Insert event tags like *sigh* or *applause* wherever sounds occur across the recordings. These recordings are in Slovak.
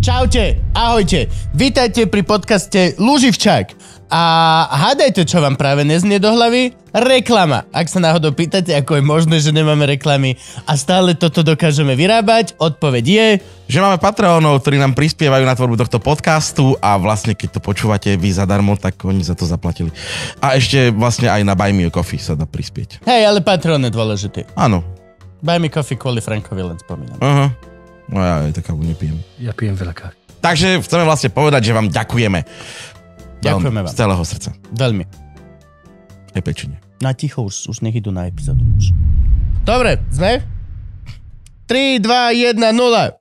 Čaute, ahojte. Vítajte pri podcaste Lúživčák. A hádajte, čo vám práve neznie do hlavy? Reklama. Ak sa náhodou pýtate, ako je možné, že nemáme reklamy a stále toto dokážeme vyrábať, odpoveď je... Že máme Patreonov, ktorí nám prispievajú na tvorbu tohto podcastu a vlastne keď to počúvate vy zadarmo, tak oni za to zaplatili. A ešte vlastne aj na Buy Me Coffee sa dá prispieť. Hej, ale Patreon je dôležitý. Áno. Buy Me Coffee kvôli Frankovi len spomínam. Aha. Uh-huh. No ja aj taká nepijem. Ja pijem veľa kávy. Takže chceme vlastne povedať, že vám ďakujeme. Ďakujeme vám. Z celého srdca. Veľmi. Aj pečenie. Na ticho už, už nech idú na epizódu. Dobre, sme? 3, 2, 1, 0.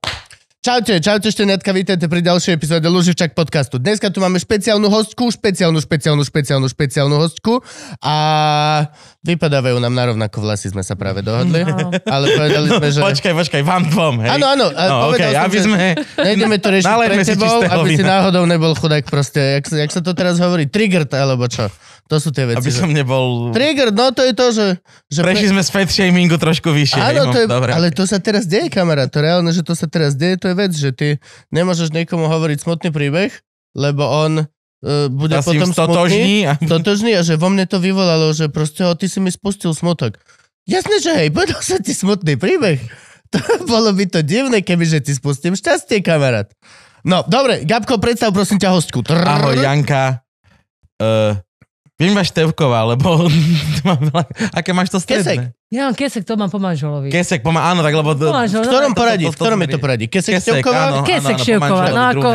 Čaute, čaute ešte netka, vítajte pri ďalšej epizóde Luživčak podcastu. Dneska tu máme špeciálnu hostku, špeciálnu, špeciálnu, špeciálnu, špeciálnu hostku a vypadávajú nám na rovnako vlasy, sme sa práve dohodli. No. Ale povedali sme, že... Počkaj, počkaj, vám dvom, hej? Áno, áno. No, okay, som, aby sme... Nejdeme to riešiť pre tebou, aby si náhodou nebol chudák proste, jak, jak sa to teraz hovorí, triggered alebo čo? To sú tie veci. Aby som nebol... Trigger, no to je to, že... že Prešli sme z fat shamingu trošku vyššie. Áno, to je, Dobre. ale to sa teraz deje, kamera. To reálne, že to sa teraz deje, to je vec, že ty nemôžeš niekomu hovoriť smutný príbeh, lebo on uh, bude Asi potom totožný A... Totožný a že vo mne to vyvolalo, že proste, o, ty si mi spustil smutok. Jasne, že hej, povedal sa ti smutný príbeh. *laughs* To bolo by to divné, keby že ti spustím šťastie, kamarát. No, dobre, Gabko, predstav prosím ťa hostku. Trrr. Ahoj, Janka. Uh Vím iba Števková, lebo *laughs* mám aké máš to stredné? Kesek. Ja mám Kesek, to mám po manželovi. Kesek, poma, áno, tak lebo... Po no, v ktorom poradí? V ktorom je to poradí? Kesek, Kesek Števková? Áno, kesek áno, áno, Števková, no ako...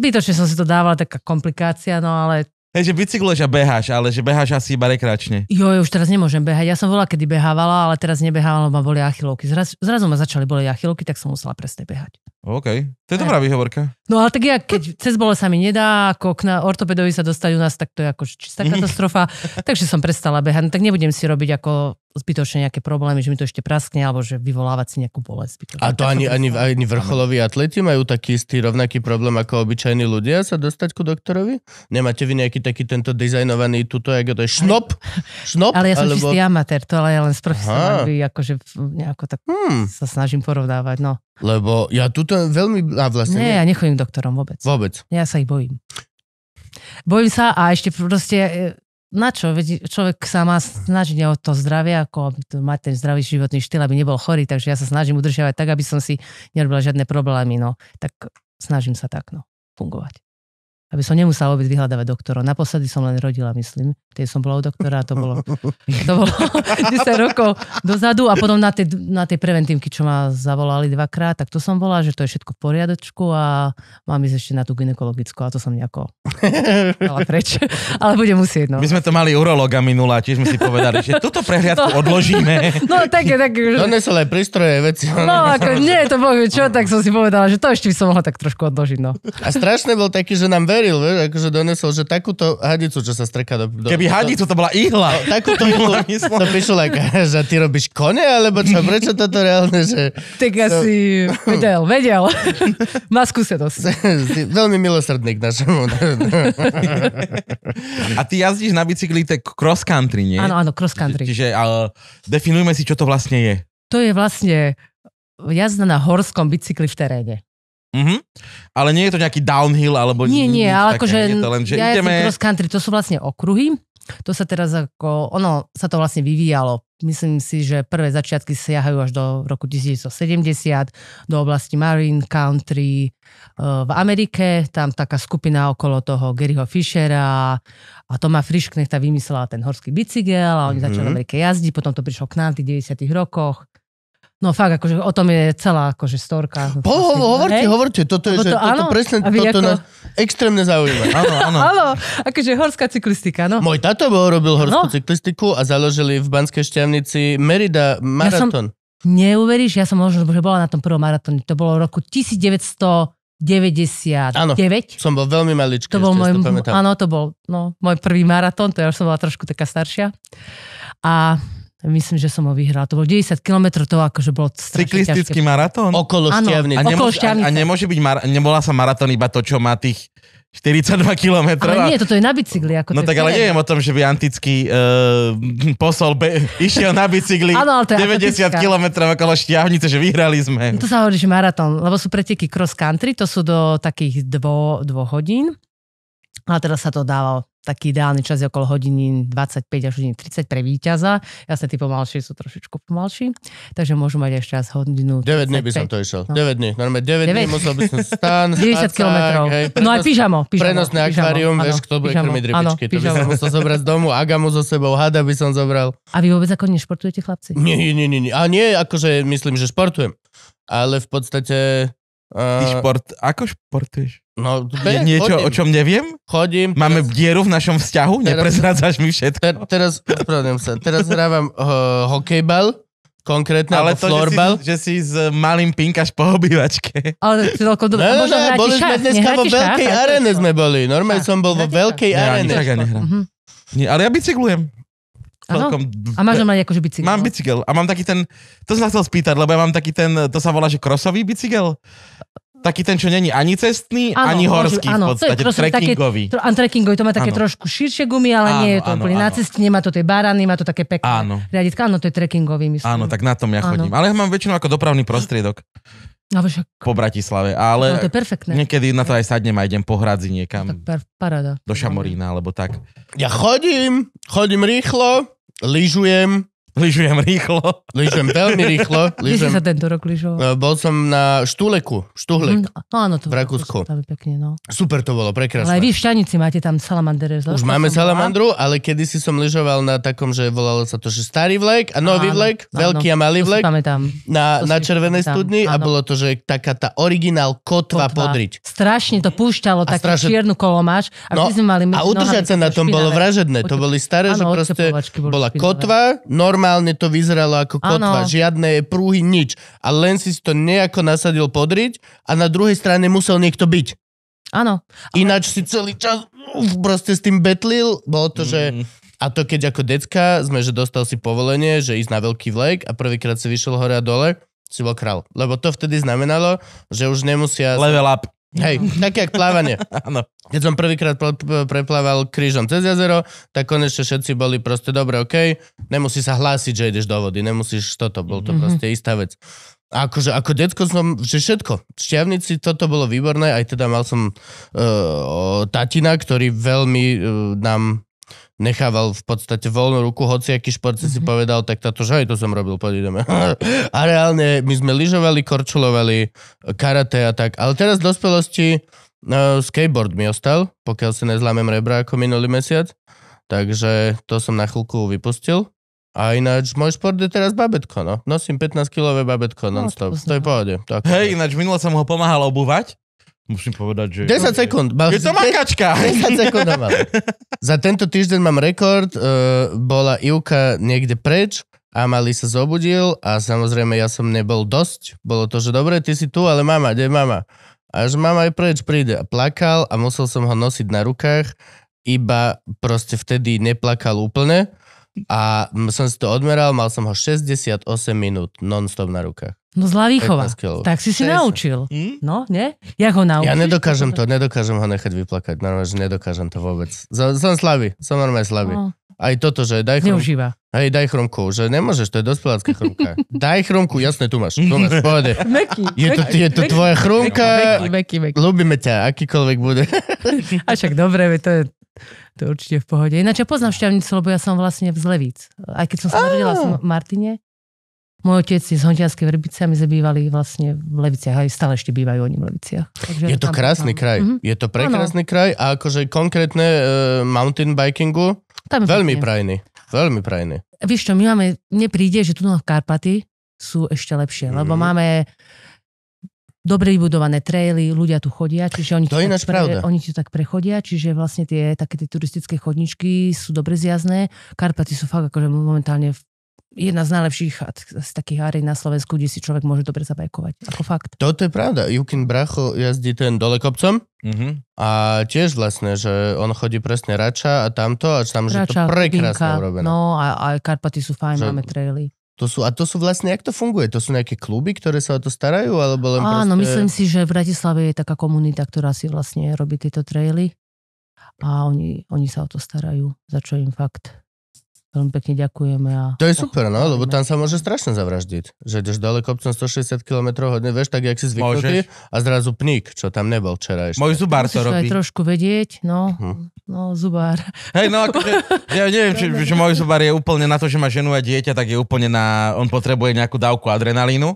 Zbytočne som si to dávala, taká komplikácia, no ale Hej, že bicykluješ a beháš, ale že beháš asi iba rekreačne. Jo, už teraz nemôžem behať. Ja som bola kedy behávala, ale teraz nebehávala, lebo ma boli achilovky. Zraz, zrazu ma začali boli achilovky, tak som musela presne behať. OK. To je dobrá výhovorka. No ale tak ja, keď cez bolo sa mi nedá, ako k ortopedovi sa dostať u nás, tak to je ako čistá *laughs* katastrofa. takže som prestala behať. No, tak nebudem si robiť ako zbytočne nejaké problémy, že mi to ešte praskne alebo že vyvolávať si nejakú bolesť. Zbytočne. A to ani, ani, ani vrcholoví atleti majú taký istý rovnaký problém ako obyčajní ľudia sa dostať ku doktorovi? Nemáte vy nejaký taký tento dizajnovaný tuto, ako to je šnop? šnop ale ja som alebo... čistý amatér, to ale ja len s profesionálmi akože nejako tak hmm. sa snažím porovnávať. No. Lebo ja tuto veľmi... A vlastne nie, nie, ja nechodím doktorom vôbec. Vôbec. Ja sa ich bojím. Bojím sa a ešte proste e, na čo? Veď človek sa má snažiť o to zdravie, ako mať ten zdravý životný štýl, aby nebol chorý, takže ja sa snažím udržiavať tak, aby som si nerobila žiadne problémy, no. Tak snažím sa tak, no, fungovať aby som nemusela vôbec vyhľadávať doktorov. Naposledy som len rodila, myslím. Tej som bola u doktora, to bolo, *laughs* to bolo 10 rokov dozadu a potom na tej, na tej preventívky, čo ma zavolali dvakrát, tak to som bola, že to je všetko v poriadočku a mám ísť ešte na tú gynekologickú a to som nejako dala preč. *laughs* Ale bude musieť, no. My sme to mali urologa minulá, tiež sme si povedali, že túto prehliadku no. odložíme. *laughs* No tak je, tak... Donesol aj prístroje, veci. No ako nie, to bohu, čo, tak som si povedala, že to ešte by som mohla tak trošku odložiť, no. A strašné bol taký, že nám ve- veril, vieš, akože donesol, že takúto hadicu, čo sa streká do... do Keby hadicu, to bola ihla. No, takúto *laughs* ihla, to píšu, like, *laughs* že ty robíš kone, alebo čo, prečo toto reálne, že... Tak asi no. to... vedel, vedel. *laughs* Má skúsenosť. si veľmi milosrdný k našemu. a ty jazdíš na bicykli tak cross country, nie? Áno, áno, cross country. Čiže ale definujme si, čo to vlastne je. To je vlastne jazda na horskom bicykli v teréne. Mm-hmm. Ale nie je to nejaký downhill alebo Nie, nie, ale akože to len, že ja ideme... cross country, to sú vlastne okruhy. To sa teraz ako, ono sa to vlastne vyvíjalo. Myslím si, že prvé začiatky siahajú až do roku 1970 do oblasti Marine Country e, v Amerike. Tam taká skupina okolo toho Garyho Fishera a Toma Frischknechta vymyslela ten horský bicykel a oni mm-hmm. začali mhm. v Amerike jazdiť. Potom to prišlo k nám v 90 rokoch No fakt, akože o tom je celá akože storka. Po, vlastne, hovorte, hej? hovorte, toto je, to, že toto áno, presne, toto ako... nás extrémne zaujíma. Áno, áno. *laughs* áno, akože horská cyklistika, no. Môj tato bol robil horskú no. cyklistiku a založili v Banskej šťavnici Merida maratón. Ja som, neuveríš, ja som možno, že bola na tom prvom maratóne, to bolo v roku 1900 99. Áno, som bol veľmi maličký. To bol môj, to pamätám. áno, to bol no, môj prvý maratón, to ja už som bola trošku taká staršia. A Myslím, že som ho vyhrala. To bolo 90 km, to akože bolo Cyklistický ťažké. maratón? Okolo Štiavnice. A, nemôže, a, a nemôže byť, mar- nebola sa maratón iba to, čo má tých 42 km. Ale nie, toto je na bicykli. Ako no tak ale neviem o tom, že by antický uh, *laughs* posol be- išiel na bicykli ano, ale to 90 km okolo šťavnice, že vyhrali sme. No to sa hovorí, že maratón, lebo sú preteky cross country, to sú do takých dvo, hodín. A teraz sa to dávalo taký ideálny čas je okolo hodiny 25 až hodiny 30 pre víťaza. Ja sa tí pomalší sú trošičku pomalší, takže môžu mať ešte raz hodinu. 9 dní by som to išiel. No. 9 dní. Normálne 9, 9 dní musel by som stan. 90 *laughs* km. No aj pyžamo. pyžamo prenosné akvárium, vieš, kto bude krmiť rybičky. Ano, to by som musel zobrať z domu. Agamu so sebou, hada by som zobral. A vy vôbec ako nešportujete, chlapci? Nie, nie, nie. nie. A nie, akože myslím, že športujem. Ale v podstate... Uh... Ty eh, šport, ako športuješ? No, be, je niečo, chodím. o čom neviem? Chodím. Máme teraz, dieru v našom vzťahu? Teraz, Neprezrádzaš mi všetko? Ter, teraz, opravdujem sa, teraz hrávam uh, hokejbal, konkrétne, Ale to, Že si, že si s malým pinkaš po obývačke. Ale celkom dobre. No, no, no, boli šach, sme dneska vo veľkej šach, arene sme boli. Normálne som bol vo veľkej arene. Ja nehrám. Mhm. Nie, ale ja bicyklujem. Celkom... A máš normálne akože bicykel? Mám no? bicykel a mám taký ten, to som sa chcel spýtať, lebo ja mám taký ten, to sa volá, že krosový bicykel. Taký ten, čo není ani cestný, ano, ani horský ano, v podstate, to je trekkingový. Také, tro, trekkingový, to má také ano. trošku širšie gumy, ale ano, nie je to ano, úplne ano. na ceste, nemá to tie barany, má to také pekné áno. riaditka, áno, to je trekkingový, myslím. Áno, tak na tom ja chodím, Ano. ale ja mám väčšinou ako dopravný prostriedok. No, však... Po Bratislave, ale no, to je perfektné. niekedy na to aj sadnem a idem po hradzi niekam. Tak per- parada. Do Šamorína, alebo tak. Ja chodím, chodím rýchlo, lyžujem, Lyžujem rýchlo. Lyžujem veľmi rýchlo. Lyžujem. Kde si sa tento rok lyžoval? Eh, bol som na Štuleku, Štuhlek. Mm, no, áno, to v Rakúsku. To pekne, no. Super to bolo, prekrásne. Ale aj vy v Šťanici máte tam salamandere. Už máme salamandru, bola. ale kedysi som lyžoval na takom, že volalo sa to, že starý vlek a nový áno, vlek, áno, veľký a malý vlek. Pamätám. Na, na červenej studni a bolo to, že taká tá originál kotva, kotva. podriť. Strašne to púšťalo, takú strašne... čiernu kolomáš. A, no, sme mali a udržať sa na tom bolo vražedné. To boli staré, že proste bola kotva, normálne normálne to vyzeralo ako kotva. Ano. Žiadne prúhy, nič. A len si to nejako nasadil podriť a na druhej strane musel niekto byť. Áno. Ináč si celý čas uf, proste s tým betlil. Bolo to, mm. že... A to keď ako decka sme, že dostal si povolenie, že ísť na veľký vlek a prvýkrát si vyšiel hore a dole, si bol král. Lebo to vtedy znamenalo, že už nemusia... Level up. Hej, no. také jak plávanie. *laughs* Áno. Keď som prvýkrát pl- preplával krížom cez jazero, tak konečne všetci boli proste dobre, OK, nemusí sa hlásiť, že ideš do vody, nemusíš toto, bol to mm-hmm. proste istá vec. A akože ako detko som, že všetko. V Šťavnici toto bolo výborné, aj teda mal som uh, tatina, ktorý veľmi uh, nám nechával v podstate voľnú ruku, hoci aký šport si mm-hmm. si mhm. povedal, tak táto, že aj to som robil, poď ideme. *laughs* a reálne my sme lyžovali, korčulovali, karate a tak, ale teraz v dospelosti no, skateboard mi ostal, pokiaľ si nezlámem rebra ako minulý mesiac, takže to som na chvíľku vypustil. A ináč, môj šport je teraz babetko, no. Nosím 15-kilové babetko no, non-stop. No, to je pohode. Hej, ináč, minule som ho pomáhal obúvať Musím povedať, že... 10 sekúnd. Je to makačka. 10 sekúnd mám. Za tento týždeň mám rekord. Uh, bola Ivka niekde preč a Mali sa zobudil a samozrejme ja som nebol dosť. Bolo to, že dobre, ty si tu, ale mama, kde mama? A že mama aj preč príde. A plakal a musel som ho nosiť na rukách. Iba proste vtedy neplakal úplne a som si to odmeral, mal som ho 68 minút non-stop na rukách. No zlá výchova. Tak si si 60. naučil. Hm? No, nie? Ja ho naučím. Ja nedokážem to, nedokážem ho nechať vyplakať. Normálne, že nedokážem to vôbec. Som slabý, som normálne slabý. No. Aj toto, že daj chrom... Neužíva. Hej, daj chromku, že nemôžeš, to je dospelácká chromka. Daj chromku, jasné, tu máš, tu máš, pohode. Meky, *laughs* je to, je to tvoja chromka, meky, meky, meky. Ľubíme ťa, akýkoľvek bude. *laughs* A však dobre, to je to je určite v pohode. Ináč ja poznám šťavnicu, lebo ja som vlastne v Zlevíc. Aj keď som sa narodila v Martine, môj otec je z Hontianskej Vrbice a my sme bývali vlastne v Leviciach. Aj stále ešte bývajú oni v Leviciach. Takže je to tam, krásny tam. kraj. Mm-hmm. Je to prekrásny ano. kraj a akože konkrétne uh, mountain bikingu tam je veľmi prajný. Veľmi prajný. Víš čo, my máme, mne príde, že tu v Karpaty sú ešte lepšie, mm. lebo mhm. máme dobre vybudované traily, ľudia tu chodia, čiže oni, to je pre, oni tu tak prechodia, čiže vlastne tie také tie turistické chodničky sú dobre zjazné. Karpaty sú fakt akože momentálne jedna z najlepších z takých árej na Slovensku, kde si človek môže dobre zabajkovať. Ako fakt. Toto je pravda. Jukin Bracho jazdí ten dole kopcom mm-hmm. a tiež vlastne, že on chodí presne Rača a tamto a tam, Rača, to prekrásne urobené. No a, a Karpaty sú fajn, že... máme traily. To sú, a to sú vlastne, jak to funguje? To sú nejaké kluby, ktoré sa o to starajú? Alebo len Áno, proste... myslím si, že v Bratislave je taká komunita, ktorá si vlastne robí tieto traily a oni, oni sa o to starajú, za čo im fakt Veľmi pekne ďakujeme. A... To je super, no, lebo tam sa môže strašne zavraždiť. Že ideš dole kopcom 160 km hodne, vieš, tak jak si zvyknutý Môžeš. a zrazu pník, čo tam nebol včera ešte. Môj zubár to robí. aj trošku vedieť, no, hm. no zubár. Hej, no, ako, ja neviem, či, že môj zubár je úplne na to, že má ženu a dieťa, tak je úplne na, on potrebuje nejakú dávku adrenalínu,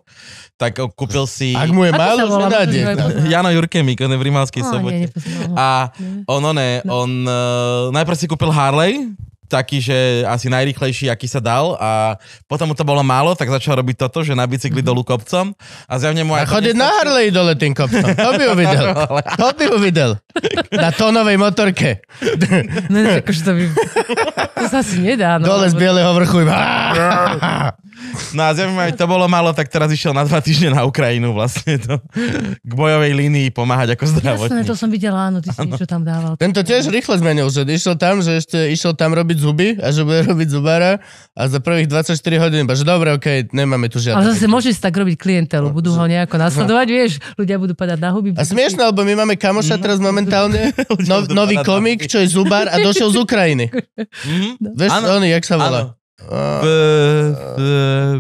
tak kúpil si... Ak mu je málo, už nedá dieťa. Jano Jurkemík, on je v Rimalskej sobote. Nie, A on, on, on, on eh, najprv si kúpil Harley, taký, že asi najrychlejší, aký sa dal a potom mu to bolo málo, tak začal robiť toto, že na bicykli mhm. dolu kopcom a zjavne mu... A chodiť na Harley dole tým kopcom, to by uvidel. *laughs* To by uvidel. Na tónovej motorke. No ne, akože to by... To sa asi nedá. No, dole z bieleho vrchu iba... *laughs* No a zjavne aj to bolo málo, tak teraz išiel na dva týždne na Ukrajinu vlastne to, k bojovej línii pomáhať ako zdravotník. Jasné, to som videla, áno, ty si ano. niečo tam dával. Tento tiež rýchle zmenil, že išiel tam, že ešte išiel tam robiť zuby a že bude robiť zubára a za prvých 24 hodín že dobre, ok, nemáme tu žiadne. Ale zase môžeš tak robiť klientelu, no, budú ho nejako nasledovať, no. vieš, ľudia budú padať na huby. A smiešne, lebo my máme kamoša no, teraz momentálne, *laughs* no, nový komik, čo je zubár a došiel z Ukrajiny. Mm. *laughs* Vieš, ano. on, jak sa volá? Ano. V, v,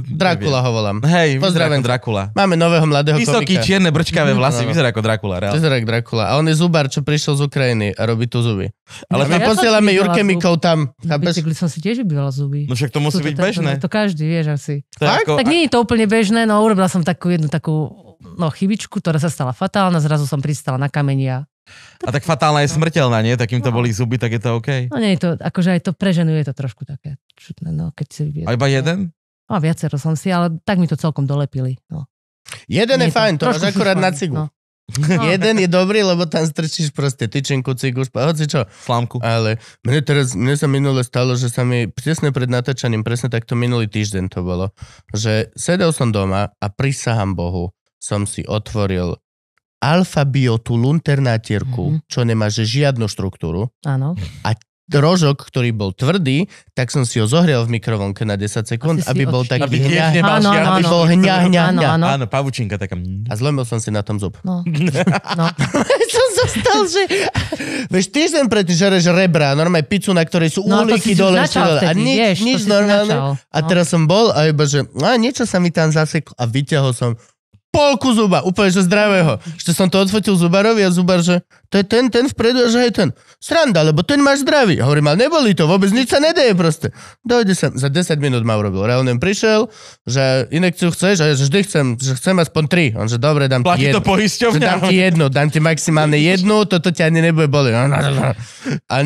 Drakula ho volám. Hej, Pozdravím. Drakula. Máme nového mladého Vysoký, komika. čierne, brčkavé vlasy, no, no. vyzerá ako Drakula. Reál. Vyzerá ako Drakula. A on je zubar, čo prišiel z Ukrajiny a robí tu zuby. Ale my ja posielame Jurke Mikov tam. bicykli som si tiež vybila zuby. No však to musí byť bežné. To, každý, vieš asi. Tak, tak nie je to úplne bežné, no urobila som takú jednu takú no, chybičku, ktorá sa stala fatálna, zrazu som pristala na kameni a a tak fatálna je smrteľná, nie? Takým to no. boli zuby, tak je to OK? No nie je to, akože aj to preženuje to trošku také čutné, no, keď si... Je, a iba jeden? A no, viacero som si, ale tak mi to celkom dolepili, no. Jeden nie je fajn, to až akurát na cigu. No. *laughs* No. Jeden je dobrý, lebo tam strčíš proste tyčinku, cigu, hoci čo. Slámku. Ale mne, teraz, mne sa minule stalo, že sa mi presne pred natáčaním, presne takto minulý týždeň to bolo, že sedel som doma a prisahám Bohu, som si otvoril alfa-biotu lunternátierku, mm-hmm. čo nemá že žiadnu štruktúru. Áno. A rožok, ktorý bol tvrdý, tak som si ho zohriel v mikrovonke na 10 sekúnd, aby bol odšli. taký hňa, hňa, hňa, hňa, hňa, hňa, hňa, hňa. hňa. Áno, áno. áno pavučinka taká. A zlomil som si na tom zub. No. *laughs* no. som zostal, že... Vieš, týždeň predtým žereš rebra, normálne pizzu, na ktorej sú úliky no, dole. Si dole. Vtedy, a nič, vieš, nič normálne. Načal. A no. teraz som bol a iba, že a niečo sa mi tam zaseklo a vyťahol som polku zuba, úplne že zdravého. Že som to odfotil zubarovi a zubar, že to je ten, ten vpredu a že je ten. Sranda, lebo ten máš zdravý. A hovorím, ale neboli to, vôbec nič sa nedeje proste. Dojde sem, za 10 minút ma urobil. Reálne prišiel, že inekciu chceš a ja, že vždy chcem, že chcem aspoň 3. On že dobre, dám Platí ti jednu. to poisťovňa. Dám ti jednu, dám ti maximálne jednu, toto ťa ani nebude boli. A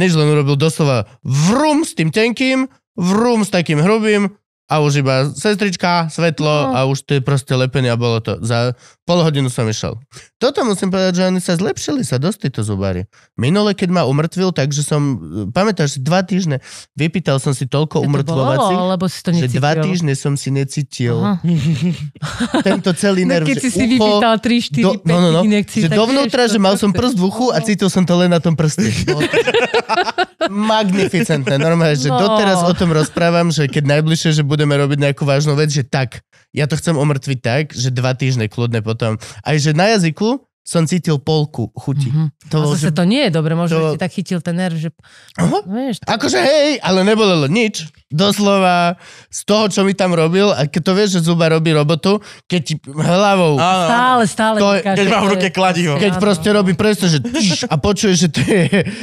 nič len urobil doslova vrum s tým tenkým, vrum s takým hrubým, a už iba sestrička, svetlo no. a už to je proste lepenie a bolo to. Za pol hodinu som išiel. Toto musím povedať, že oni sa zlepšili sa dosť títo zubári. Minule, keď ma umrtvil, takže som, pamätáš si, dva týždne vypýtal som si toľko to umrtvovací, to to necítil. že dva týždne som si necítil Aha. *laughs* tento celý no, nerv. keď si si vypýtal 3, 4, do, 5 no, no, no, inekcií, že dovnútra, že mal som prst v uchu a no. cítil som to len na tom prste. *laughs* Magnificentné, normálne, že no. doteraz o tom rozprávam, že keď najbližšie, že budem budeme robiť nejakú vážnu vec, že tak, ja to chcem omrtviť tak, že dva týždne kľudne potom. Aj že na jazyku som cítil polku chuti. Mm-hmm. To, bol, zase že... to nie je dobre, možno to... si tak chytil ten nerv, že... Uh-huh. Vieš, to... Akože hej, ale nebolelo nič. Doslova z toho, čo mi tam robil, a keď to vieš, že zuba robí robotu, keď ti hlavou... Áno, stále, stále. To je, keď má v ruke kladivo. Keď áno. proste robí presne, že a počuješ, že to je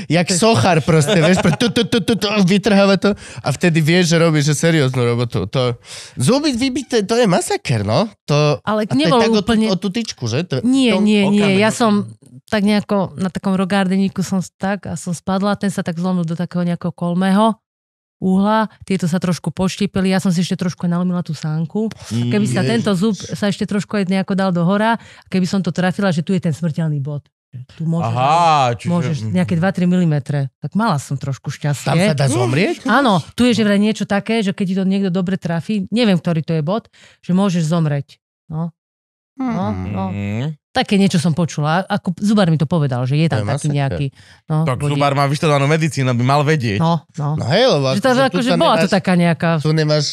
jak sochar proste, vieš, tu, tu, tu, tu, tu, vytrháva to a vtedy vieš, že robíš že serióznu robotu. To, zuby vybité, to je masaker, no. To, ale nebolo úplne... O, tú tyčku, že? To, nie, nie, nie nie, ja som tak nejako na takom rogardeníku som tak a som spadla, ten sa tak zlomil do takého nejakého kolmého uhla, tieto sa trošku poštípili, ja som si ešte trošku nalomila tú sánku. Keby sa tento zub sa ešte trošku aj nejako dal do hora, keby som to trafila, že tu je ten smrteľný bod. Tu môžeš, Aha, čiže... môžeš mhm. nejaké 2-3 mm. Tak mala som trošku šťastie. Tam sa dá mm. zomrieť? Áno, tu je že vraj niečo také, že keď ti to niekto dobre trafí, neviem, ktorý to je bod, že môžeš zomrieť. No. No, no. Mhm. Také niečo som počula. Ako Zubar mi to povedal, že je tam taký masaker. nejaký... No, tak bodi... Zubar má vyštudovanú medicínu, aby mal vedieť. No, no. no hej, lebo že, to, že, akože ako, že bola nemáš, to taká nejaká... Tu nemáš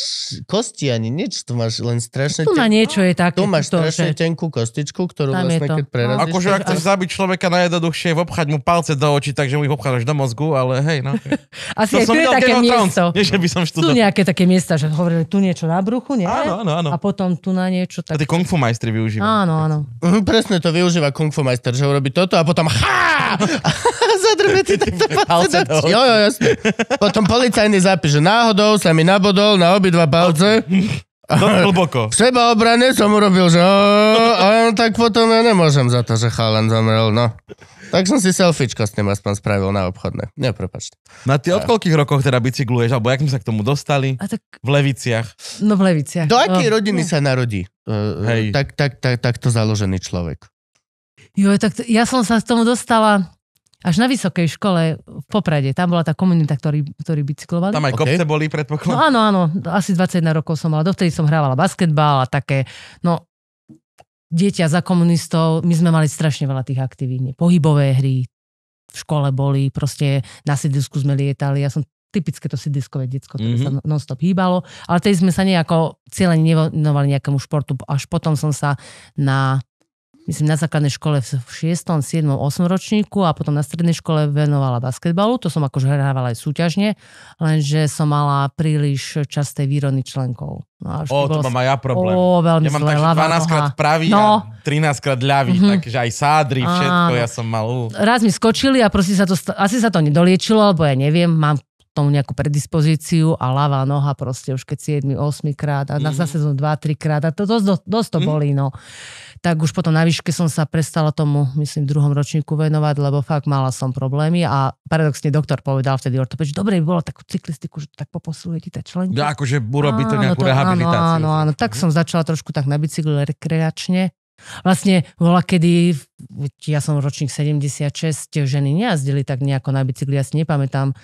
kosti ani nič, tu máš len strašne... Tu na ten... niečo je také. Tu máš to, strašne že... tenkú kostičku, ktorú vlastne keď no. prerazíš... Akože ak chceš zabiť človeka najjednoduchšie, obchať mu palce do očí, takže mu ich obcháš do mozgu, ale hej, no. *laughs* Asi to aj tu je také miesto. Nie, že by som študoval. Tu nejaké také miesta, že hovorili tu niečo na bruchu, nie? Áno, áno, áno. A potom tu na niečo... Tak... A tí kung fu majstri využívajú. Áno, áno *laughs* presne to využíva Kung Fu Meister, že urobí toto a potom ha! *laughs* A zadrbe ti takto *laughs* palce Jo, jo, jasne. Potom policajný zápis, že náhodou sa mi nabodol na obidva palce. *laughs* To hlboko. V obrane som urobil, že a, a tak potom ja nemôžem za to, že chalan zomrel, no. Tak som si selfiečko s ním aspoň spravil na obchodné. Neprepačte. Na ty od koľkých rokoch teda bicykluješ, alebo jak sme sa k tomu dostali? A tak... V Leviciach. No v Leviciach. Do akej oh, rodiny no. sa narodí uh, Hej. Tak, tak, tak, takto založený človek? Jo, tak ja som sa k tomu dostala až na vysokej škole v Poprade. Tam bola tá komunita, ktorí, ktorí bicyklovali. Tam aj kopce boli, predpokladám. No áno, áno. Asi 21 rokov som mala. Dovtedy som hrávala basketbal a také. No dieťa za komunistov, my sme mali strašne veľa tých aktivít. Pohybové hry, v škole boli, proste na sidisku sme lietali. Ja som typické to sidiskové diecko, ktoré mm-hmm. sa mhm. no-, non-stop hýbalo, ale tej sme sa nejako cieľene nevenovali nejakému športu. Až potom som sa na myslím, na základnej škole v 6., 7., 8. ročníku a potom na strednej škole venovala basketbalu. To som akože hrávala aj súťažne, lenže som mala príliš časté výrony členkov. No, o, to mám aj ja problém. O, veľmi ja mám tak, 12 krát pravý no. a 13 krát ľavý, mm-hmm. takže aj sádry, všetko Áno. ja som mal. Uh. Raz mi skočili a proste sa to, asi sa to nedoliečilo, alebo ja neviem, mám tomu nejakú predispozíciu a ľavá noha proste už keď 7, 8 krát a mm zase na sezónu 2, 3 krát a to dosť, dosť to mhm. bolí, no tak už potom na výške som sa prestala tomu, myslím, v druhom ročníku venovať, lebo fakt mala som problémy a paradoxne doktor povedal vtedy ortoped, že dobre by bolo takú cyklistiku, že tak poposluje ti tá členka. Ja, akože urobiť to nejakú rehabilitáciu. Áno, áno, áno. Tak som začala trošku tak na bicykli rekreačne. Vlastne bola kedy, ja som ročník 76, ženy nejazdili tak nejako na bicykli, ja si nepamätám,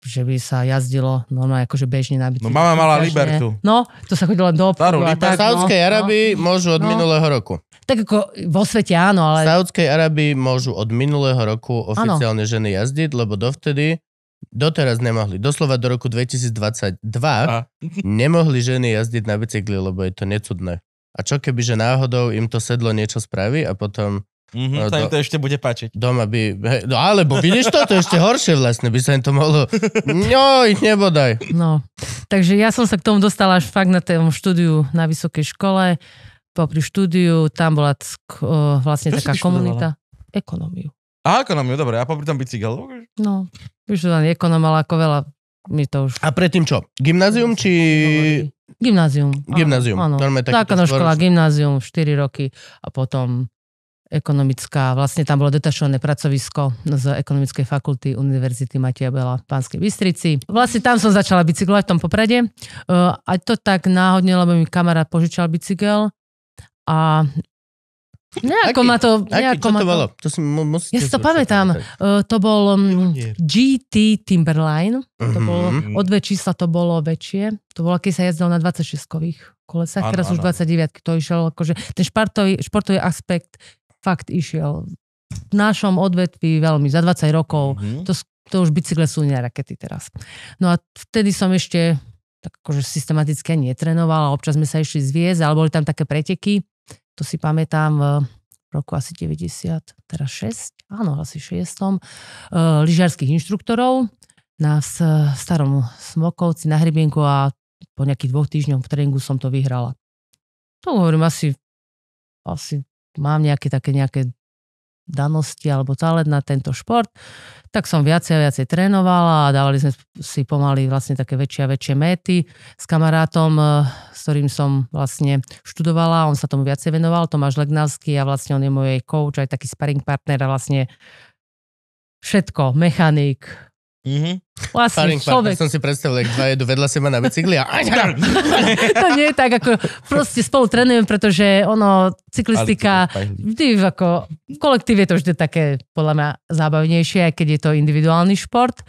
že by sa jazdilo normálne akože bežne na no, bicykli. No mama mala Každé. Libertu. No, to sa chodilo do obchodu. Starú Libertu. V Saudskej no, Arabii no, môžu od no. minulého roku. Tak ako vo svete áno, ale... V Saudskej Arabii môžu od minulého roku oficiálne ano. ženy jazdiť, lebo dovtedy doteraz nemohli. Doslova do roku 2022 A. nemohli ženy jazdiť na bicykli, lebo je to necudné. A čo keby, že náhodou im to sedlo niečo spraví a potom Mm-hmm, sa im to ešte bude páčiť. Doma by... Hej, no alebo vidíš to, to je ešte horšie vlastne, by sa im to mohlo... No, ich nebodaj. No, takže ja som sa k tomu dostala až fakt na tom štúdiu na vysokej škole. Popri štúdiu, tam bola ck, uh, vlastne Čo taká komunita. Ekonómiu. A ekonomiu, dobre. A popri tam bicykel. No, už len ekonom, ale ako veľa mi to už... A predtým čo? Gymnázium či... Gymnázium. Gymnázium. Áno, áno. Normálne, Základná škola, gymnázium, 4 roky a potom ekonomická, vlastne tam bolo detašované pracovisko z ekonomickej fakulty Univerzity Matia Bela v Pánskej Bystrici. Vlastne tam som začala bicyklovať v tom poprade. Eh, a to tak náhodne, lebo mi kamarát požičal bicykel a Nejako aký, ma to... Nejako aký, ma to, To si mo- musíte ja si to pamätám. Uh, to bol um, mm, GT Timberline. Mm-hmm. To bolo, mhm. o dve čísla to bolo väčšie. To bolo, keď sa jazdil na 26-kových kolesách. Teraz už 29 to išlo akože... Ten športový, športový aspekt fakt išiel v našom odvetvi veľmi za 20 rokov. Mm-hmm. To, to už bicykle sú nie rakety teraz. No a vtedy som ešte tak akože systematicky netrenoval a občas sme sa išli zviezť, ale boli tam také preteky, to si pamätám v roku asi 90, teraz 6, áno, asi 6, uh, eh, lyžiarských inštruktorov na starom Smokovci na Hrybienku a po nejakých dvoch týždňoch v tréningu som to vyhrala. To hovorím asi, asi mám nejaké také nejaké danosti alebo talent na tento šport, tak som viacej a viacej trénovala a dávali sme si pomaly vlastne také väčšie a väčšie méty s kamarátom, eh, s ktorým som vlastne študovala, on sa tomu viacej venoval, Tomáš Legnalský a vlastne on je môj coach, aj taký sparring partner a vlastne všetko, mechanik, Mm-hmm. Vlastne človek. Som si predstavil, ak dva jedu vedľa seba na bicykli a... *laughs* to nie je tak, ako proste spolu trénujem, pretože ono, cyklistika, vždy ako, kolektíve je to vždy také, podľa mňa, zábavnejšie, aj keď je to individuálny šport.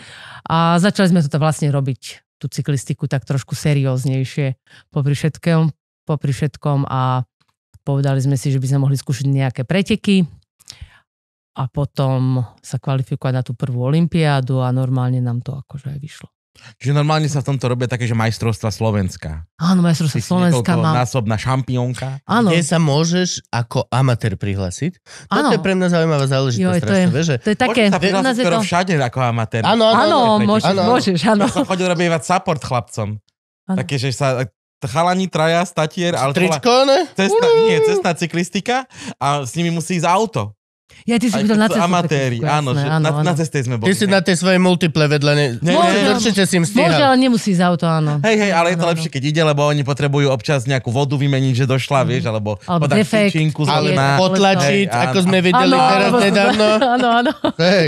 A začali sme toto vlastne robiť, tú cyklistiku tak trošku serióznejšie popri všetkom, popri všetkom a povedali sme si, že by sme mohli skúšať nejaké preteky, a potom sa kvalifikovať na tú prvú olympiádu a normálne nám to akože aj vyšlo. Čiže normálne sa v tomto robia také, že majstrovstva Slovenska. Áno, majstrovstva Slovenska. Má... násobná šampiónka. Áno. Kde sa môžeš ako amatér prihlásiť. Áno. To je pre mňa zaujímavá záležitosť. Jo, to, je, vieš, že... to je také... Môžeš sa prihlásiť to... všade ako amatér. Áno, áno, áno, áno môžeš, áno. môžeš, áno. Ja som chodil robívať support chlapcom. Áno. Také, že sa chalani, traja, statier, ale... Tričko, ne? Cesta, nie, cestná cyklistika a s nimi musí ísť auto. Ja ty si chodil na ceste. Amatéri, áno, že áno, na, áno. na ceste sme boli. Ty si hej. na tej svojej multiple vedle, ne, ne, ne, ne, si im stíhal. Môže, ale nemusí za auto, áno. Hej, hej, ale je to áno, lepšie, keď ide, lebo oni potrebujú občas nejakú vodu vymeniť, že došla, mm. vieš, alebo, alebo podať defekt, čičinku ale zelená. potlačiť, ako sme videli áno, teraz nedávno. *laughs* Áno, áno,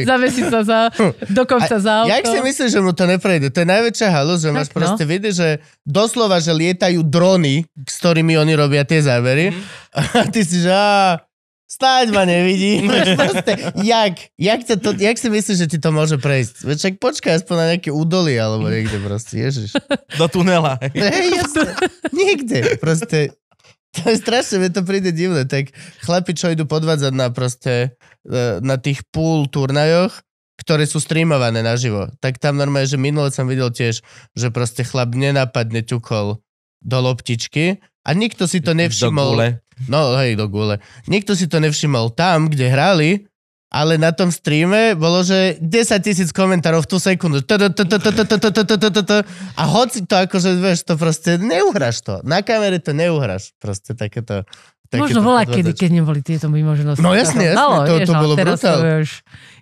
zavesiť sa za, hm. dokonca za auto. Jak si myslíš, že mu to neprejde? To je najväčšia halu, že máš no. proste vidí, že doslova, že lietajú drony, s ktorými oni robia tie závery. Mhm. *laughs* A ty si, že Stať ma nevidí. *laughs* No, *laughs* proste, jak? Jak, to, to, jak si myslíš, že ti to môže prejsť? Však počkaj aspoň na nejaké údolie alebo niekde proste, ježiš. *laughs* Do tunela. Hej, jasne. Niekde. Proste, to je strašne, mi to príde divné. Tak chlapi, čo idú podvádzať na proste, e, na tých pool turnajoch, ktoré sú streamované naživo. Tak tam normálne, že minule som videl tiež, že proste chlap nenápadne ťukol do loptičky a nikto si to nevšimol. No, hej, do gule. Nikto si to nevšimol. Tam, kde hrali, ale na tom streame bolo, že 10 tisíc komentárov v tú sekundu. A hoci to akože, vieš, to proste neuhráš to. Na kamere to neuhráš. Proste takéto... Možno bola kedy, keď neboli tieto možnosti. No jasne, jasne, to, to bolo brutálne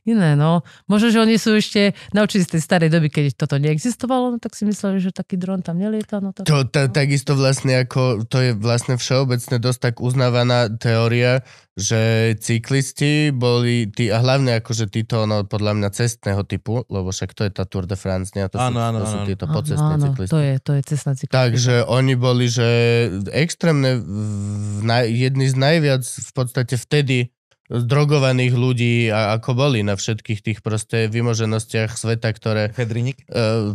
iné, no. Možno, že oni sú ešte naučili z tej starej doby, keď toto neexistovalo, no, tak si mysleli, že taký dron tam nelieta. No, tak... To, ta, takisto vlastne ako, to je vlastne všeobecne dosť tak uznávaná teória, že cyklisti boli tí, a hlavne akože títo, no podľa mňa cestného typu, lebo však to je tá Tour de France, nie? to, áno, sú, áno, to sú títo pocestné áno, cyklisti. To je, to je cestná cyklista. Takže oni boli, že extrémne, v, na, jedni z najviac v podstate vtedy drogovaných ľudí a ako boli na všetkých tých proste vymoženostiach sveta, ktoré e,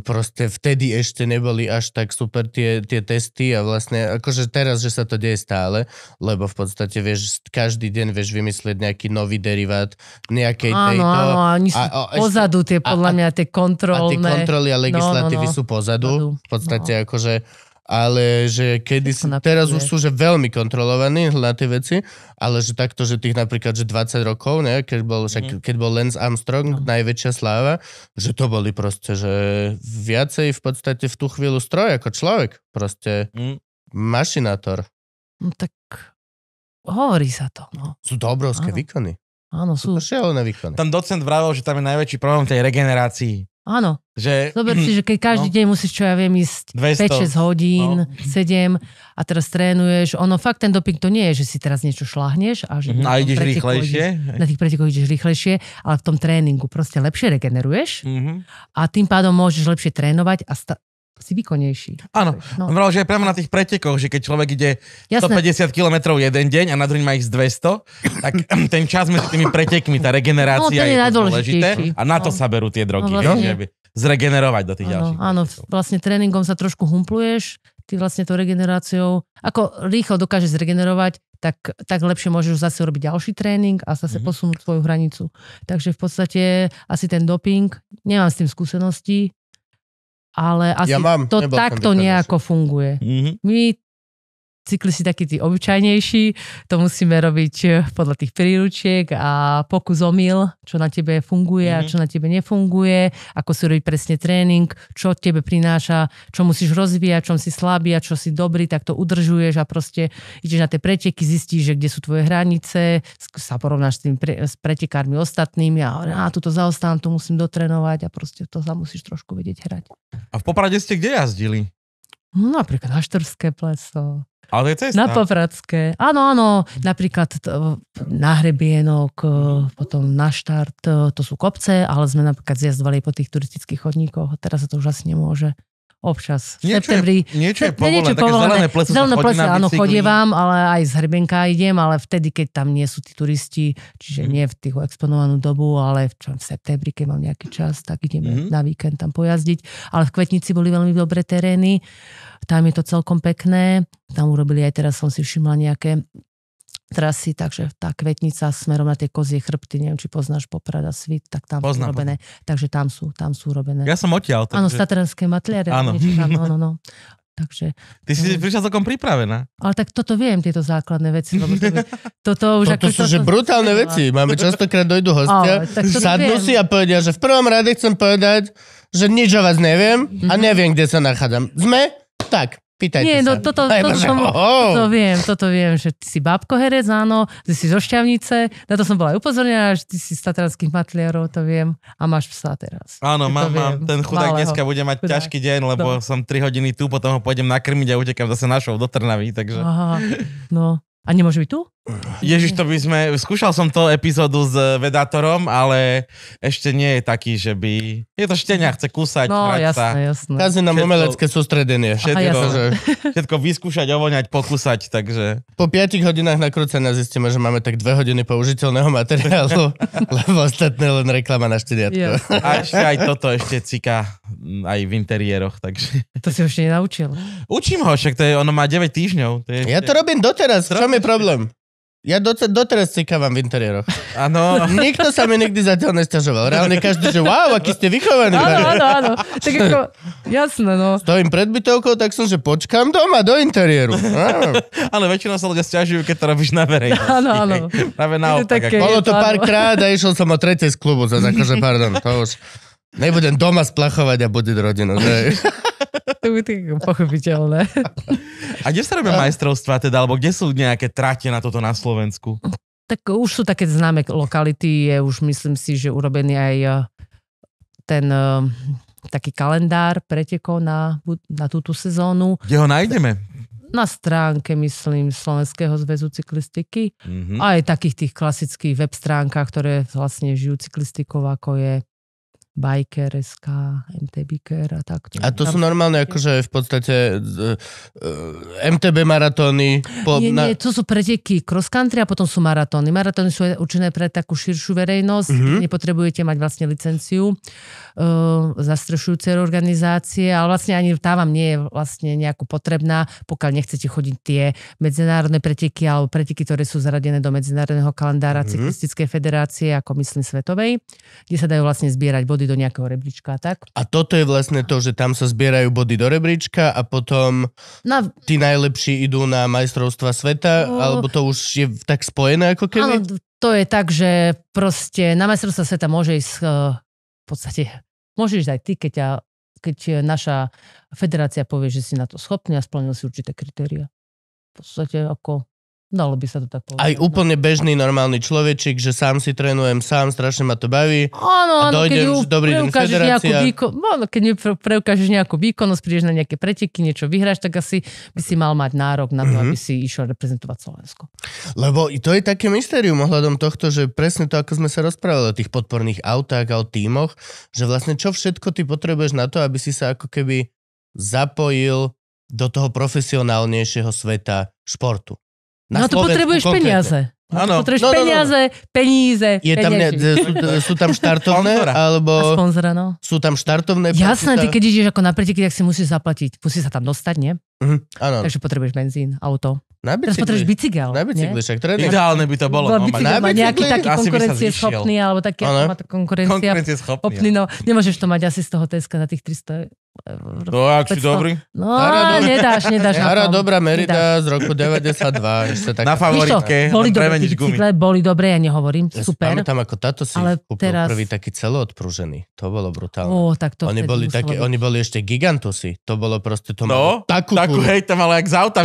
proste vtedy ešte neboli až tak super tie, tie testy a vlastne akože teraz, že sa to deje stále, lebo v podstate vieš, každý deň vieš vymyslieť nejaký nový derivát nejakej áno, tejto. Áno, áno, sú a, a, pozadu tie podľa a, mňa tie kontrolné. A tie kontroly a legislatívy no, no, no. sú pozadu. pozadu. V podstate no. akože ale že kedy si, teraz už sú že veľmi kontrolovaní na tie veci, ale že takto, že tých napríklad, že 20 rokov, ne, keď bol, však, mhm. keď bol Lance Armstrong, no. najväčšia sláva, že to boli proste, že viacej v podstate v tú chvíľu stroj ako človek, proste mm. mašinátor. No tak hovorí sa to. No. Sú to obrovské Áno. výkony. Áno, sú. sú to výkony. Tam docent vravil, že tam je najväčší problém v tej regenerácii Áno. Že... Zober si, že keď každý no. deň musíš, čo ja viem, ísť 5-6 hodín, no. 7 a teraz trénuješ, ono fakt ten doping to nie je, že si teraz niečo šlahneš a že... Mm-hmm. A ideš rýchlejšie. Ideš, na tých pretekoch ideš rýchlejšie, ale v tom tréningu proste lepšie regeneruješ mm-hmm. a tým pádom môžeš lepšie trénovať a sta- si výkonnejší. Áno, no. Vral, že aj práve na tých pretekoch, že keď človek ide Jasné. 150 km jeden deň a na druhý má ich z 200, tak *clears throat* ten čas medzi tými pretekmi, tá regenerácia no, je, je dôležité a na to no. sa berú tie drogy, no, vlastne. no, zregenerovať do tých ano, ďalších. Áno, vlastne tréningom sa trošku humpluješ, ty vlastne tou regeneráciou, ako rýchlo dokážeš zregenerovať, tak, tak lepšie môžeš zase robiť ďalší tréning a zase mm-hmm. posunúť svoju hranicu. Takže v podstate asi ten doping, nemám s tým skúsenosti, ale asi ja mám, to takto nejako funguje. Mm-hmm. My cyklisti takí tí obyčajnejší, to musíme robiť eh, podľa tých príručiek a pokus omyl, čo na tebe funguje mm-hmm. a mhm. čo na tebe nefunguje, ako si robiť presne tréning, čo tebe prináša, čo musíš rozvíjať, čom si slabý a čo si dobrý, tak to udržuješ a proste ideš na tie preteky, zistíš, že kde sú tvoje hranice, sa porovnáš s, tým pre, s pretekármi ostatnými a, a to zaostávam, tu musím dotrenovať a proste to sa musíš trošku vedieť hrať. A v Poprade ste kde jazdili? No napríklad na Štorské pleso. Ale to je cesta. Na Popradské. Áno, áno. Napríklad to, na Hrebienok, e, potom na Štart, e, to sú kopce, ale sme napríklad zjazdovali po tých turistických chodníkoch. Teraz sa to už asi nemôže občas. V niečo septembri. Je, niečo je povolené, niečo také povolené. zelené pleso. Zelené pleso, áno, chodievam, ale aj z Hrbenka idem, ale vtedy, keď tam nie sú tí turisti, čiže mm. nie v tých exponovanú dobu, ale v, čo, v septembri, keď mám nejaký čas, tak ideme mm. na víkend tam pojazdiť. Ale v Kvetnici boli veľmi dobré terény, tam je to celkom pekné. Tam urobili aj teraz, som si všimla nejaké trasy, takže tá kvetnica smerom na tie kozie chrbty, neviem, či poznáš Poprada Svit, tak tam Poznam, sú robené, takže tam sú, tam sú urobené. Ja som odtiaľ. Takže... Áno, z Tatranské matliare. Áno. áno, áno, Takže, Ty si um, prišla celkom pripravená. Ale tak toto viem, tieto základné veci. Lebo to, toto už toto ako, sú toto, že brutálne veci. Máme častokrát dojdu hostia, ale, sadnú viem. si a povedia, že v prvom rade chcem povedať, že nič o vás neviem a mhm. neviem, kde sa nachádzam. Sme? Tak. Pýtajte Nie, no sa. No, toto, Aj, toto, som, oh. toto viem, toto viem, že ty si bábko herec, áno, ty si zo Šťavnice, na to som bola aj upozornená, že ty si z Tatranských matliarov, to viem, a máš psa teraz. Áno, mám, mám, ten chudák Malého. dneska bude mať chudák. ťažký deň, lebo no. som 3 hodiny tu, potom ho pôjdem nakrmiť a utekam zase našou do Trnavy, takže... Aha, no. A nemôže byť tu? Ježiš, to by sme... Skúšal som to epizódu s eh, vedátorom, ale ešte nie je taký, že by... Je to štenia, chce kúsať, No, jasné, sa. jasné, jasné. Teraz je na umelecké sústredenie. Všetko, Aha, že *laughs* Všetko vyskúšať, ovoňať, pokúsať, takže... po 5 hodinách nakrúcenia zistíme, že máme tak 2 hodiny použiteľného materiálu, *laughs* lebo ostatné len reklama na štediatko. A ešte aj toto ešte cika mm, aj v interiéroch, takže... To si ho ešte nenaučil. Učím ho, však to je, ono má 9 týždňov. To je Ja to robím doteraz, čo mi je problém? Ja dot- doteraz cikávam v interiéroch. Áno. Nikto sa mi nikdy zatiaľ nestažoval. Reálne *laughs* každý, že wow, aký ste vychovaní. Áno, áno, áno. Tak ako, jasné, no. Stojím pred bytovkou, tak som, že počkám doma do interiéru. Áno. Ale väčšinou sa ľudia stiažujú, keď to robíš na verejnosti. *laughs* Áno, áno. Práve naopak. Také, Bolo to pár krát a išiel som o tretej z klubu. Zase akože, pardon, to už... Nebudem doma splachovať a budiť rodinu. Že? tak pochopiteľné. A kde sa robia majstrovstvá teda, alebo kde sú nejaké trate na toto na Slovensku? Tak už sú také známe lokality, je už myslím si, že urobený aj eh, ten eh, taký kalendár pretekov na, na túto sezónu. Kde ho nájdeme? Na stránke, myslím, Slovenského zväzu cyklistiky. Mm-hmm. A aj takých tých klasických web stránkach, ktoré vlastne žijú cyklistikou, ako je Biker, SK, MTB a takto. A to tam sú normálne akože v podstate uh, eh, eh, MTB maratóny? Po, nie, nie, to sú preteky cross country a potom sú maratóny. Maratóny sú určené pre takú širšiu verejnosť, uh-huh. nepotrebujete mať vlastne licenciu uh, zastrešujúce organizácie, ale vlastne ani tá vám nie je vlastne nejako potrebná, pokiaľ nechcete chodiť tie medzinárodné preteky alebo preteky, ktoré sú zaradené do medzinárodného kalendára uh-huh. cyklistickej federácie, ako myslím svetovej, kde sa dajú vlastne zbierať body body do nejakého rebríčka a tak. A toto je vlastne to, že tam sa zbierajú body do rebríčka a potom na... tí najlepší idú na majstrovstva sveta, uh... alebo to už je tak spojené ako keby? Áno, to je tak, že proste na majstrovstva sveta môže ísť uh, v podstate, môže aj ty, keď, ja, keď naša federácia povie, že si na to schopný a splnil si určité kritéria. V podstate ako Dalo by sa to tak povedať. Aj no. úplne bežný normálny človečik, že sám si trénujem sám, strašne ma to baví. Áno, áno, keď ju dobrý preukážeš Výkon, keď preukážeš nejakú výkonnosť, prídeš na nejaké preteky, niečo vyhráš, tak asi by si mal mať nárok na to, mm-hmm. aby si išiel reprezentovať Slovensko. Lebo to je také mysterium ohľadom tohto, že presne to, ako sme sa rozprávali o tých podporných autách a o tímoch, že vlastne čo všetko ty potrebuješ na to, aby si sa ako keby zapojil do toho profesionálnejšieho sveta športu. Na, no to Slovensku potrebuješ konkrétne. peniaze. No Áno. Potrebuješ no, no, no, peniaze, peníze, je tam ne, sú, sú tam štartovné, alebo... A sponzora, no. Sú tam štartovné... Jasné, ty keď ideš ako na preteky, tak si musíš zaplatiť. Musíš sa tam dostať, nie? Mhm, Ano. Takže potrebuješ benzín, auto. Na bicykli. Teraz potrebuješ bicykel. Na bicykli, však treba. Ideálne by to bolo. bolo no, bicykel, na nejaký taký schopný, alebo taký, ako má to konkurencia. Schopný, No, nemôžeš to mať asi z toho Teska za tých 300 eur. No, ak 500. si dobrý. No, Hara, nedáš, nedáš. Hara, dobrá Merida z roku 92. tak... Na favoritke. Boli dobré bicykle, boli dobré, ja nehovorím, ja super. Pamätám, ako táto si kúpil teraz... prvý taký celoodpružený. To bolo brutálne. O, tak to oni, boli také, oni boli ešte gigantusy. To bolo proste, to no, takú, takú hej, tam ale jak z auta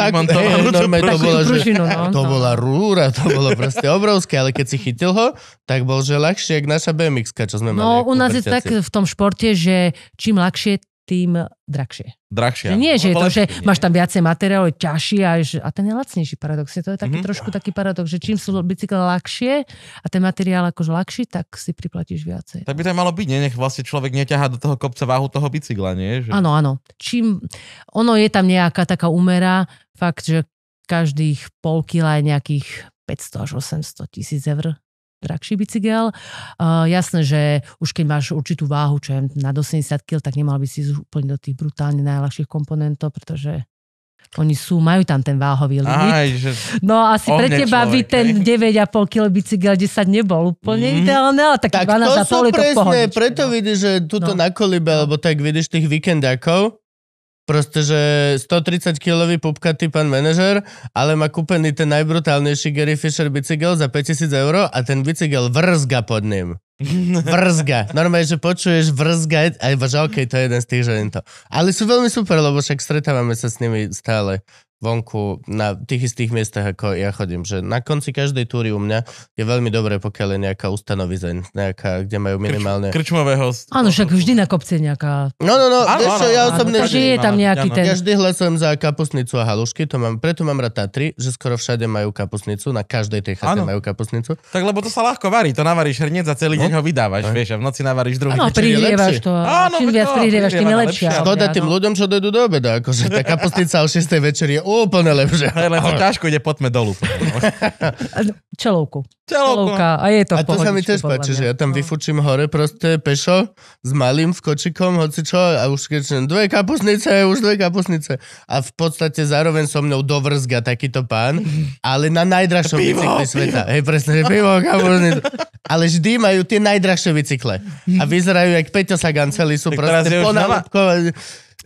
to bola, pružinu, no, to no. bola rúra, to bolo proste obrovské, ale keď si chytil ho, tak bol, že ľahšie, ako naša BMX, čo sme no, mali. No, u nás je tak v tom športe, že čím ľahšie, tým drahšie. Drahšie. Že nie, no, že, je to, že nie. máš tam viacej materiálu, ťažší a, že, a ten je lacnejší paradox. Je to je taký mm-hmm. trošku taký paradox, že čím sú bicykle ľahšie a ten materiál akože ľahší, tak si priplatíš viacej. Tak by to malo byť, nie? Nech vlastne človek neťahá do toho kopca váhu toho bicykla, nie? Áno, že... áno. Čím, ono je tam nejaká taká úmera, fakt, že každých pol kila je nejakých 500 až 800 tisíc eur drahší bicykel. Uh, jasné, že už keď máš určitú váhu, čo je na 80 kg, tak nemal by si ísť úplne do tých brutálne najľahších komponentov, pretože oni sú, majú tam ten váhový limit. Aj, že... No asi pre teba človek, by ten 9,5 kg bicykel 10 nebol úplne mm. ideálne, ale tak, tak 12,5 to, to presne, pohodič, preto no. vidíš, že tuto no. na kolibe, no. alebo tak vidíš tých víkendákov, proste, že 130 kilový pupkatý pán manažer, ale má kúpený ten najbrutálnejší Gary Fisher bicykel za 5000 eur a ten bicykel vrzga pod ním. *laughs* Vrzga. Normálne, že počuješ vrzga aj v žalkej, to je jeden z tých želintov. Ale sú veľmi super, lebo však stretávame sa s nimi stále vonku na tých istých miestach, ako ja chodím. Že na konci každej túry u mňa je veľmi dobré, pokiaľ je nejaká ustanovizeň, nejaká, kde majú minimálne... Krč, krčmové host. Áno, však vždy na kopci nejaká... No, no, no, áno, áno, ja áno, som áno, je tam nejaký áno. ten... Ja vždy hlasujem za kapusnicu a halušky, to mám, preto mám rád Tatry, že skoro všade majú kapusnicu, na každej tej chate áno. majú kapusnicu. Tak lebo to sa ľahko varí, to navaríš hrniec a celý no? deň ho vydávaš, no? vieš, a v noci navaríš druhý. Áno, pririevaš to. Áno, čím viac pririevaš, tým je lepšie. Škoda tým ľuďom, čo dojdú do obeda, akože tá *laughs* kapusnica o 6 večer je Úplne lepšie. Ale len to ťažko ide, poďme dolu. *laughs* Čelovku. Čelovka. A je to A to sa mi tiež páči, že ja tam no. vyfučím hore proste pešo s malým skočikom, hoci čo, a už keď dve kapusnice, už dve kapusnice. A v podstate zároveň so mnou dovrzga takýto pán, ale na najdražšom bicykli sveta. Hej, presne, že pivo, kapusnice. Ale vždy majú tie najdražšie bicykle. A vyzerajú jak Peťo Sagan, celý sú proste ponalepkovaní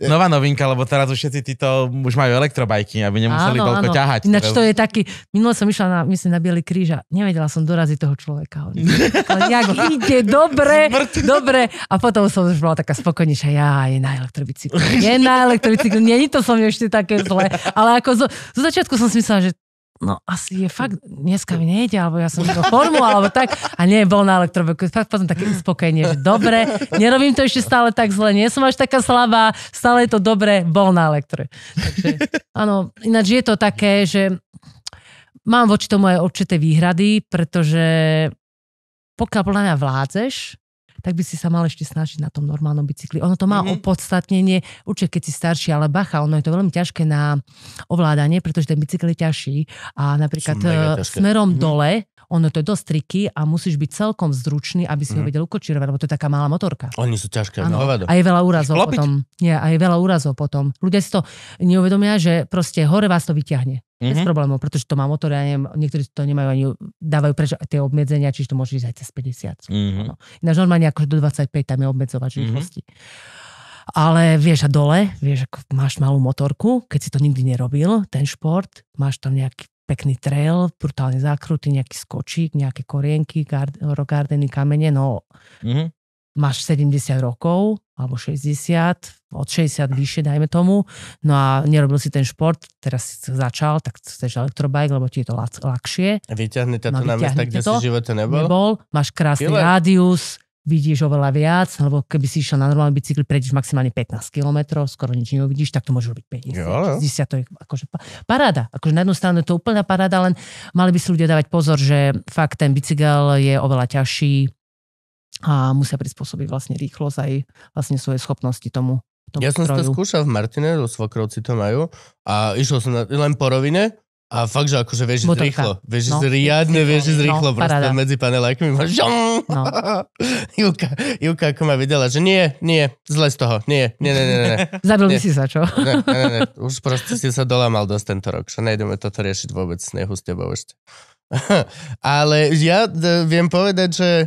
nová novinka, lebo teraz už všetci títo už majú elektrobajky, aby nemuseli áno, toľko áno. ťahať. Ináč teda- to je taký, minule som išla na, myslím, na Bielý kríž a nevedela som doraziť toho človeka. nejak *laughs* ide, dobre, dobre. A potom som už bola taká spokojnejšia, ja je na elektrobicyklu, je na *laughs* elektrobicyklu, nie, to som ešte také zle. Ale ako zo, zo začiatku som si myslela, že no asi je fakt, dneska mi nejde, alebo ja som to *laughs* formu, alebo tak, a nie, bol na elektrobeku. Fakt potom také *laughs* uspokojenie, že dobre, nerobím to ešte stále tak zle, nie som až taká slabá, stále je to dobre, bol na elektro. Takže, áno, ináč je to také, že mám voči tomu aj určité výhrady, pretože pokiaľ podľa mňa vládzeš, tak by si sa mal ešte snažiť na tom normálnom bicykli. Ono to má mm-hmm. opodstatnenie, určite keď si starší, ale bacha, ono je to veľmi ťažké na ovládanie, pretože ten bicykel je ťažší a napríklad e, smerom mm-hmm. dole ono to je dosť triky a musíš byť celkom zručný, aby si mm. ho mhm. vedel ukočírovať, lebo to je taká malá motorka. Oni sú ťažké, ano. No, a je veľa úrazov Šklopiť. potom. Nie, a je veľa úrazov potom. Ľudia si to neuvedomia, že proste hore vás to vyťahne. Mm-hmm. Bez mhm. problémov, pretože to má motor, ja neviem, niektorí to nemajú ani, dávajú preč tie obmedzenia, čiže to môže ísť aj cez 50. Mm-hmm. No. Ináč normálne ako do 25 tam je obmedzovač mm-hmm. rýchlosti. Ale vieš, a dole, vieš, ako máš malú motorku, keď si to nikdy nerobil, ten šport, máš tam nejaký pekný trail, brutálne zákrutý, nejaký skočík, nejaké korienky, rogardeny, kamene, no mm-hmm. máš 70 rokov, alebo 60, od 60 vyššie, dajme tomu, no a nerobil si ten šport, teraz si začal, tak chceš elektrobike, lebo ti je to ľahšie. Vyťahne ťa to no, na miesta, kde to, si živote nebol? Nebol, máš krásny Chile. rádius, vidíš oveľa viac, lebo keby si išiel na normálny bicykel, prejdeš maximálne 15 km, skoro nič neuvidíš, tak to môže robiť 50, jo, jo. 60, to je akože paráda. Akože na jednu stranu je to úplná paráda, len mali by si ľudia dávať pozor, že fakt ten bicykel je oveľa ťažší a musia prispôsobiť vlastne rýchlosť aj vlastne svoje schopnosti tomu. tomu ja stroju. som to skúšal v Martine, do svokrovci to majú a išiel som na, len po rovine a fakt, že akože vieš ísť rýchlo. Vieš ísť no. riadne, vieš ísť no, rýchlo. No, proste medzi panelákmi máš... No. *laughs* Juka, Juka, ako ma videla, že nie, nie, zle z toho, nie, nie, nie, nie. nie. Zabil by si sa, čo? ne, ne, ne, už proste si sa dolamal dosť tento rok, že nejdeme toto riešiť vôbec, nehu s tebou ešte. *laughs* Ale ja d- e, viem povedať, že e,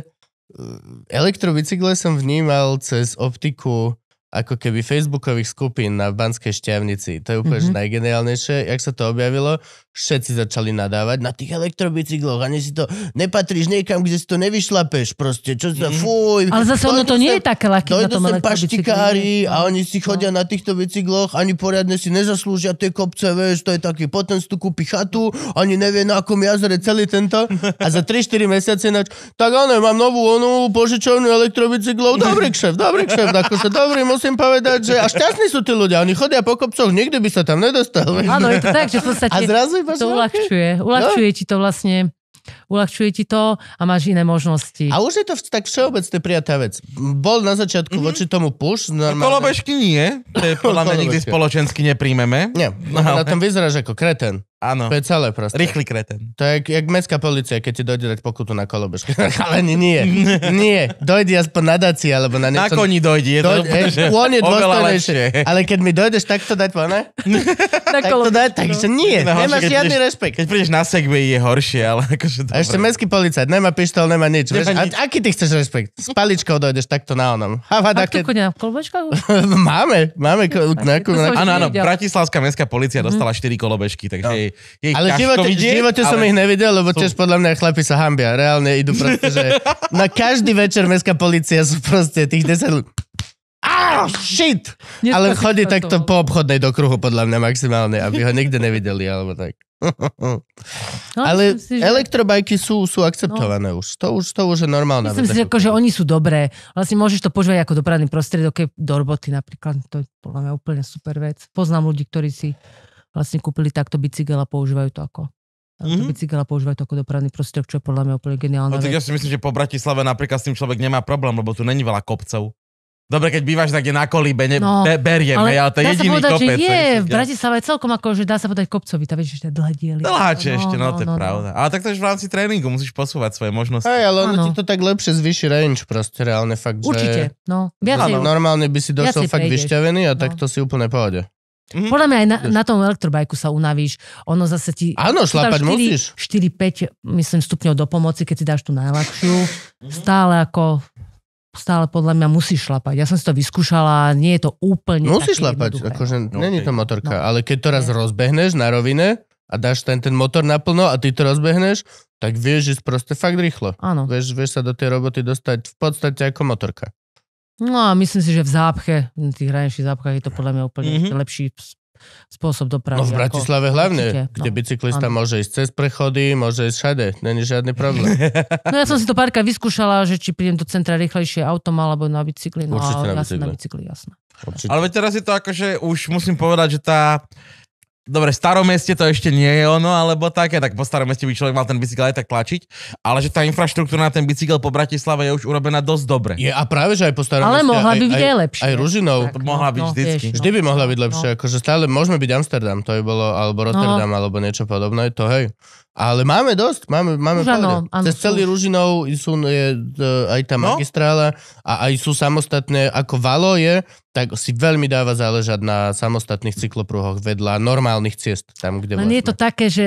elektrobicykle som vnímal cez optiku ako keby facebookových skupín na Banskej šťavnici. To je úplne mm-hmm. najgeniálnejšie. Jak sa to objavilo, všetci začali nadávať na tých elektrobicykloch ani si to, nepatríš niekam, kde si to nevyšlapeš proste, čo sa, mhm. fuj. Ale zase ono to nie je také ľahké Dojdu tom paštikári a mhm. oni si chodia no. na týchto bicykloch, ani poriadne si nezaslúžia tie kopce, vieš, to je taký, potom tu kúpi chatu, ani nevie na akom jazere celý tento a za 3-4 mesiace nač, tak áno, mám novú onú požičovnú elektrobicyklov, dobrý kšef, dobrý kšef, ako sa dobrý, musím povedať, že a šťastní sú tí ľudia. Oni chodia po kopcoch, nikdy by sa tam nedostali. Áno, je to tak, že v podstate a zrazu to uľahčuje. Uľahčuje no? ti to vlastne uľahčuje ti to a máš iné možnosti. A už je to v, tak všeobecne prijatá vec. Bol na začiatku mm-hmm. voči tomu push. Normálne. Kolobežky nie. To je podľa mňa *laughs* nikdy spoločensky nepríjmeme. Nie. No, na tom vyzeráš ako kreten. Áno. To je celé proste. Rýchly kreten. To je jak, jak mestská policia, keď ti dojde dať pokutu na kolobežke. *laughs* Ale nie, nie. Dojde aspoň na daci, alebo na niečo. Na koni dojde. Je to dojde, hej, on je dôstojnejšie. Ale keď mi dojdeš takto dať, ne? *laughs* na to dať, no. takže no. nie. No, nemáš žiadny prídeš, rešpekt. Keď prídeš na segbe, je horšie, ale akože... Dobre. A ešte mestský policajt, nemá pištol, nemá nič. Nemá nič. A, aký ty chceš rešpekt? S paličkou dojdeš takto na onom. a tak keď... na kolobežkách? *laughs* máme, máme. Áno, áno, bratislavská mestská policia mhm. dostala 4 kolobežky, takže no je, ale ťažko živote, vidieť, živote ale... som ich nevidel, lebo sú... tiež podľa mňa chlapi sa hambia. Reálne idú proste, že na každý večer mestská policia sú proste tých 10 Oh, shit! Nie ale chodí to takto to. po obchodnej do kruhu, podľa mňa maximálne, aby ho nikde nevideli, alebo tak. *laughs* No, ale si, že... elektrobajky sú, sú akceptované no. už. To už. To už je normálne Myslím si, ako, že akože oni sú dobré. Vlastne môžeš to požívať ako dopravný prostriedok do roboty napríklad. To je podľa mňa úplne super vec. Poznám ľudí, ktorí si vlastne kúpili takto bicykel a používajú to ako Mm-hmm. bicykel a používajú to ako dopravný prostriedok, čo je podľa mňa úplne geniálne. No tak ja si myslím, že po Bratislave napríklad s tým človek nemá problém, lebo tu není veľa kopcov. Dobre, keď bývaš tak, kde na kolíbe, ne, no, be, berieme, ale, ale to je jediný povedať, kopec. Že je, v Bratislave celkom ako, že dá sa povedať tá vieš, ešte dlhé diely. Dlháče no, ešte, no, no, to je no, no. pravda. No. Ale tak to už v rámci tréningu musíš posúvať svoje možnosti. Aj, ale ono ti to tak lepšie zvyši range proste reálne fakt, Určite, že... Určite, no. Viacej, no, normálne by si došiel fakt vyšťavený a no. tak to si úplne pohode. Mm-hmm. Podľa mňa aj na, na tom elektrobajku sa unavíš. Ono zase ti... Áno, šlapať musíš. 4-5, myslím, stupňov do pomoci, keď si dáš tú najľahšiu. Mm-hmm. Stále ako stále podľa mňa musíš šlapať. Ja som si to vyskúšala, nie je to úplne Musíš šlapať, akože no, není to motorka, no. ale keď to raz rozbehneš na rovine a dáš ten, ten motor naplno a ty to rozbehneš, tak vieš ísť proste fakt rýchlo. Áno. Vieš, vieš sa do tej roboty dostať v podstate ako motorka. No a myslím si, že v zápche, v tých hranejších zápchách je to podľa mňa úplne mm-hmm. lepší spôsob dopravy. No v Bratislave ako... hlavne, určite, no. kde bicyklista ano. môže ísť cez prechody, môže ísť všade, není žiadny problém. *laughs* No ja som si to párka vyskúšala, že či prídem do centra rýchlejšie autom alebo na bicykli, no určite ale na bicykli. jasné na bicykli, jasné. Určite. Ale teraz je to akože, už musím povedať, že tá dobre, starom meste to ešte nie je ono, alebo také, tak po starom meste by človek mal ten bicykel aj tak tlačiť, ale že tá infraštruktúra na ten bicykel po Bratislave je už urobená dosť dobre. Je, a práve, že aj po starom Ale meste, mohla by aj, byť aj, aj lepšie. Aj Ružinov. Tak, mohla no, byť no, vždycky. Vieš, Vždy no. by mohla byť lepšie, no. akože stále môžeme byť Amsterdam, to by bolo, alebo Rotterdam, no. alebo niečo podobné, to hej. Ale máme dosť, máme, máme Ružanov, áno, Cez celý Ružinov sú, je e, aj tá no? magistrála a aj sú samostatné, ako Valo je, tak si veľmi dáva záležať na samostatných cyklopruhoch vedľa normálnych ciest, tam, kde Len vlastne. je to také, že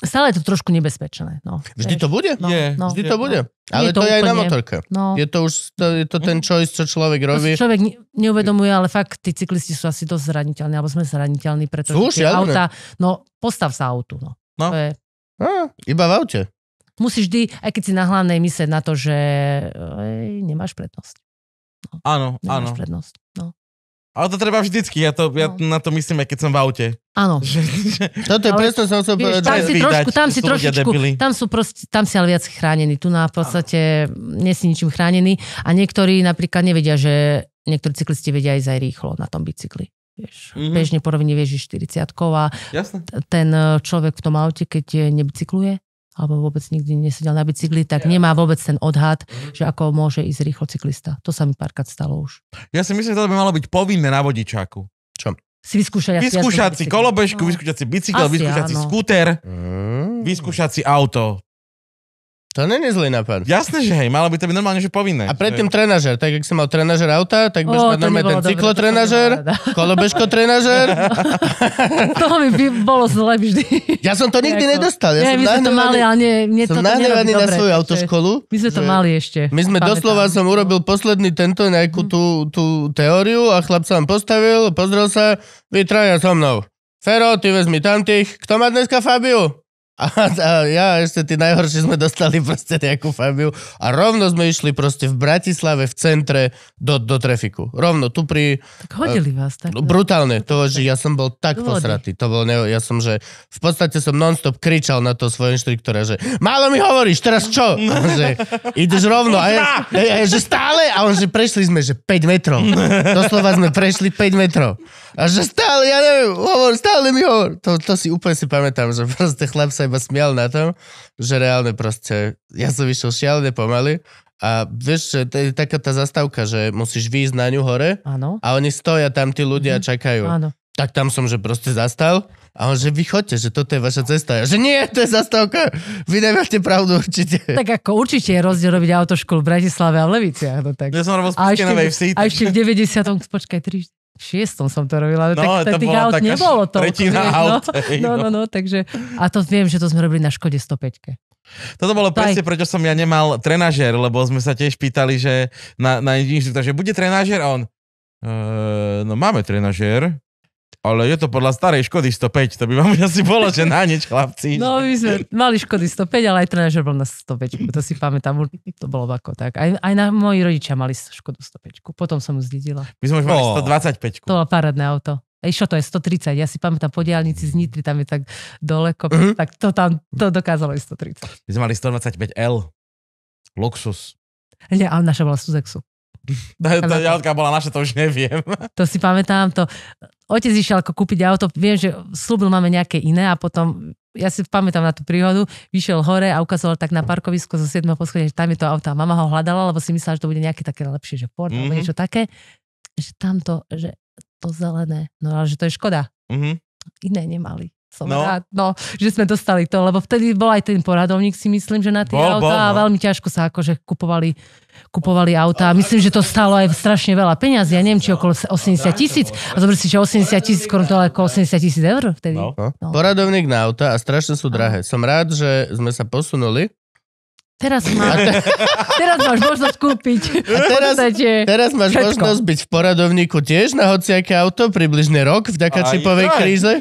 stále je to trošku nebezpečné. No, vždy vieš. to bude? No, no, vždy je, to bude. No. Ale je to, to je aj na motorke. No. Je to už to, je to mm. ten choice, čo človek robí. To človek neuvedomuje, ale fakt tí cyklisti sú asi dosť zraniteľní, alebo sme zraniteľní, pretože Súš, tie auta, no postav sa autu. No. No. To je... Á, iba v aute. Musíš vždy, aj keď si na hlavnej, myslieť na to, že ej, nemáš prednosť. No. Áno, nemáš áno. prednosť. No. Ale to treba vždycky, ja, to, ja no. na to myslím, aj keď som v aute. Áno. Že, Toto je presne, som chcel povedať. Tam si trošku, tam si trošičku, tam sú proste, tam si ale viac chránení. Tu na podstate nie si ničím chránený. A niektorí napríklad nevedia, že niektorí cyklisti vedia ísť aj rýchlo na tom bicykli. Vieš, mm-hmm. bežne porovne vieš 40 a Jasne. ten e, človek v tom aute, keď e, nebicykluje, alebo vôbec nikdy nesedel na bicykli, tak ja. nemá vôbec ten odhad, mm-hmm. že ako môže ísť rýchlo cyklista. To sa mi párkrát stalo už. Ja si myslím, že to by malo byť povinné na vodičáku. Čo? Si vyskúšať, vyskúšať si kolobežku, no. vyskúšať si bicykel, Asi, vyskúšať áno. si skúter, mm. vyskúšať si auto. To není zlý nápad. Jasné, že hej, malo by to byť normálne, že povinné. A predtým trenažer, tak jak si mal trenažer auta, tak budeš mať normálne ten cyklotrenažer, kolobežko trenažer. No. *laughs* to mi by bolo zle vždy. Ja som to nikdy nedostal. Ja, nie, som my sme to mali, ale nie, mne som to na dobre, svoju autoškolu. My sme to mali ešte. My sme pamätám. doslova, som urobil posledný tento nejakú mhm. tú, tú teóriu a chlap sa vám postavil, pozrel sa, vy traja so mnou. Fero, ty vezmi tamtých. Kto má dneska Fabiu? A, a ja ešte tí najhorší sme dostali proste nejakú fabiu a rovno sme išli proste v Bratislave v centre do, do trafiku. Rovno tu pri... Tak hodili e, vás tak. No, brutálne, to, že ja som bol tak Dôvody. posratý. To bol, ne, ja som, že v podstate som nonstop kričal na to svoje inštruktora, že málo mi hovoríš, teraz čo? *laughs* A on, že ideš rovno. A ja, a ja, že stále? A on, že prešli sme, že 5 metrov. Doslova sme prešli 5 metrov. A že stále, ja neviem, hovor, stále mi hovor. To, to si úplne si pamätám, že proste chlap sa sa iba smial na tom, že reálne proste, ja som išiel šialené pomaly a vieš, že to je taká tá zastávka, že musíš výjsť na ňu hore ano. a oni stoja tam tí ľudia mm-hmm. čakajú. Ano. Tak tam som, že proste zastal a on, že vy chodte, že toto je vaša cesta. Ja, že nie, to je zastávka. Vy nemáte pravdu určite. Tak ako určite je rozdiel robiť autoškolu v Bratislave a v Leviciach. No tak. Ja som robil v A ešte v 90. počkaj, 3 šiestom som to robila, ale no, tak, ale to tých aut nebolo to. Tretina vieš, no. aut. *laughs* No, no, no, no, takže, a to viem, že to sme robili na Škode 105. Toto bolo to presne, aj... prečo som ja nemal trenažer, lebo sme sa tiež pýtali, že na, na inžinier, že bude trenažer on. E, no máme trenažer, ale je to podľa starej Škody 105, to by vám *laughs* asi bolo, že na nič, chlapci. No, my sme mali Škody 105, ale aj trenážer bol na 105, to si pamätám, to bolo ako tak. Aj, aj na moji rodičia mali Škodu 105, potom som ju zdedila. My sme už mali oh. 125. To bolo parádne auto. Išlo to je 130, ja si pamätám po diálnici z Nitry, tam je tak dole uh-huh. tak to tam, to dokázalo 130. My sme mali 125L, Luxus. Nie, ale naša bola Suzexu. Tá, *laughs* tá bola naša, to už neviem. To si pamätám, to otec išiel ako kúpiť auto, viem, že slúbil máme nejaké iné a potom ja si pamätám na tú príhodu, vyšiel hore a ukazoval tak na parkovisko zo 7. poschodia, že tam je to auto a mama ho hľadala, lebo si myslela, že to bude nejaké také lepšie, že Ford mm-hmm. alebo mhm. niečo také, že tamto, že to zelené, no ale že to je škoda. Mm-hmm. Iné nemali som no. rád, no, že sme dostali to, lebo vtedy bol aj ten poradovník, si myslím, že na tie bol, autá bol, no. a veľmi ťažko sa akože kupovali, kupovali autá. Myslím, že to stálo aj strašne veľa peňazí, ja neviem, či okolo 80 tisíc. A zober si, že 80 tisíc, skoro to ako 80 tisíc eur vtedy. No. no. No. Poradovník na auta a strašne sú drahé. Som rád, že sme sa posunuli Teraz, má, te... *laughs* teraz máš možnosť kúpiť. teraz, podstate, teraz máš všetko. možnosť byť v poradovníku tiež na hociaké auto, približne rok vďaka čipovej kríze.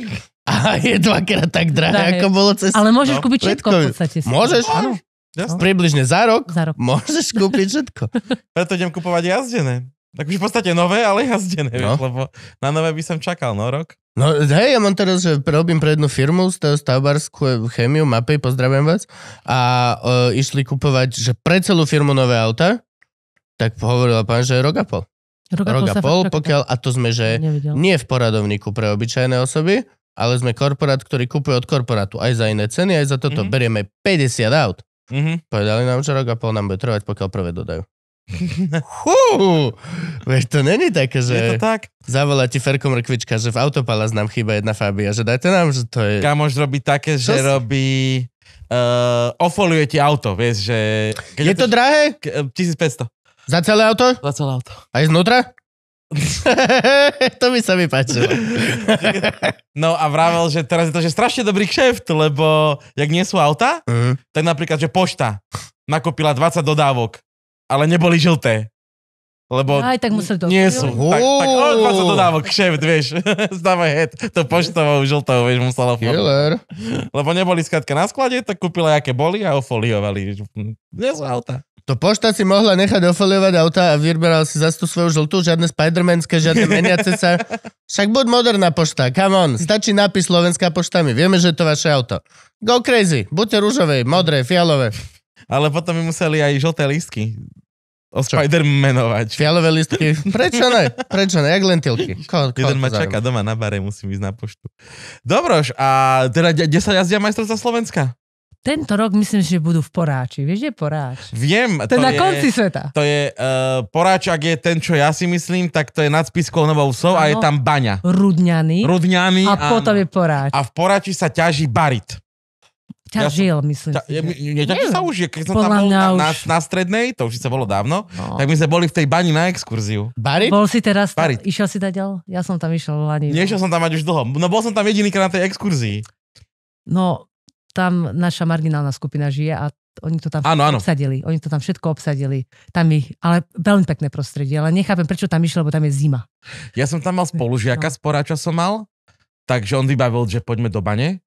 A je dvakrát tak drahé, drahé. ako bolo cez... Ale môžeš no, kúpiť všetko v podstate. Si. Môžeš? Áno. Jasne. Približne za rok, za rok môžeš kúpiť všetko. *laughs* Preto idem kupovať jazdené. Tak už v podstate nové, ale jazdené, no. Vieš, lebo na nové by som čakal, no rok. No hej, ja mám teraz, že robím pre jednu firmu z stavbarskú chemiu, mapy, pozdravím vás. A e, išli kupovať, že pre celú firmu nové auta, tak hovorila pán, že rok Rok a pol, rok a pol pokiaľ, a to sme, že nevidel. nie v poradovníku pre obyčajné osoby, ale sme korporát, ktorý kupuje od korporátu aj za iné ceny, aj za toto. Mm-hmm. Berieme 50 aut. Mm-hmm. Povedali nám, že rok a pol nám bude trvať, pokiaľ prvé dodajú. *laughs* Hú, vieš, to není také, že je to tak? zavolá ti Ferko Mrkvička, že v Autopalaz nám chýba jedna Fabia, že dajte nám, že to je... Kamoš robí také, že si... robí... Uh, eh, ofoluje ti auto, vieš, že... Keď je to, to drahé? 1500. Eh, za celé auto? Za celé auto. Aj znútra? *laughs* to by sa mi páčilo. *laughs* no a vravel, že teraz je to že strašne dobrý kšeft, lebo jak nie sú auta, uh-huh. tak napríklad, že pošta nakopila 20 dodávok, ale neboli žlté. Lebo Aj tak musel to. Nie sú. Tak, tak o, 20 dodávok, kšeft, vieš. Zdávaj *laughs* head. To poštovou žltou, vieš, musela Killer. Lebo neboli skladka na sklade, tak kúpila, aké boli a ofoliovali. Nie sú auta. To pošta si mohla nechať ofoliovať auta a vyberal si zase tú svoju žltú, žiadne spidermanské, žiadne meniace sa. Však buď moderná pošta, come on, stačí nápis Slovenská poštami, vieme, že je to vaše auto. Go crazy, buďte rúžovej, modré, fialové. Ale potom by museli aj žlté lístky Spider-Manovať. Fialové listky. Prečo ne? Prečo ne? Jak lentilky. *laughs* Ko, ko, Jeden ma čaká doma na bare, musím ísť na poštu. Dobroš, a teda 10 jazdia majstrovstva Slovenska. Tento rok myslím, že budú v Poráči. Vieš, kde je Poráč? Viem. To, to je na konci sveta. To je, uh, Poráč, ak je ten, čo ja si myslím, tak to je nad Spiskou Novou sov a je tam baňa. Rudňany. Rudňany. A áno. potom je Poráč. A v Poráči sa ťaží barit. Ťažil, ja som, myslím. Ťa, si, že... sa už, keď som Podľa tam bol na, na, strednej, to už sa bolo dávno, no. tak my sme boli v tej bani na exkurziu. Barit? Bol si teraz, Barit. Tam, išiel si ďal? Ja som tam išiel v Nešiel som tam mať už dlho. No bol som tam jedinýkrát na tej exkurzii. No, tam naša marginálna skupina žije a oni to tam áno, áno. obsadili. Oni to tam všetko obsadili. Tam ich, ale veľmi pekné prostredie, ale nechápem, prečo tam išli, lebo tam je zima. Ja som tam mal no. spolužiaka, no. sporáča som mal, takže on vybavil, že poďme do bane.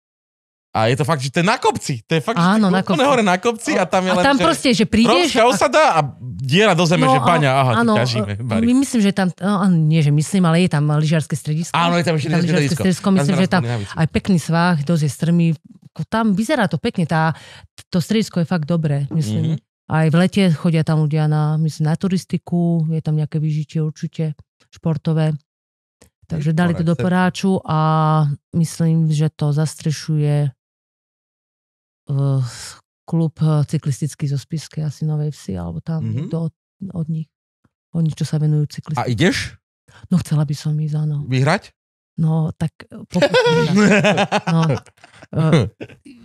A je to fakt, že to je na kopci. To je fakt, Áno, že na kopci. hore na kopci a tam je a len, tam že proste, že prídeš... A... osada a diera do zeme, no, že baňa, aha, áno, ťažíme. E, my myslím, že tam, no, nie že myslím, ale je tam lyžiarske stredisko. Áno, je tam lyžiarske stredisko. stredisko. Myslím, že tam aj pekný svah, dosť je strmý, ako tam vyzerá to pekne, tá, to stredisko je fakt dobré, myslím. Mm-hmm. Aj v lete chodia tam ľudia na, myslím, na turistiku, je tam nejaké vyžitie určite športové. Takže dali to do poráču a myslím, že to zastrešuje uh, klub eh, cyklistický zo Spiske, asi Novej Vsi, alebo tam mm-hmm. niekto od, od nich. Oni, čo sa venujú cyklistiky. A ideš? No chcela by som ísť, áno. Vyhrať? No, tak e, No, no e,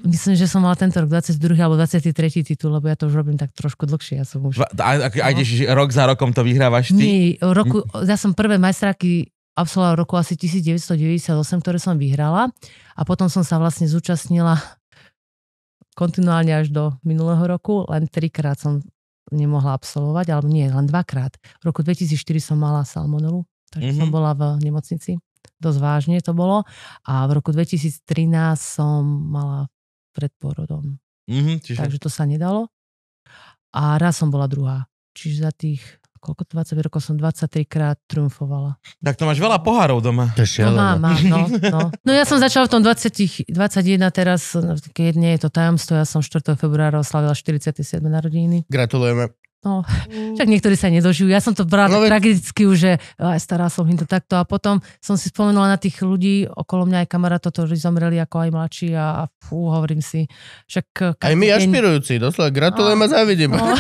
myslím, že som mala tento rok 22. alebo 23. titul, lebo ja to už robím tak trošku dlhšie. Ja som už... A, a, a no. rok za rokom to vyhrávaš ty? Nie, roku, ja som prvé majstráky absolvovala roku asi 1998, ktoré som vyhrala a potom som sa vlastne zúčastnila kontinuálne až do minulého roku, len trikrát som nemohla absolvovať, alebo nie, len dvakrát. V roku 2004 som mala salmonelu, takže mm-hmm. som mhm. bola v nemocnici. Dosť vážne to bolo. A v roku 2013 som mala pred porodom. Mm-hmm, čiže... Takže to sa nedalo. A raz som bola druhá. Čiže za tých koľko 20 rokov som 23 krát triumfovala. Tak to máš veľa pohárov doma. To, no, má, má, no, no. *laughs* No ja som začala v tom 20, 21 teraz, keď nie je to tajomstvo, ja som 4. februára oslavila 47. narodiny. Gratulujeme. No, mm. však niektorí sa nedožijú. Ja som to brala no, tragicky už, že aj stará som im to takto. A potom som si spomenula na tých ľudí okolo mňa aj kamarátov, ktorí zomreli ako aj mladší a, a fú, hovorím si. Však e, aj my deň... ašpirujúci, doslova gratulujem a, a závidím. No. no.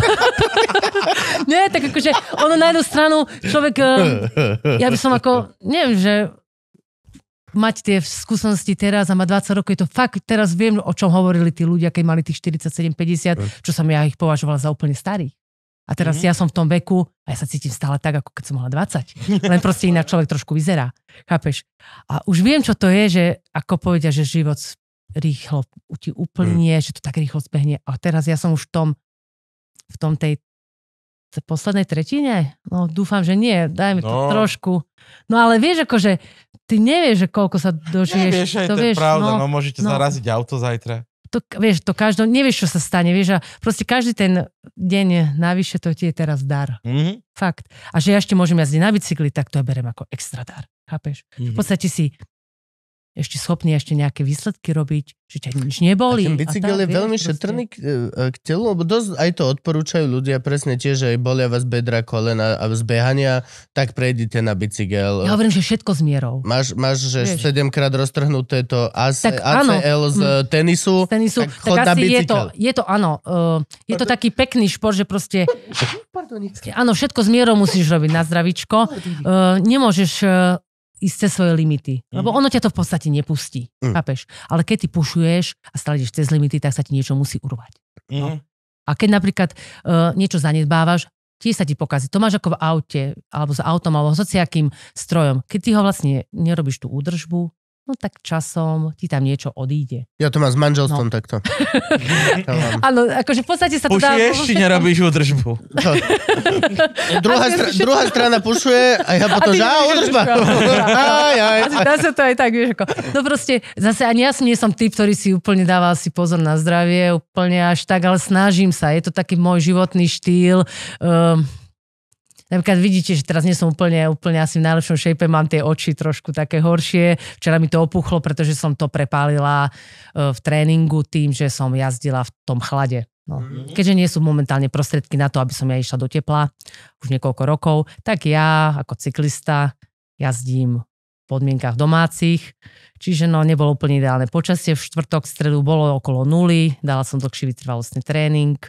*laughs* Nie, tak akože ono na jednu stranu človek, e, ja by som ako, neviem, že mať tie skúsenosti teraz a mať 20 rokov, je to fakt, teraz viem, o čom hovorili tí ľudia, keď mali tých 47-50, hm. čo som ja ich považovala za úplne starých. A teraz mm-hmm. ja som v tom veku a ja sa cítim stále tak, ako keď som mala 20. Len proste iná človek trošku vyzerá. Chápeš? A už viem, čo to je, že ako povedia, že život rýchlo ti uplnie, mm. že to tak rýchlo zbehne. A teraz ja som už v tom, v tom tej v poslednej tretine? No dúfam, že nie. Daj mi no. to trošku. No ale vieš, akože ty nevieš, že koľko sa dožiješ. Nevieš, to vieš, pravda, no, no môžete no. zaraziť auto zajtra to, vieš, to každom, nevieš, čo sa stane, vieš, a proste každý ten deň navyše to ti je teraz dar. Mm-hmm. Fakt. A že ja ešte môžem jazdiť na bicykli, tak to ja berem ako extra dar. Chápeš? Mm-hmm. V mhm. podstate si ešte schopný ešte nejaké výsledky robiť, že ťa nič neboli. A ten bicykel a tá, je veľmi proste... šetrný k, e, e, k telu, lebo dosť aj to odporúčajú ľudia presne že aj bolia vás bedra, kolena a zbehania, tak prejdite na bicykel. Ja hovorím, že všetko s mierou. Máš, máš že Vieš. 7 krát roztrhnuté to AC, tak, ACL áno, z hm. tenisu, z tenisu tak, tak, tak bicykel. Je to, e, je to, áno, uh, je Pardon. to taký pekný šport, že proste... Pardon. Áno, všetko s mierou musíš robiť na zdravičko. Uh, nemôžeš uh, cez svoje limity. Mm. Lebo ono ťa to v podstate nepustí. Mm. Chápeš? Ale keď ty pušuješ a stále ideš cez limity, tak sa ti niečo musí urvať. Mm. No? Mhm. A keď napríklad uh, niečo zanedbávaš, tie sa ti pokazí. To máš ako v aute, alebo s autom, alebo s hociakým strojom. Keď ty ho vlastne nerobíš tú údržbu, no tak časom ti tam niečo odíde. Ja to mám s manželstvom no. takto. *laughs* Áno, akože v podstate sa to dá... Pušuješ, či nerobíš údržbu? No. *laughs* druhá, str- druhá strana pušuje a ja potom, že údržba. *laughs* aj, aj, aj. Dá sa to aj tak, vieš ako. No proste, zase ani ja som nie som typ, ktorý si úplne dával si pozor na zdravie, úplne až tak, ale snažím sa. Je to taký môj životný štýl. Um, Napríklad vidíte, že teraz nie som úplne, úplne asi v najlepšom šejpe, mám tie oči trošku také horšie. Včera mi to opuchlo, pretože som to prepálila e, v tréningu tým, že som jazdila v tom chlade. No. Mhm. Keďže nie sú momentálne prostriedky na to, aby som ja išla do tepla už niekoľko rokov, tak ja ako cyklista jazdím v podmienkach domácich, čiže no nebolo úplne ideálne počasie. V štvrtok, v stredu bolo okolo nuly, dala som dlhší vytrvalostný tréning,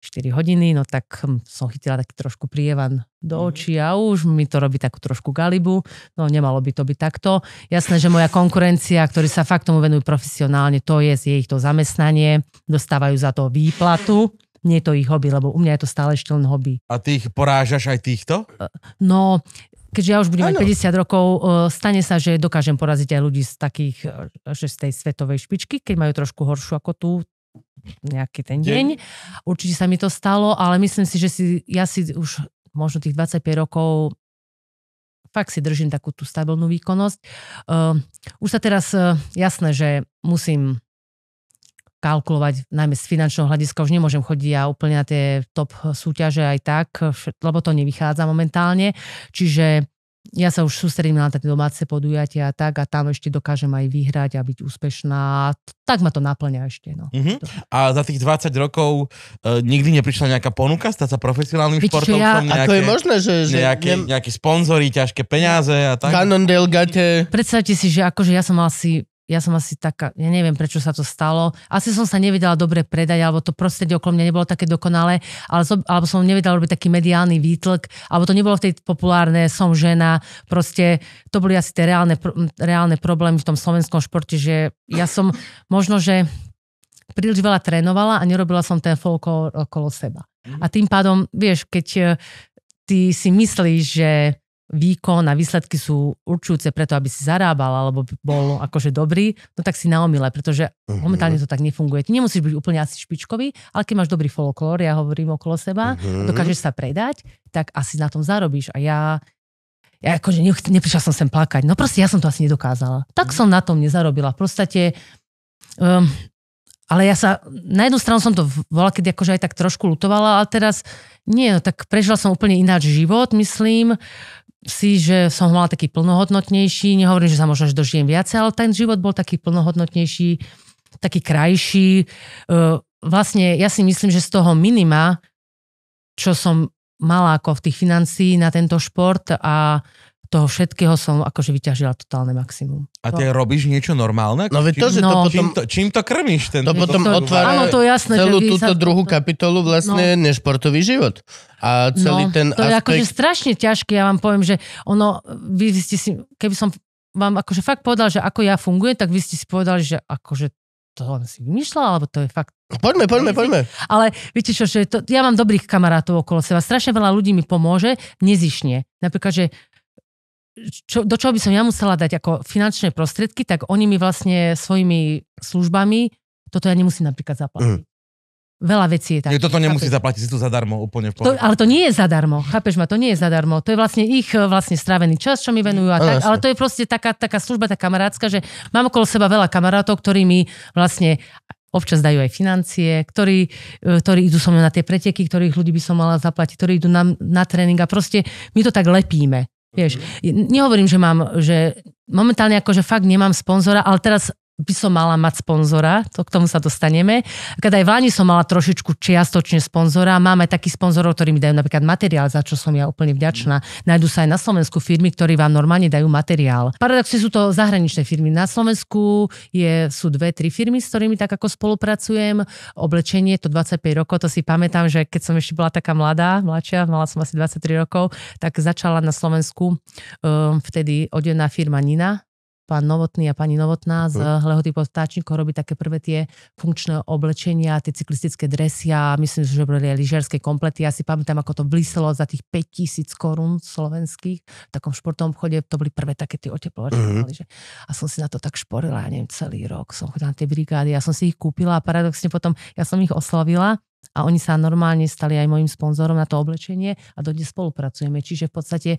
4 hodiny, no tak hm, som chytila taký trošku prievan do mhm. očí a už mi to robí takú trošku galibu, no nemalo by to byť takto. Jasné, že moja konkurencia, ktorí sa fakt tomu venujú profesionálne, to je, je ich to zamestnanie, dostávajú za to výplatu, nie je to ich hobby, lebo u mňa je to stále ešte len hobby. A ty ich porážaš aj týchto? E, no, keďže ja už budem ano. 50 rokov, e, stane sa, že dokážem poraziť aj ľudí z takých, e, že z tej svetovej špičky, keď majú trošku horšiu ako tú nejaký ten deň. deň. Určite sa mi to stalo, ale myslím si, že si, ja si už možno tých 25 rokov fakt si držím takú tú stabilnú výkonnosť. Uh, už sa teraz uh, jasné, že musím kalkulovať najmä z finančného hľadiska. Už nemôžem chodiť ja úplne na tie top súťaže aj tak, lebo to nevychádza momentálne. Čiže ja sa už sústredím na také domáce podujatia a tak a tam ešte dokážem aj vyhrať a byť úspešná. Tak ma to naplňa ešte. No. Mm-hmm. A za tých 20 rokov e, nikdy neprišla nejaká ponuka stať sa profesionálnym športom? Ja... Nejaké, to je možné, že... že nejaké, nem... nejaké sponzory, ťažké peniaze a tak? Predstavte si, že akože ja som asi ja som asi taká, ja neviem prečo sa to stalo. Asi som sa nevedela dobre predať, alebo to prostredie okolo mňa nebolo také dokonalé, ale som, alebo som nevedela robiť taký mediálny výtlk, alebo to nebolo v tej populárne, som žena, proste to boli asi tie reálne, reálne problémy v tom slovenskom športe, že ja som možno, že príliš veľa trénovala a nerobila som ten folk okolo seba. A tým pádom, vieš, keď eh, ty si myslíš, že výkon a výsledky sú určujúce preto, aby si zarábal alebo bol akože dobrý, no tak si naomile, pretože uh-huh. momentálne to tak nefunguje. Ty nemusíš byť úplne asi špičkový, ale keď máš dobrý folklór, ja hovorím okolo seba, uh-huh. dokážeš sa predať, tak asi na tom zarobíš. A ja ja akože ne, neprišla som sem plakať. No proste ja som to asi nedokázala. Tak mhm. som na tom nezarobila. V podstate... Um, ale ja sa, na jednu stranu som to volala, keď akože aj tak trošku lutovala, ale teraz nie, no tak prežila som úplne ináč život, myslím si, že som mala taký plnohodnotnejší, nehovorím, že sa možno že dožijem viacej, ale ten život bol taký plnohodnotnejší, taký krajší. Vlastne ja si myslím, že z toho minima, čo som mala ako v tých financií na tento šport a toho všetkého som akože vyťažila totálne maximum. A ty to... robíš niečo normálne? No čím, to, že no. to potom... Čím to, čím to krmíš? Ten to potom to otvára áno, to jasné, celú že túto sa... druhú kapitolu vlastne no. nešportový život. A no, celý no, ten to aspekt... je akože strašne ťažké, ja vám poviem, že ono, vy ste si, keby som vám akože fakt povedal, že ako ja fungujem, tak vy ste si povedali, že akože to len si vymýšľal, alebo to je fakt... Poďme, poďme, poďme. Ale viete čo, že to, ja mám dobrých kamarátov okolo seba. Strašne veľa ľudí mi pomôže, nezišne. Napríklad, že čo, do čoho by som ja musela dať ako finančné prostriedky, tak oni mi vlastne svojimi službami, toto ja nemusím napríklad zaplatiť. Mm. Veľa vecí je tak. Nie, toto nemusí chápeš? zaplatiť, si to zadarmo úplne v to, Ale to nie je zadarmo, chápeš ma, to nie je zadarmo. To je vlastne ich e, vlastne strávený čas, čo mi venujú a tak, ale to je proste taká, taká služba, tá kamarádska, že mám okolo seba veľa kamarátov, ktorí mi vlastne občas dajú aj financie, ktorí, e, ktorí idú so mnou na tie preteky, ktorých ľudí by som mala zaplatiť, ktorí idú na, na tréning a proste my to tak lepíme. Wiesz, nie hovorím, že mám, že momentálne akože fakt nemám sponzora, ale teraz by som mala mať sponzora, to k tomu sa dostaneme. Keď aj v Lani som mala trošičku čiastočne sponzora, Máme aj takých sponzorov, ktorí mi dajú napríklad materiál, za čo som ja úplne vďačná. Nájdú sa aj na Slovensku firmy, ktorí vám normálne dajú materiál. Paradoxne sú to zahraničné firmy. Na Slovensku je, sú dve, tri firmy, s ktorými tak ako spolupracujem. Oblečenie, to 25 rokov, to si pamätám, že keď som ešte bola taká mladá, mladšia, mala som asi 23 rokov, tak začala na Slovensku um, vtedy odená firma Nina, pán Novotný a pani Novotná z mhm. eh, Lehoty pod Vtáčnikom robí také prvé tie funkčné oblečenia, tie cyklistické dresy a myslím, že boli aj lyžerské komplety. Ja si pamätám, ako to blíselo za tých 5000 korún slovenských v takom športovom obchode. To boli prvé také tie oteplovače. Mm-hmm. A som si na to tak šporila, ja neviem, celý rok. Som chodila na tie brigády, ja som si ich kúpila a paradoxne potom ja som ich oslovila a oni sa normálne stali aj môjim sponzorom na to oblečenie a dodnes spolupracujeme. Čiže v podstate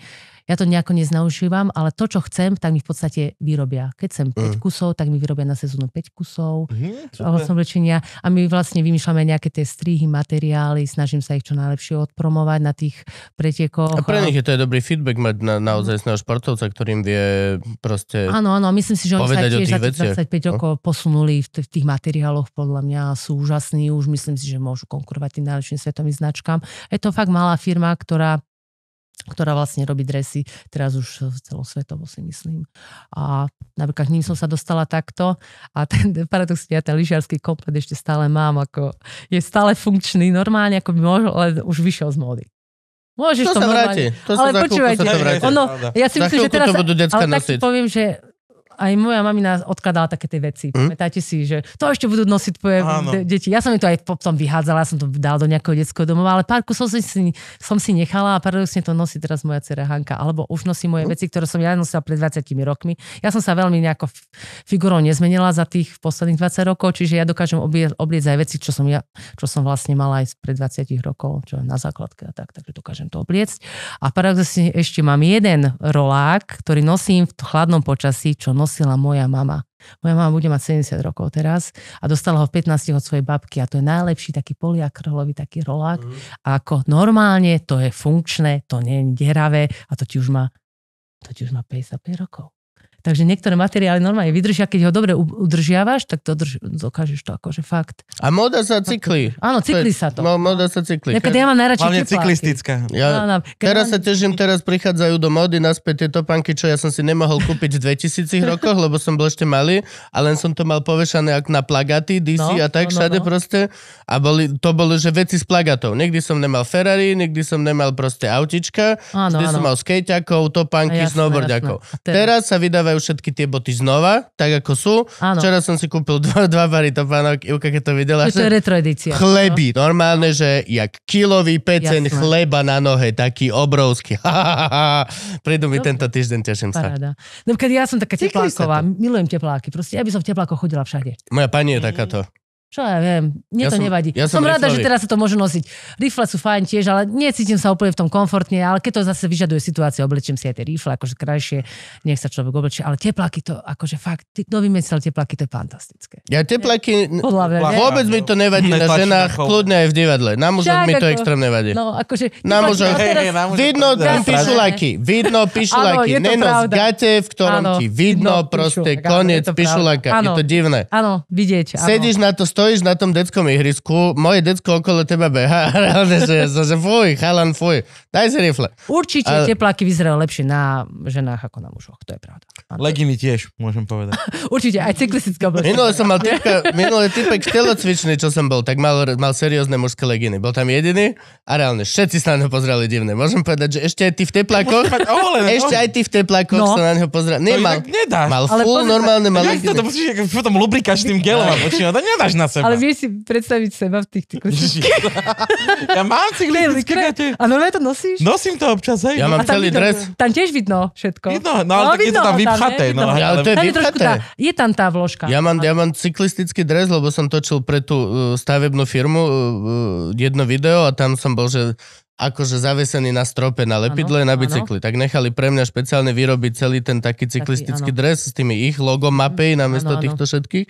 ja to nejako neznaužívam, ale to, čo chcem, tak mi v podstate vyrobia. Keď chcem 5 mm. kusov, tak mi vyrobia na sezónu 5 kusov mm, vlastne oblečenia a my vlastne vymýšľame nejaké tie strihy, materiály, snažím sa ich čo najlepšie odpromovať na tých pretekoch. A pre nich je to je dobrý feedback mať na, naozaj mm. športovca, ktorým vie proste Áno, áno, myslím si, že oni sa tiež za 25 no. rokov posunuli v, v tých materiáloch, podľa mňa sú úžasní, už myslím si, že môžu konkurovať tým najlepším svetovým značkám. Je to fakt malá firma, ktorá ktorá vlastne robí dresy, teraz už celosvetovo si myslím. A napríklad k ním som sa dostala takto a ten *laughs* paradoxne ja ten lyžiarský komplet ešte stále mám, ako je stále funkčný, normálne, ako by mohol, ale už vyšiel z módy. Môžeš to, to sa vráti. To ale počúvajte, ono, ja si myslím, že teraz, ale tak poviem, že aj moja mamina odkladala také tie veci. Mm. Pamätáte si, že to ešte budú nosiť tvoje De- deti. Ja som ju to aj potom vyhádzala, ja som to dal do nejakého detského domova, ale pár kusov som si, som si nechala a paradoxne to nosí teraz moja dcera Hanka. Alebo už nosí moje mm. veci, ktoré som ja nosila pred 20 rokmi. Ja som sa veľmi nejako figurou nezmenila za tých posledných 20 rokov, čiže ja dokážem obliecť aj veci, čo som, ja, čo som vlastne mala aj pred 20 rokov, čo na základke a tak, takže dokážem to obliecť. A paradoxne ešte mám jeden rolák, ktorý nosím v chladnom počasí, čo nosím nosila moja mama. Moja mama bude mať 70 rokov teraz a dostala ho v 15 od svojej babky a to je najlepší taký poliakrlový, taký rolák. Mm. A ako normálne to je funkčné, to nie je deravé a to ti už má, to ti už má 55 rokov. Takže niektoré materiály normálne vydržia, keď ho dobre udržiavaš, tak to drž, dokážeš to akože fakt. A moda sa cykli. Áno, cykli sa to. moda sa cykli. Napríklad ja mám najradšej Hlavne cyklistická. Ja, áno, no, teraz mám... sa teším, teraz prichádzajú do mody naspäť tie topánky, čo ja som si nemohol kúpiť v 2000 *laughs* rokoch, lebo som bol ešte malý a len som to mal povešané na plagaty DC no, a tak no, no, všade no. proste. A boli, to bolo, že veci s plagatov. Nikdy som nemal Ferrari, nikdy som nemal proste autička, áno, vždy áno. som mal skejťakov, topánky, snowboarďakov. Teraz sa vydáva dávajú všetky tie boty znova, tak ako sú. Áno. Včera som si kúpil dva, dva pary topánok, Ivka keď to videla. Že to je retro edícia. Chleby, no. normálne, že jak kilový pecen Jasné. chleba na nohe, taký obrovský. *laughs* Prídu mi no. tento týždeň, teším sa. No, keď ja som taká tepláková, milujem tepláky, proste ja by som v teplákoch chodila všade. Moja pani je takáto. Čo ja viem, mne ja to som, nevadí. Ja som, som rada, že teraz sa to môže nosiť. Rifle sú fajn tiež, ale necítim sa úplne v tom komfortne, ale keď to zase vyžaduje situácia, oblečím si aj tie rifle, akože krajšie, nech sa človek oblečie, ale teplaky to, akože fakt, ty, nový vymyslel teplaky, to je fantastické. Ja teplaky, Podľa mňa, vôbec mi to nevadí na ženách, kľudne aj v divadle. Na mužoch mi to extrémne vadí. No, akože, na mužoch, vidno tam pišulaky, vidno pišulaky, nenos gate, v ktorom ti vidno proste koniec pišulaka, je to divné. Áno, vidieť. Sedíš na to stojíš na tom detskom ihrisku, moje detsko okolo teba beha a reálne, že, že fuj, chalan, fuj, daj si rifle. Určite ale... tepláky vyzerajú lepšie na ženách ako na mužoch, to je pravda. Leginy tiež, môžem povedať. *laughs* Určite, aj cyklistická oblečenie. Minule som mal typka, minule typek telocvičný, čo som bol, tak mal, mal seriózne mužské legíny. Bol tam jediný a reálne všetci sa na neho pozerali divne. Môžem povedať, že ešte aj ty v teplákoch, no. ešte aj ty v teplákoch no. sa na neho pozerali. Nemal, mal full, normálne mal legíny. leginy. To musíš potom lubrikačným gelom a *laughs* počínať, nedáš na seba. Ale vieš si predstaviť seba v tých *laughs* cyklistických. *laughs* ja mám cyklistické gate. A normálne to nosíš? Nosím to občas, hej. Ja mám celý vidno, dres. Tam tiež vidno všetko. Vidno, no ale no, tak je to tam vypchaté. no, ja, ale to je, tam je, tá, tam tá vložka. Ja mám, ja mám cyklistický dres, lebo som točil pre tú e, stavebnú firmu e, e, jedno video a tam som bol, že akože zavesený na strope, na lepidle, ano, na bicykli. Ano. Tak nechali pre mňa špeciálne vyrobiť celý ten taký cyklistický taký, dres s tými ich mapej mm, namiesto ano, ano. týchto všetkých.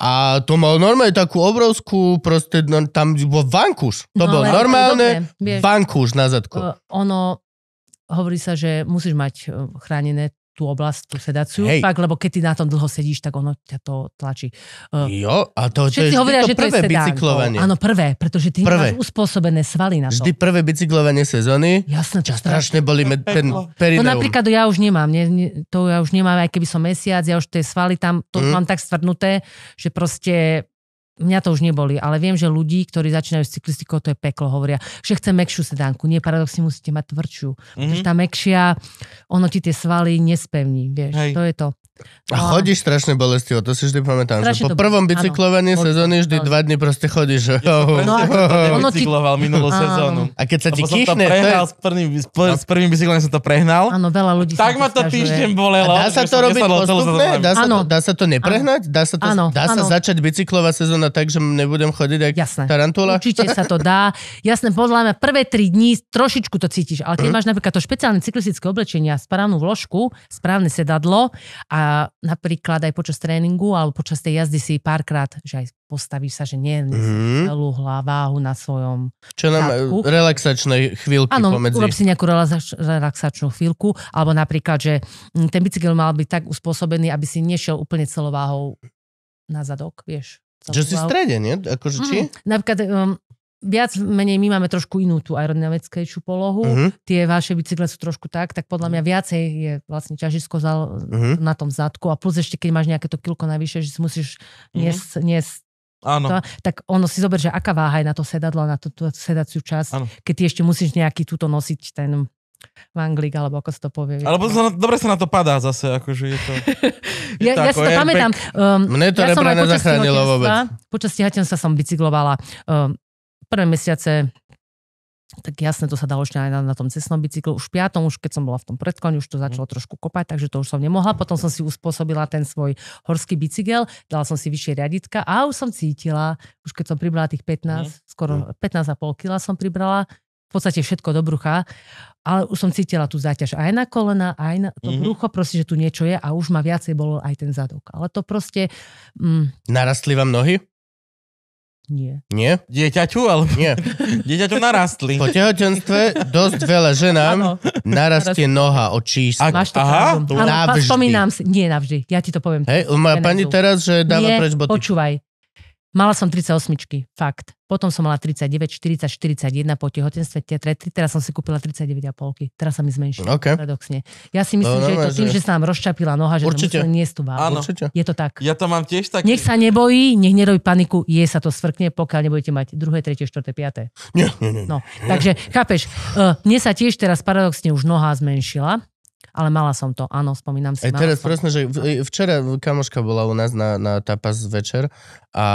A to mal normálne takú obrovskú, proste no, tam bol vankúš. To no, bol normálne no, vankúš na zadku. Ono, hovorí sa, že musíš mať e, chránené tú oblasť, tú sedáciu, Hej. pak, lebo keď ty na tom dlho sedíš, tak ono ťa to tlačí. Uh, jo, a to, to je hovoria, to že prvé to je bicyklovanie. Áno, prvé, pretože ty prvé. máš uspôsobené svaly na to. Vždy prvé bicyklovanie sezóny. Jasné, to strašne, strašne boli med, ten perineum. No napríklad ja už nemám, ne, ne, to ja už nemám, aj keby som mesiac, ja už tie svaly tam, to mm. mám tak stvrdnuté, že proste mňa to už neboli, ale viem, že ľudí, ktorí začínajú s cyklistikou, to je peklo, hovoria, že chcem mekšiu sedánku. Nie, paradoxne musíte mať tvrdšiu. Mm-hmm. Pretože mhm. tá mekšia, ono ti tie svaly nespevní, vieš, Hej. to je to. A no. chodíš strašne bolestivo, to si vždy pamätám. Strašne že po prvom bicyklovaní áno, sezóny vždy dva dny proste chodíš. *laughs* No, no, ono minulú áno. sezónu. A keď sa ti kýchne... Prehnal, je... s, prvým, no. s prvým bicyklom som to prehnal. Áno, veľa ľudí Tak ma to týždeň bolelo. A dá sa to robiť postupne? Dá sa to, dá sa to neprehnať? Dá sa, to, áno, dá sa áno. začať bicyklová sezóna tak, že nebudem chodiť ako tarantula? Určite sa to dá. Jasné, podľa mňa prvé tri dní trošičku to cítiš, ale keď mhm. máš napríklad to špeciálne cyklistické oblečenie a správnu vložku, správne sedadlo a napríklad aj počas tréningu alebo počas tej jazdy si párkrát, že aj postavíš sa, že nie, mm-hmm. celú hlaváhu na svojom Čo nám e, zátku. relaxačné chvíľky ano, pomedzi. urob si nejakú relax, relaxačnú chvíľku, alebo napríklad, že mm, ten bicykel mal byť tak uspôsobený, aby si nešiel úplne celováhou na zadok, vieš. že si v strede, nie? Akože či? Mm, napríklad um, viac menej my máme trošku inú tú aerodynamickejšiu polohu, uh-huh. tie vaše bicykle sú trošku tak, tak podľa mňa viacej je vlastne ťažisko za, uh-huh. na tom zadku a plus ešte keď máš nejaké to kilko najvyššie, že si musíš mhm. niesť, uh-huh. niesť Áno. To, tak ono si zober, že aká váha je na to sedadlo, na tú, tú sedaciu časť, keď ty ešte musíš nejaký túto nosiť ten Manglik, alebo ako sa to povie. Alebo sa na, dobre sa na to padá zase, akože je to... *laughs* Je ja, to ja si to pamätám. Um, Mne to ja som aj počas vôbec. Počas stihateľstva som bicyklovala um, Prvé mesiace tak jasne, to sa dalo ešte aj na, na tom cestnom bicyklu. Už v piatom, už keď som bola v tom predkoni, už to mhm. začalo trošku kopať, takže to už som nemohla. Potom som si uspôsobila ten svoj horský bicykel, dala som si vyššie riaditka a už som cítila, už keď som pribrala tých 15, mm. skoro mm. 15,5 kg som pribrala, v podstate všetko do brucha, ale už som cítila tú záťaž aj na kolena, aj na to mm-hmm. brucho, proste, že tu niečo je a už ma viacej bolo aj ten zadok. Ale to proste... Mm, Narastli vám nohy? Nie. Nie? Dieťaťu, ale nie. *laughs* Dieťaťu narastli. Po tehotenstve dosť veľa ženám ano. narastie noha od čísla. Máš to Aha, Ano, pa, spomínam si. Nie navždy. Ja ti to poviem. Hej, moja pani teraz, že dáva preč boty. počúvaj. Mala som 38, fakt. Potom som mala 39, 40, 41 po tehotenstve, tetretry. Teraz som si kúpila 39,5. Teraz sa mi zmenšila, no, Okay. Paradoxne. Ja si myslím, no, že je to tým, že sa nám rozčapila noha, že Určite. to nie stúva. Áno. Je to tak. Ja to mám tiež tak. Nech sa nebojí, nech nerobí paniku, je sa to svrkne, pokiaľ nebudete mať druhé, tretie, štvrté, piaté. Nie, nie, nie. No, nie. takže, chápeš, uh, mne sa tiež teraz paradoxne už noha zmenšila ale mala som to, áno, spomínam si. Aj teraz som presne, že včera kamoška bola u nás na, na tapas večer a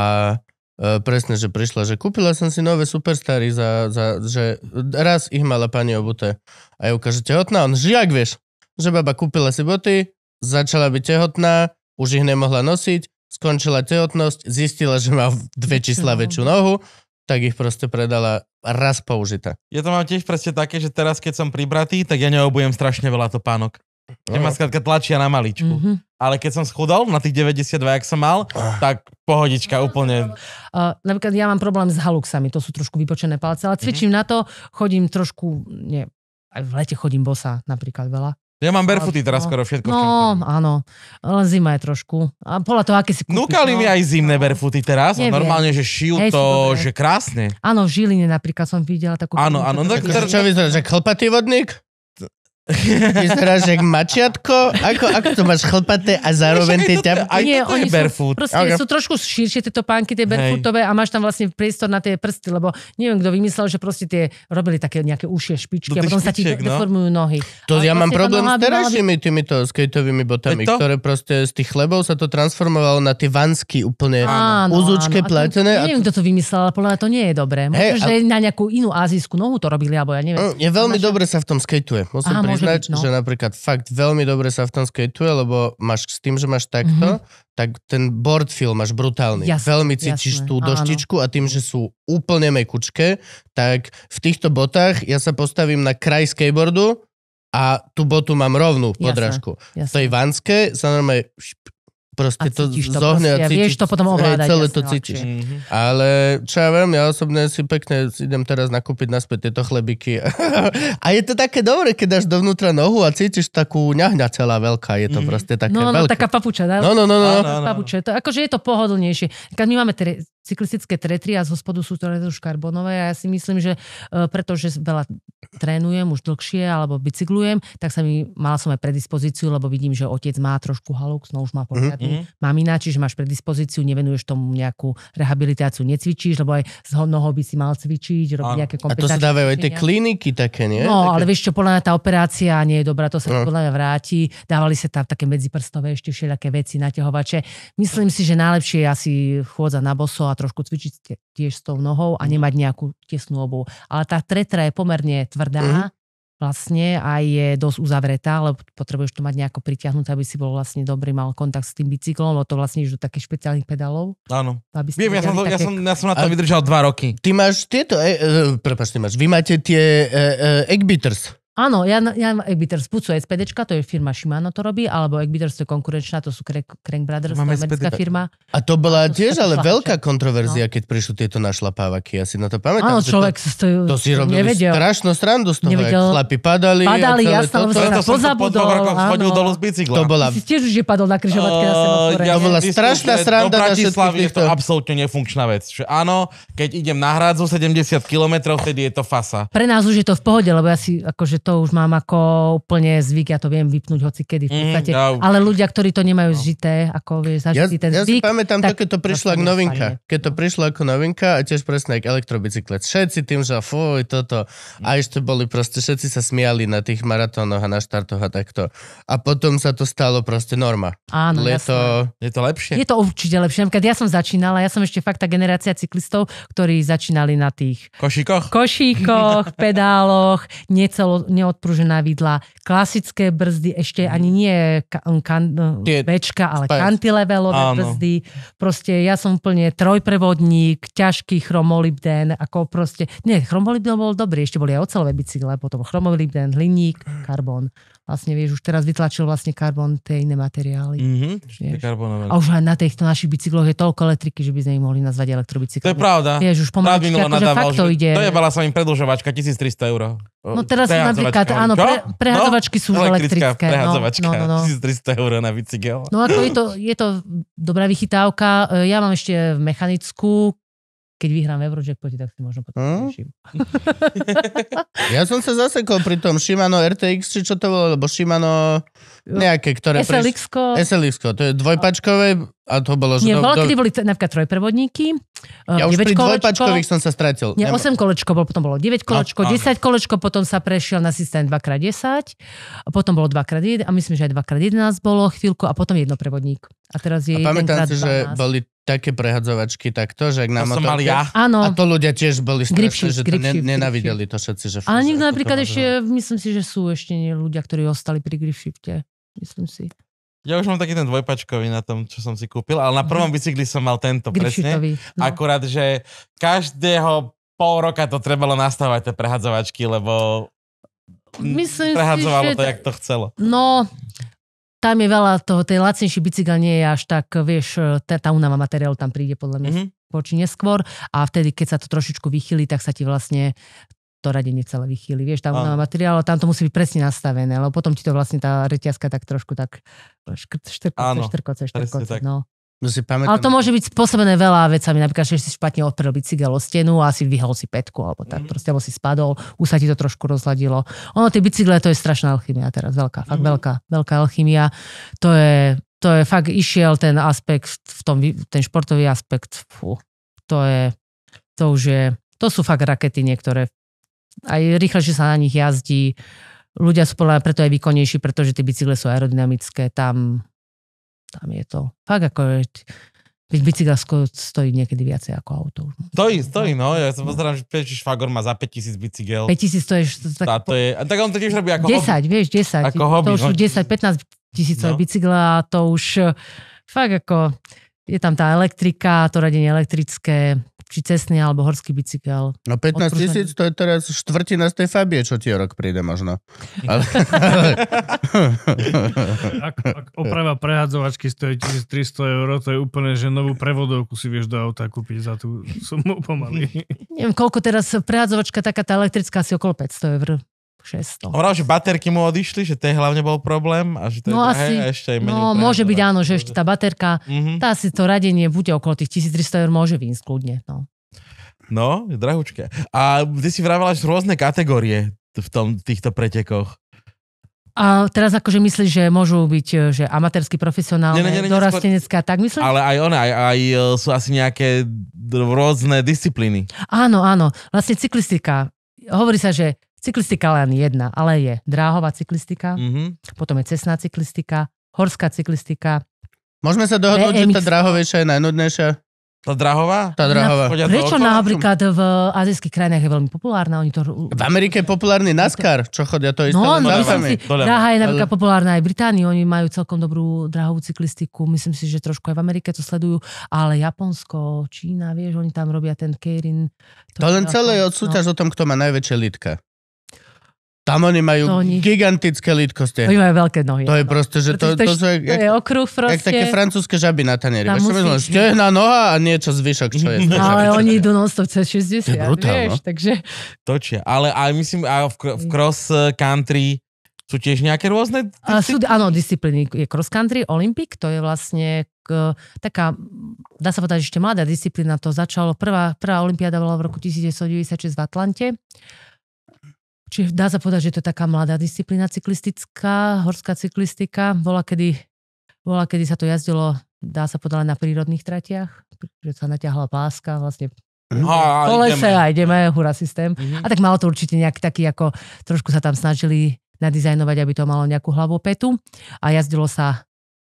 e, presne, že prišla, že kúpila som si nové superstary za, za že raz ich mala pani obuté a ju ukáže tehotná, on, že jak vieš, že baba kúpila si boty, začala byť tehotná, už ich nemohla nosiť, skončila tehotnosť, zistila, že má dve čísla väčšiu nohu, tak ich proste predala raz použité. Ja to mám tiež presne také, že teraz keď som pribratý, tak ja neobujem strašne veľa topánok. No. Že ma skrátka tlačia na maličku. Mm-hmm. Ale keď som schudol na tých 92, ak som mal, ah. tak pohodička no, úplne. Uh, napríklad ja mám problém s haluxami, to sú trošku vypočené palce, ale cvičím mm-hmm. na to, chodím trošku, nie, aj v lete chodím bosa napríklad veľa. Ja mám barefooty teraz no. skoro všetko. No, áno. Ale zima je trošku. A podľa toho, aké si kúpiš. Núkali no. mi aj zimné no. barefooty teraz. Neviem. Normálne, že šijú Hej, to, že krásne. Áno, v Žiline napríklad som videla takú... Áno, áno. No čo vyzerá, že chlpatý vodník? *laughs* Vyzeráš jak mačiatko? Ako, ako to máš chlpaté a zároveň tie ťa... Aj Nie, to je barefoot. Sú, proste okay. sú trošku širšie tieto pánky, tie barefootové a máš tam vlastne priestor na tie prsty, lebo neviem, kto vymyslel, že proste tie robili také nejaké ušie špičky a potom sa ti no? deformujú nohy. To Ale ja mám problém s terajšími týmito skateovými botami, to? ktoré proste z tých chlebov sa to transformovalo na tie vansky úplne áno, uzučke platené. neviem, kto to vymyslel, ale podľa to nie je dobré. Možno, že na nejakú inú azijskú nohu to robili, alebo ja neviem. Mm, je veľmi dobre sa v tom skateuje priznať, no. že napríklad fakt veľmi dobre sa v tom skateuje, lebo máš s tým, že máš takto, mm-hmm. tak ten board feel máš brutálny. Jasne, veľmi cítiš jasne, tú doštičku a tým, že sú úplne mekučké, tak v týchto botách ja sa postavím na kraj skateboardu a tú botu mám rovnú podrážku. Jasne, jasne. V tej vanske sa normálne proste a to, to zohne proste, a cítiš. Vieš to potom ovládať. Hej, celé jasne, to no. cítiš. Mm-hmm. Ale čo ja viem, ja osobne si pekne idem teraz nakúpiť naspäť tieto chlebiky. *laughs* a je to také dobré, keď dáš dovnútra nohu a cítiš takú ňahňa celá veľká. Je to mm-hmm. proste také no, no, no, veľké. taká papuča. Dá? No, no, no. no. no, no. Papuče, to, akože je to pohodlnejšie. Keď my máme tre, cyklistické tretry a z hospodu sú to už karbonové a ja si myslím, že e, pretože veľa trénujem už dlhšie alebo bicyklujem, tak sa mi, mala som aj predispozíciu, lebo vidím, že otec má trošku halux, no už má mhm, poriadne. Mm-hmm mm-hmm. mamina, mm-hmm. čiže máš predispozíciu, nevenuješ tomu nejakú rehabilitáciu, necvičíš, lebo aj z nohou by si mal cvičiť, robiť nejaké kompetencie. A to sa dávajú aj tie kliniky také, nie? No, také... ale vieš čo, podľa mňa tá operácia nie je dobrá, to sa no. podľa mňa vráti. Dávali sa tam také medziprstové ešte všelijaké veci, naťahovače. Myslím si, že najlepšie je asi chôdza na boso a trošku cvičiť tiež s tou nohou a mm-hmm. nemať nejakú tesnú obu. Ale tá tretra je pomerne tvrdá, mm-hmm vlastne a je dosť uzavretá, lebo potrebuješ to mať nejako pritiahnuté, aby si bol vlastne dobrý, mal kontakt s tým bicyklom, lebo to vlastne už do takých špeciálnych pedálov. Áno. Aby Viem, ja som, také... ja, som, ja som na to a... vydržal dva roky. Ty máš tieto, e, e, prepáč, ty máš, vy máte tie e, e, egg beaters. Áno, ja, ja mám buď sú SPDčka, to je firma Shimano to robí, alebo Egbitter to je konkurenčná, to sú Crank Brothers, to americká SPD-ka. firma. A to bola a to tiež ale veľká kontroverzia, no. keď prišli tieto našlapávaky, ja si na to pamätám. Áno, človek to, stojí, to si robil nevedel. strašnú strandu z toho, nevedel. jak chlapi padali. Padali, ja som sa pozabudol. Chodil dolu z bicykla. To bola... Ty si tiež už je padol na kryžovatke na semaforé. Ja bola strašná sranda na všetkých je to absolútne nefunkčná vec. áno, keď idem na hrádzu 70 km, vtedy je to fasa. Pre nás už je to v pohode, lebo ja si akože to už mám ako úplne zvyk, ja to viem vypnúť hoci kedy v mm, podstate. Mm, no. Ale ľudia, ktorí to nemajú no. zžité, ako vieš, ja, ten ja zvyk. Ja si pamätám tak, to, keď to prišlo ako novinka. Nespadne. Keď to no. prišlo ako novinka a tiež presne ako elektrobicyklet. Všetci tým, že fuj, toto. A ešte boli proste, všetci sa smiali na tých maratónoch a na štartoch a takto. A potom sa to stalo proste norma. Áno, je to, je to lepšie. Je to určite lepšie. Keď ja som začínala, ja som ešte fakt tá generácia cyklistov, ktorí začínali na tých košíkoch, košíkoch *laughs* pedáloch, necelo, neodpružená vidla, klasické brzdy, ešte mm. ani nie um, kan, kan, um, Tie, ale spajec. kantilevelové Áno. brzdy. Proste ja som úplne trojprevodník, ťažký chromolibden, ako proste, nie, chromolibden bol dobrý, ešte boli aj ocelové bicykle, potom chromolibden, hliník, karbón vlastne vieš, už teraz vytlačil vlastne karbon tie iné materiály. Mm-hmm, A už aj na týchto našich bicykloch je toľko elektriky, že by sme ich mohli nazvať elektrobicykly. To je pravda. Vieš, už pomáčka, akože nadával, fakt to ide. To je bola sa im predlžovačka, 1300 eur. No teraz na Napríklad, áno, pre, prehadzovačky no, sú elektrické. No. Prehadzovačka, no, no, no. 1300 no. *laughs* eur na bicykel. No ako je to, je to dobrá vychytávka. E, ja mám ešte mechanickú, keď vyhrám Eurojackpoti, tak si možno potom hmm? *laughs* ja som sa zasekol pri tom Shimano RTX, či čo to bolo, lebo Shimano nejaké, ktoré... slx preš... slx to je dvojpačkové a to bolo... Nie, do, do... kedy boli napríklad trojprevodníky, ehm, ja už pri dvojpačkových som sa stratil. Nie, 8 kolečko, bol, potom bolo 9 kolečko, no, 10 okay. kolečko, potom sa prešiel na systém 2x10, potom bolo 2x1 a myslím, že aj 2x11 bolo chvíľku a potom jednoprevodník. A teraz je a pamätám si, že boli také prehadzovačky takto, že ak na to som mal ja. Áno. A to ľudia tiež boli strašné. že to nenavideli to všetci. Že Ale nikto napríklad ešte, myslím si, že sú ešte nie ľudia, ktorí ostali pri gripshifte. Myslím si. Ja už mám taký ten dvojpačkový na tom, čo som si kúpil, ale na prvom bicykli som mal tento, Grifšitový, presne. No. Akurát, že každého pol roka to trebalo nastavovať, tie prehadzovačky, lebo Myslím prehadzovalo si, že... to, jak to chcelo. No, tam je veľa toho, ten lacnejší bicykel nie je až tak, vieš, e, tá, tá unáva materiál tam príde podľa mňa mm-hmm. neskôr a vtedy, keď sa to trošičku vychýli, tak sa ti vlastne to radenie celé vychýli, vieš, tá materiál, ale tam to musí byť presne nastavené, lebo potom ti to vlastne tá reťazka tak trošku tak škrkoce, štrkoce, štrkoce, štrkoce, no. No si pamätám, ale to môže byť spôsobené veľa vecami, napríklad, že si špatne odprel bicykel o stenu a si vyhol si petku, alebo tak, mm-hmm. proste, alebo si spadol, už sa ti to trošku rozladilo. Ono, tie bicykle, to je strašná alchymia teraz, veľká, fakt mm-hmm. veľká, veľká alchymia. To je, to je, fakt išiel ten aspekt, v tom, ten športový aspekt, fú, to je, to už je, to sú fakt rakety niektoré. Aj že sa na nich jazdí, ľudia sú preto aj výkonnejší, pretože tie bicykle sú aerodynamické, tam tam je to fakt ako... Veď bicykel stojí niekedy viacej ako auto. Stojí, stojí, no. Ja sa pozerám, že Peči Švagor má za 5000 bicykel. 5000 to je... Tak, to je tak on to tiež robí ako 10, hobby. vieš, 10. Ako hobby, to už no. 10-15 tisícové no. bicykla a to už e, fakt ako... Je tam tá elektrika, to radenie elektrické, či cestný alebo horský bicykel. No 15 tisíc to je teraz štvrtina z tej Fabie, čo ti rok príde možno. Ale... *laughs* ak, ak oprava prehadzovačky stojí 1300 eur, to je úplne, že novú prevodovku si vieš do auta kúpiť za tú sumu pomaly. Neviem, koľko teraz prehadzovačka taká tá elektrická si okolo 500 eur. 600. Hovoril, že baterky mu odišli, že to je hlavne bol problém a že to no je asi, drahé a ešte aj No, môže byť áno, že ešte tá baterka, mm-hmm. tá si to radenie bude okolo tých 1300 eur, môže výjsť kľudne. No. no, drahučké. A ty si vravela, že rôzne kategórie v tom, týchto pretekoch. A teraz akože myslíš, že môžu byť e, že amatérsky, profesionálne, nie, nie, nie, dorastenecké a tak myslíš? Ale aj one, aj, aj e, sú asi nejaké rôzne disciplíny. Áno, áno. Vlastne cyklistika. Hovorí sa, že Cyklistika len jedna, ale je dráhová cyklistika, mm-hmm. potom je cestná cyklistika, horská cyklistika. Môžeme sa dohodnúť, BMX. že tá e dráhovejšia je najnudnejšia? Tá drahová? Tá drahová. Na, prečo napríklad v azijských krajinách je veľmi populárna? Oni to... V Amerike je populárny NASCAR, čo chodia to isté. No, no myslím si, dráha je napríklad populárna aj v Británii, oni majú celkom dobrú drahovú cyklistiku, myslím si, že trošku aj v Amerike to sledujú, ale Japonsko, Čína, vieš, oni tam robia ten Keirin. To, to len celé je súťaž no. o tom, kto má najväčšie lítka. Tam oni majú oni... gigantické lítkosti. Oni majú veľké nohy. To je no. proste, že to, to, to, to, je, to je okruh proste. Jak také francúzske žaby na tanieri. Tam musíš... Len, noha a niečo zvyšok, čo je. No, ale oni idú non-stop cez 60, to je brutál, vieš, no? takže... Točia, ale, aj myslím, aj v, v cross e, country sú tiež nejaké rôzne... Disciplíny? A sú, áno, disciplíny. Je cross country, Olympic, to je vlastne k, taká, dá sa povedať, ešte mladá disciplína. To začalo, prvá, prvá olympiáda bola v roku 1996 v Atlante Čiže dá sa povedať, že to je taká mladá disciplína cyklistická, horská cyklistika. Bola kedy, bola kedy sa to jazdilo, dá sa povedať, na prírodných tratiach, že sa natiahla páska, vlastne No, po lese a ideme, hurá systém. Mm-hmm. A tak malo to určite nejaký taký, ako trošku sa tam snažili nadizajnovať, aby to malo nejakú hlavu petu. A jazdilo sa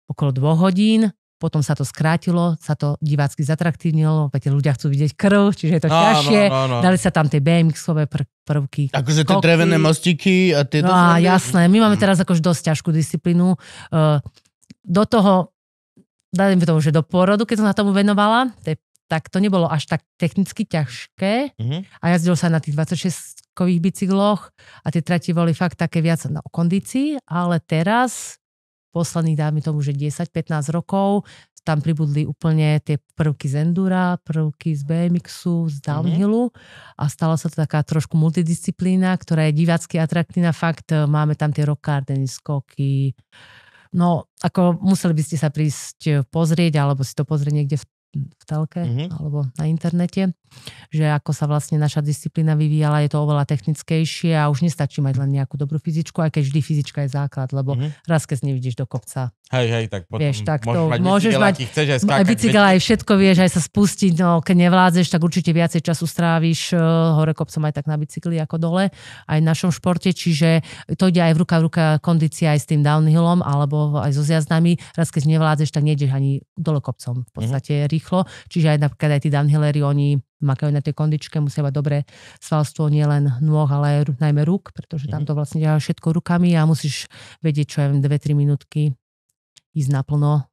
okolo dvoch hodín potom sa to skrátilo, sa to divácky zatraktívnilo, opäť ľudia chcú vidieť krv, čiže je to ťažšie. Áno, áno. Dali sa tam tie BMX-ové pr- prvky. Akože tie drevené mostiky a tie No a jasné, my máme mm. teraz akož dosť ťažkú disciplínu. E, do toho, dajme tomu, že do pôrodu, keď som sa tomu venovala, to je, tak to nebolo až tak technicky ťažké mhm. a jazdilo sa na tých 26 kových bicykloch a tie trati boli fakt také viac na kondícii, ale teraz posledných, dámy tomu, že 10-15 rokov, tam pribudli úplne tie prvky z Endura, prvky z BMXu, z mhm. Downhillu a stala sa to taká trošku multidisciplína, ktorá je divácky atraktívna. Fakt, e, máme tam tie rock skoky, No, ako museli by ste sa prísť e, pozrieť, alebo si to pozrieť niekde v v telke mm-hmm. alebo na internete, že ako sa vlastne naša disciplína vyvíjala, je to oveľa technickejšie a už nestačí mať len nejakú dobrú fyzičku, aj keď vždy fyzička je základ, lebo mm-hmm. raz keď nevidíš do kopca. Hej, hej, tak potom vieš, tak môžeš to, mať môžeš mať chceš aj skákať, bicykel, aj všetko vieš, aj sa spustiť, no keď nevládzeš, tak určite viacej času stráviš uh, hore kopcom aj tak na bicykli ako dole, aj v našom športe, čiže to ide aj v ruka v ruka kondícia aj s tým downhillom alebo aj so zjazdami, raz keď nevládzeš, tak nejdeš ani dole kopcom v mhm. podstate mm-hmm rýchlo. Čiže aj napríklad aj tí downhilleri, oni makajú na tej kondičke, musia mať dobré svalstvo nielen nôh, ale aj, najmä rúk, pretože tam mhm. to vlastne ďalá všetko rukami a musíš vedieť, čo aj 2-3 minútky ísť naplno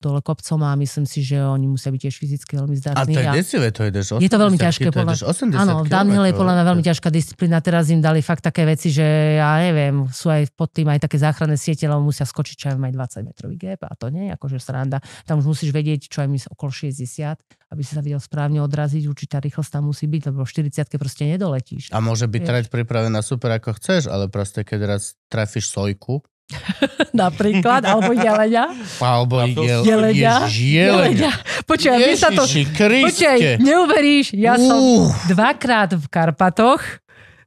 dole kopcom a myslím si, že oni musia byť tiež fyzicky veľmi zdatní. A to je desivé, to je 80 Je to veľmi ťažké. To ideš 80 áno, v downhill je podľa mňa veľmi ťažká disciplína. Teraz im dali fakt také veci, že ja neviem, sú aj pod tým aj také záchranné siete, lebo musia skočiť čo aj 20 metrový gap a to nie je akože sranda. Tam už musíš vedieť, čo aj my okolo 60, aby si sa videl správne odraziť, určitá rýchlosť tam musí byť, lebo 40 proste nedoletíš. A môže byť trať pripravená super ako chceš, ale proste keď raz trafíš sojku, *laughs* Napríklad, alebo jeleňa. Alebo jel, jeleňa. jeleňa. Počuj, my sa to... Počuj, neuveríš, ja uh. som dvakrát v Karpatoch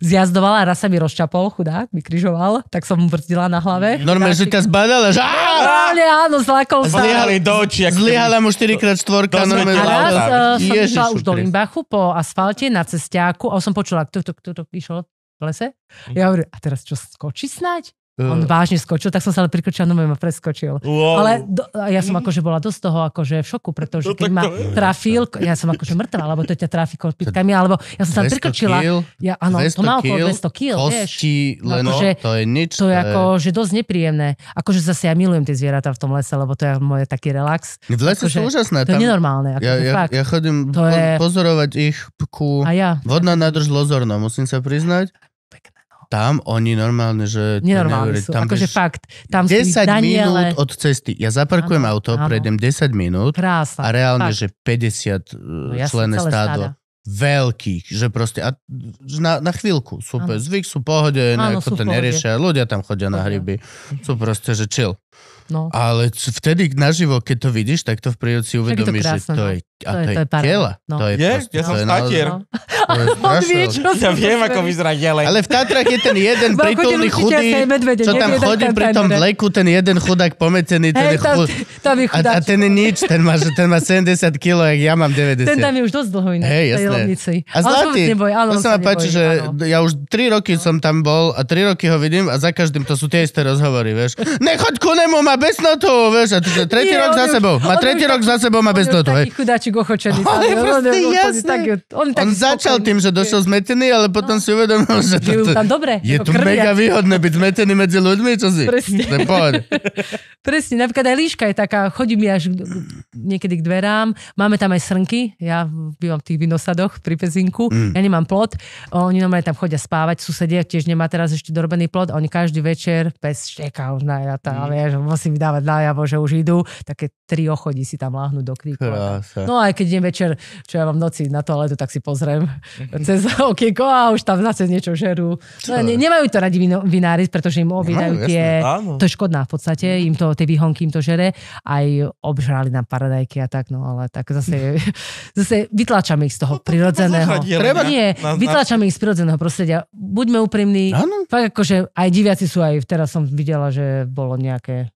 zjazdovala, raz sa mi rozčapol, chudák, mi križoval, tak som mu brzdila na hlave. Normálne, že ťa zbadala, že Normálne, áno, zlakol sa. Zlyhali do očí. Zlyhala mu 4 x 4 Normálne, a raz uh, som išla už do Limbachu po asfalte na cestiáku a som počula, kto to, kto išiel v lese. Hm. Ja hovorím, a teraz čo, skočí snáď? Eh. On vážne skočil, tak som sa ale prikročil no ma preskočil. Wow. Ale do, ja som akože bola dosť toho akože v šoku, pretože no keď ma trafil, ja som akože mŕtva, alebo to ťa trafí korpitkami, alebo ja som sa prikročila. Kill, ja, áno, to má okolo 200 kil, vieš. No, Leno, akože, to je nič. To je akože dosť nepríjemné. Akože zase ja milujem tie zvieratá v tom lese, lebo to je môj taký relax. V lese akože, sú úžasné. To je nenormálne. Akože, ja, ja, fakt. ja chodím to po, je... pozorovať ich ku... A ja. Vodná nádrž Lozorno, musím sa priznať. Tam oni normálne, že... Nenormálne sú, tam akože fakt. Tam 10 Daniele... minút od cesty. Ja zaparkujem ano, auto, ano. prejdem 10 minút Krása, a reálne, fakt. že 50 e, no, ja stádo. Stáda veľkých, že proste a na, na chvíľku super. ano. zvyk, sú pohode, ano, sú to neriešia, ľudia tam chodia na hryby, sú proste, že chill. No. Ale vtedy naživo, keď to vidíš, tak to v prírode si uvedomíš, že to no. je a to, to je, to je tela. No. To je, je? Proste, ja som statier. no. On vie, *laughs* čo Ja viem, ako vyzerá ďalej. Ale v Tatrach je ten jeden pritulný chudý, medvede, čo tam chodí pri tom vleku, ten jeden chudák pomecený, ten hey, je chud... A, a ten je nič, ten má, ten má 70 kg, jak ja mám 90. Ten tam je už dosť dlho iný. Hey, jasné. A zlatý, to sa ma páči, že ja už 3 roky no. som tam bol a 3 roky ho vidím a za každým to sú tie isté rozhovory, vieš. Nechoď ku nemu, má besnotu, vieš. A tretí rok za sebou, má tretí rok za sebou, má besnotu. Taký kočík ochočený. On, je on, on, jasný. on, on začal tým, že došiel zmetený, ale potom no. si uvedomil, že to, to, tam dobre. Je to krvia. mega výhodné byť zmetený medzi ľuďmi, čo si? Presne. *laughs* Presne, napríklad aj líška je taká, chodí mi až niekedy k dverám, máme tam aj srnky, ja bývam v tých vynosadoch pri Pezinku, mm. ja nemám plot, oni normálne tam chodia spávať, susedia tiež nemá teraz ešte dorobený plot, oni každý večer pes šteká už na tam, mm. že musím dávať najavo, že už idú, také tri ochodí si tam láhnú do kríku. No No aj keď idem večer, čo ja mám noci na toaletu, tak si pozriem *laughs* cez okienko a už tam zase niečo žerú. No, ne, nemajú to radi vinári, pretože im obídajú tie... Áno. To je škodná v podstate, mm. im to, tie výhonky im to žere. Aj obžrali nám paradajky a tak, no ale tak zase, *laughs* zase vytlačame ich z toho no, prirodzeného. Treba nie, vytlačame ich z prirodzeného prostredia. Buďme úprimní. Áno. Fakt akože aj diviaci sú aj, teraz som videla, že bolo nejaké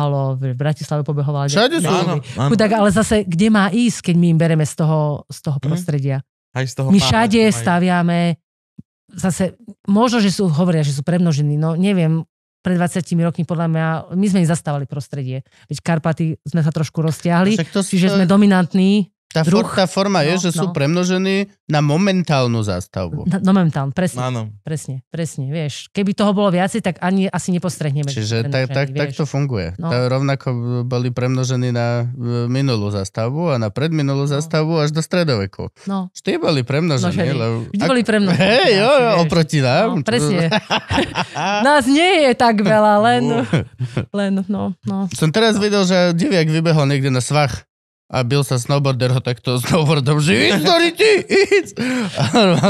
halo, v Bratislave pobehovala. Všade sú, áno, áno. Chudák, ale zase, kde má ísť, keď my im bereme z toho, z toho mhm. prostredia? Mm. Aj z toho my všade aj. staviame, zase, možno, že sú, hovoria, že sú premnožení, no neviem, pred 20 rokmi podľa mňa, my sme im zastávali prostredie. Veď Karpaty sme sa trošku roztiahli, čiže to... sme dominantní tá, for, tá forma no, je, že no. sú premnožení na momentálnu zástavbu. Na, no momentálne, presne. Áno. Presne, presne, vieš. Keby toho bolo viacej, tak ani asi nepostrehneme. Čiže tak, tak, tak to funguje. No. Tá, rovnako boli premnožení na e, minulú zástavbu a na predminulú no. zástavbu až do stredoveku. No. Vždy boli premnožení. No, lebo, Vždy ak... boli premnožení. Hej, jo, jo, oproti no, nám. No, presne. *laughs* Nás nie je tak veľa, len, len no, no. Som teraz no. videl, že diviak vybehol niekde na svach a bil sa snowboarder ho takto snowboardom, že sorry, ty,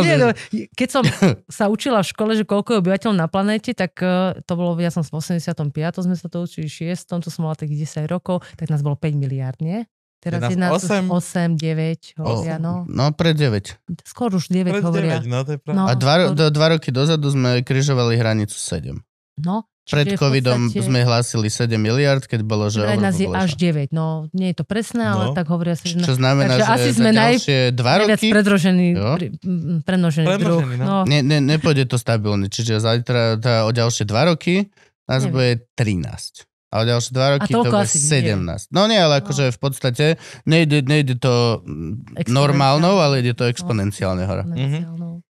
Nie, no, keď som sa učila v škole, že koľko je obyvateľ na planéte, tak e, to bolo, ja som v 85. sme sa to učili, 6. to som mala takých 10 rokov, tak nás bolo 5 miliard, nie? Teraz je nás 8, 8 9, hovoria, no. No, pre 9. Skôr už 9 pred hovoria. 9, no, to je No, a dva, dva roky dozadu sme križovali hranicu 7. No, pred covidom podstate... sme hlásili 7 miliard, keď bolo, že... Pre nás je až 9, no nie je to presné, no. ale tak hovoria sa, že... Čo znamená, Takže že asi sme naj... dva roky... predrožený, pri, druh. No. No. Ne, ne, nepôjde to stabilne, čiže zajtra tá, o ďalšie dva roky nás Neviem. bude 13. A o ďalšie dva roky to, bude 17. Nie. No nie, ale akože no. v podstate nejde, nejde to normálnou, ale ide to no. exponenciálne hora. Exponenciálnou. Mhm.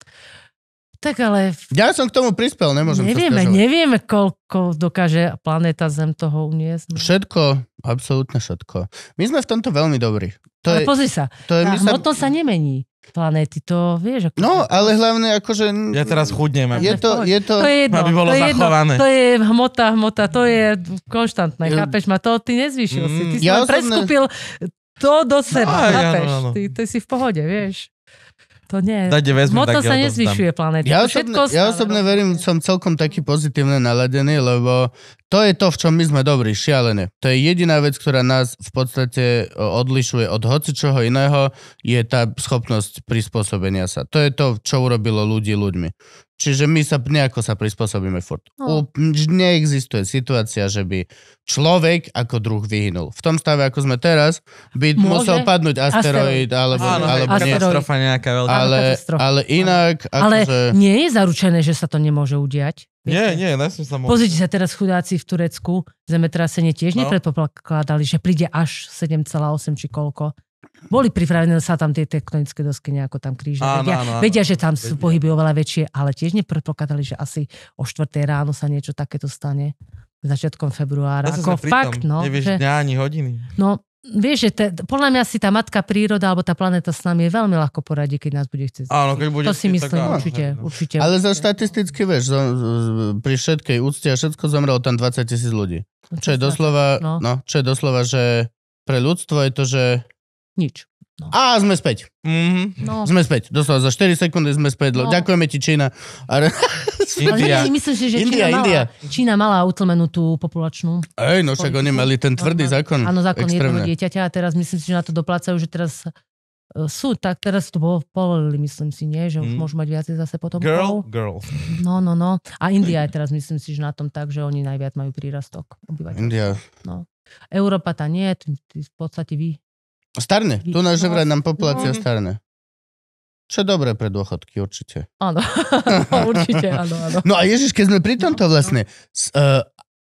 Tak ale... Ja som k tomu prispel, nemôžem Nevieme, nevieme, koľko dokáže planéta Zem toho uniesť. No. Všetko, absolútne všetko. My sme v tomto veľmi dobrí. To ale je, pozri sa, to je, sa... sa... sa nemení planéty, to vieš. Ako no, ale hlavne akože... Ja teraz chudnem. Je to, je to... to je jedno, aby bolo to je jedno, zachované. To je hmota, hmota, to je konštantné, ja... chápeš ma, to ty nezvýšil mm, si. Ty si ja osobne... preskúpil to do seba, no, chápeš, ja, no, no. Ty, ty si v pohode, vieš. To nie. Dajde vezmi, Moto sa nezvyšuje planéty. Ja osobne, ja osobne no. verím, som celkom taký pozitívne naladený, lebo to je to, v čom my sme dobrí, šialené. To je jediná vec, ktorá nás v podstate e, odlišuje od hoci čoho iného, je tá schopnosť prispôsobenia sa. To je to, čo urobilo ľudí ľuďmi. Čiže my sa nejako sa prispôsobíme furt. No. U, neexistuje situácia, že by človek ako druh vyhnul, V tom stave, ako sme teraz, by Môže? musel padnúť asteroid, asteroid. alebo, áno, alebo asteroid. Akože katastrofa nejaká veľká. Ale, ale inak... Ale, ale že... nie je zaručené, že sa to nemôže udiať. Nie, nie, ja som sa Pozrite sa teraz chudáci v Turecku, zemetrasenie tiež no. nepredpokladali, že príde až 7,8 či koľko. Boli pripravené sa tam tie tektonické dosky nejako tam krížne. Áno, vedia, áno, áno, vedia, že tam sú pohyby oveľa väčšie, ale tiež nepredpokladali, že asi o 4 ráno sa niečo takéto stane začiatkom februára. Ja Ako fakt, no. Nevieš že... dňa ani hodiny. No, Vieš, že te, podľa mňa si tá matka príroda alebo tá planéta s nami je veľmi ľahko poradí, keď nás bude chcieť. Áno, keď bude to si myslím, taká, určite, určite. Ale za štatisticky, vieš, za, pri všetkej úcte a všetko zomrelo tam 20 tisíc ľudí. Čo je, doslova, no. No, čo je doslova, že pre ľudstvo je to, že... Nič. No. A sme späť. Mm-hmm. No. Sme späť. Doslova za 4 sekundy sme späť. No. Ďakujeme ti, Čína. A... *laughs* No, India. Myslím že India, Čína, India. Mala, Čína mala utlmenú tú populačnú. Ej, no však oni mali ten no, tvrdý no, zákon. Áno, zákon jedného dieťaťa a teraz myslím si, že na to doplácajú, že teraz e, sú, tak teraz to bolo polili, myslím si, nie? Že mm. môžu mať viacej zase potom. Girl, girl. No, no, no. A India je teraz, myslím si, že na tom tak, že oni najviac majú prírastok obyvateľov. India. No. Európa tá nie, v podstate vy, Starne. Tu na že no. nám populácia no. starne. Čo je dobré pre dôchodky, určite. Áno, *laughs* určite, áno, áno. No a Ježiš, keď sme pri tomto vlastne, uh,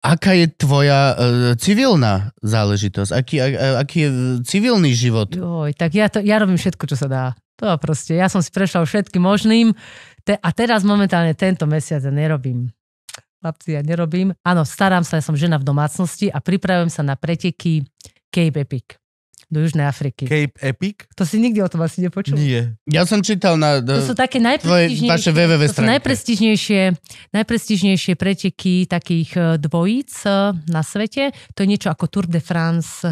aká je tvoja uh, civilná záležitosť? Aký, uh, aký je civilný život? Joj, tak ja, to, ja robím všetko, čo sa dá. To proste, ja som si prešla všetkým možným te, a teraz momentálne tento mesiac ja nerobím. Chlapci, ja nerobím. Áno, starám sa, ja som žena v domácnosti a pripravujem sa na preteky Cape Epic do Južnej Afriky. Cape Epic? To si nikdy o tom asi nepočul. Nie. Ja som čítal na... Do... E, to sú také najprestižnejšie, vaše to sú najprestižnejšie, najprestižnejšie preteky takých e, dvojíc e, na svete. To je niečo ako Tour de France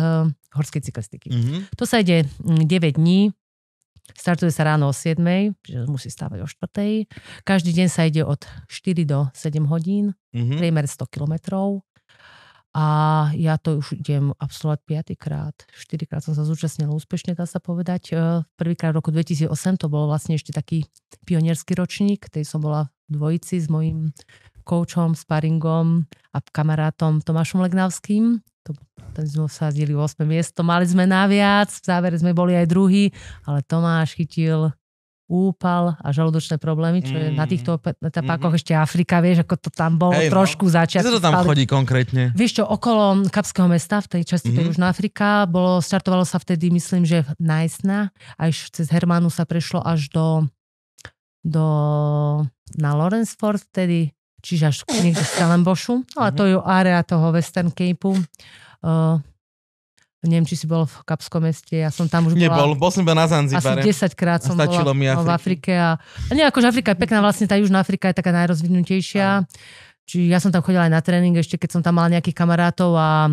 horskej cyklistiky. Mm-hmm. To sa ide 9 mm, dní, Startuje sa ráno o 7, že musí stávať o 4. Každý deň sa ide od 4 do 7 hodín, mm-hmm. priemer 100 kilometrov. A ja to už idem absolvovať piatýkrát. Štyrikrát som sa zúčastnila úspešne, dá sa povedať. E, prvýkrát v roku 2008 to bol vlastne ešte taký pionierský ročník, tej som bola v dvojici s mojim koučom, sparingom a kamarátom Tomášom Legnavským. To, ten sme sa zdieli 8 miesto, mali sme naviac, v závere sme boli aj druhý, ale Tomáš chytil úpal a žalúdočné problémy, čo je mm. na mm-hmm. týchto etapákoch mm-hmm. ešte Afrika, vieš, ako to tam bolo hey, no. trošku no. začiatku. Kde to tam chodí konkrétne? Vieš čo, okolo Kapského mesta, v tej časti mm-hmm. Južná Afrika, bolo, startovalo sa vtedy, myslím, že Najsna, aj cez Hermanu sa prešlo až do, do na Lorenzford vtedy, čiže až niekde z Kalembošu, ale mm-hmm. to mhm. je area toho Western Capeu. Uh, neviem, či si bol v Kapskom meste, ja som tam už bola. Nebol, bol som bol na Zanzibare. Asi 10 krát som bola mi v Afrike. A, a nie, akože Afrika je pekná, vlastne tá Južná Afrika je taká najrozvinutejšia. Aj. Čiže ja som tam chodila aj na tréning, ešte keď som tam mala nejakých kamarátov a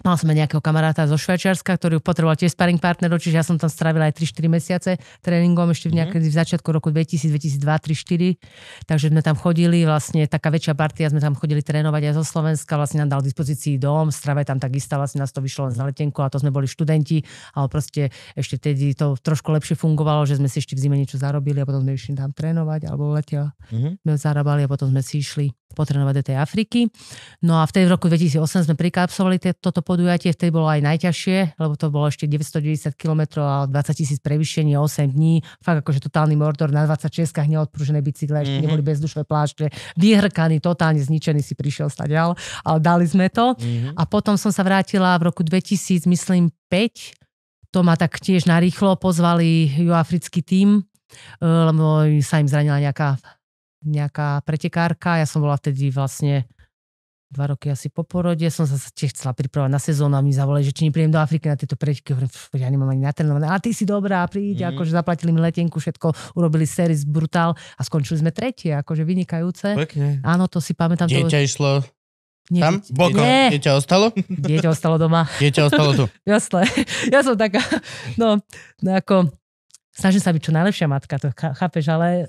Mal som aj nejakého kamaráta zo Švajčiarska, ktorý potreboval tiež sparring partnerov, čiže ja som tam strávila aj 3-4 mesiace tréningom ešte v mhm. nejakej v začiatku roku 2000, 2002, 3, 4. Takže sme tam chodili, vlastne taká väčšia partia, sme tam chodili trénovať aj zo Slovenska, vlastne nám dal dispozícii dom, strava je tam tak istá, vlastne nás to vyšlo len z letenku a to sme boli študenti, ale proste ešte vtedy to trošku lepšie fungovalo, že sme si ešte v zime niečo zarobili a potom sme išli tam trénovať alebo letia. mm-hmm. sme zarábali a potom sme si išli potrénovať do tej Afriky. No a v tej roku 2008 sme prikapsovali toto podujatie vtedy bolo aj najťažšie, lebo to bolo ešte 990 km a 20 tisíc prevýšenie 8 dní. Fakt akože totálny mordor na 26 neodprúžené bicykle, mm-hmm. ešte mhm. neboli bezdušové plášte, vyhrkaný, totálne zničený si prišiel ďal ale dali sme to. Mm-hmm. A potom som sa vrátila v roku 2000, myslím 5, to ma tak tiež narýchlo pozvali juafrický tím, e, lebo sa im zranila nejaká, nejaká pretekárka. Ja som bola vtedy vlastne dva roky asi po porode, som sa tiež chcela pripravať na sezónu a mi zavolali, že či neprídem do Afriky na tieto prečky, Hovorím, ja nemám ani natrénované, ale ty si dobrá, príď, mm. akože zaplatili mi letenku, všetko, urobili series brutál a skončili sme tretie, akože vynikajúce. Pekne. Áno, to si pamätám. Dieťa to... išlo nie, Tam? Bokom? Nie. Dieťa ostalo? Dieťa ostalo doma. Dieťa ostalo tu. *laughs* Jasné. Ja som taká, no, no ako, snažím sa byť čo najlepšia matka, to chápeš, ale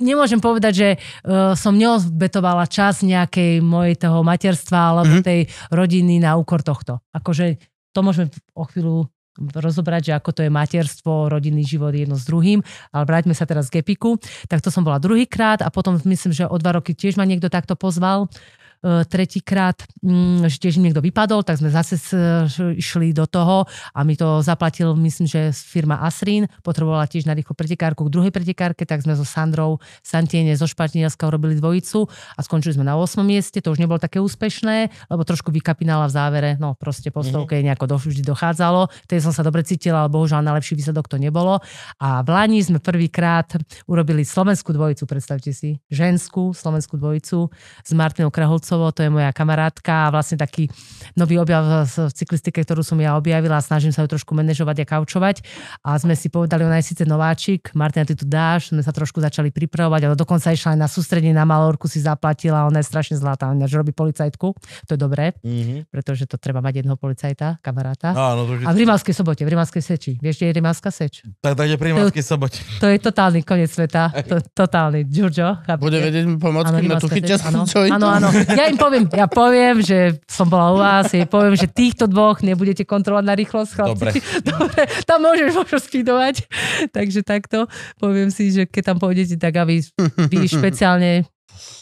nemôžem povedať, že uh, som neozbetovala čas nejakej mojej toho materstva alebo mm-hmm. tej rodiny na úkor tohto. Akože to môžeme o chvíľu rozobrať, že ako to je materstvo, rodinný život jedno s druhým, ale vráťme sa teraz k Epiku. Tak to som bola druhýkrát a potom myslím, že o dva roky tiež ma niekto takto pozval. Uh, tretíkrát, mm, že tiež niekto vypadol, tak sme zase išli do toho a mi to zaplatil, myslím, že firma Asrin, potrebovala tiež na rýchlo pretekárku k druhej pretekárke, tak sme so Sandrou Santiene zo Španielska urobili dvojicu a skončili sme na 8. mieste, to už nebolo také úspešné, lebo trošku vykapinala v závere, no proste po mhm. stovke nejako do, vždy dochádzalo, tej som sa dobre cítila, ale bohužiaľ najlepší výsledok to nebolo. A v Lani sme prvýkrát urobili slovenskú dvojicu, predstavte si, ženskú slovenskú dvojicu s Martinou Kraholcom Kolesovo, to je moja kamarátka a vlastne taký nový objav v cyklistike, ktorú som ja objavila, snažím sa ju trošku manažovať a kaučovať. A sme si povedali, ona je síce nováčik, Martina, ty tu dáš, sme sa trošku začali pripravovať, ale dokonca išla aj na sústredenie na Malorku, si zaplatila, ona je strašne zlatá, ona robí policajtku, to je dobré, mm-hmm. pretože to treba mať jednoho policajta, kamaráta. Áno, to, že... A v Rimavskej sobote, v Rimavskej seči. Vieš, kde je Rimavská seč? Tak, tak je pri Rimavskej sobote. To je totálny koniec sveta. To, totálny. Giorgio. Bude vedieť mi pomôcť, na tu chyťa *laughs* áno. áno. Ja im poviem, ja poviem, že som bola u vás, jej poviem, že týchto dvoch nebudete kontrolovať na rýchlosť, chlapci. Dobre. *laughs* Dobre, tam môžeš možno skidovať. Takže takto poviem si, že keď tam pôjdete, tak aby by špeciálne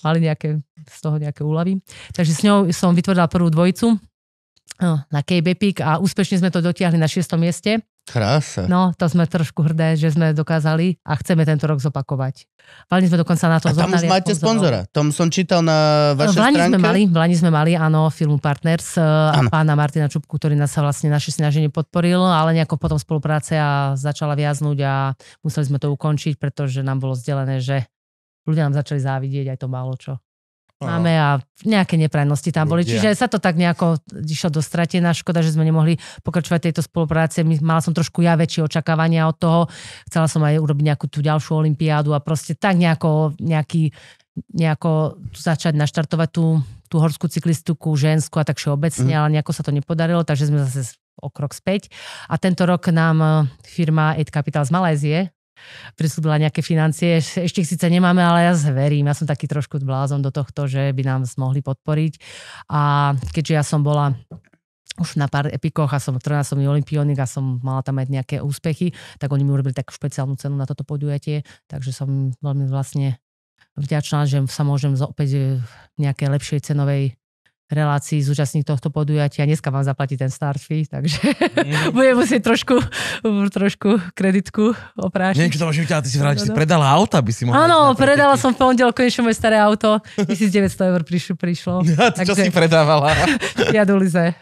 mali nejaké, z toho nejaké úlavy. Takže s ňou som vytvorila prvú dvojicu eh, na KBPIC a úspešne sme to dotiahli na 6. mieste. Krása. No, to sme trošku hrdé, že sme dokázali a chceme tento rok zopakovať. Vlani sme dokonca na to A tam už máte sponzora. Tom som čítal na vašej vlani stránke. Sme mali, vlani sme mali, áno, filmu Partners e, a pána Martina Čupku, ktorý nás sa vlastne naše snaženie podporil, ale nejako potom spolupráce a začala viaznúť a museli sme to ukončiť, pretože nám bolo zdelené, že ľudia nám začali závidieť aj to málo čo máme a nejaké neprajnosti tam boli. Čiže sa to tak nejako išlo do stratená. Škoda, že sme nemohli pokračovať tejto spolupráce. mala som trošku ja väčšie očakávania od toho. Chcela som aj urobiť nejakú tú ďalšiu olympiádu a proste tak nejako, nejaký, nejako začať naštartovať tú, tú horskú cyklistiku ženskú a tak všeobecne, mm. ale nejako sa to nepodarilo, takže sme zase o krok späť. A tento rok nám firma Aid Capital z Malézie prisúdila nejaké financie. Ešte ich síce nemáme, ale ja zverím. Ja som taký trošku blázon do tohto, že by nám mohli podporiť. A keďže ja som bola už na pár epikoch a som som olimpionik a som mala tam aj nejaké úspechy, tak oni mi urobili takú špeciálnu cenu na toto podujatie, takže som veľmi vlastne vďačná, že sa môžem opäť e, v nejakej lepšej cenovej relácií zúčastník tohto podujatia. Dneska vám zaplatí ten start fee, takže mm. *laughs* budem musieť trošku, trošku kreditku oprášiť. Neviem, čo to môžem ty si vrátiť, no, no. si predala auto, aby si mohla... Áno, predala som v pondelok konečne moje staré auto, 1900 eur prišlo. prišlo. *laughs* Ja, ty, takže... čo si predávala? *laughs* Ulyse.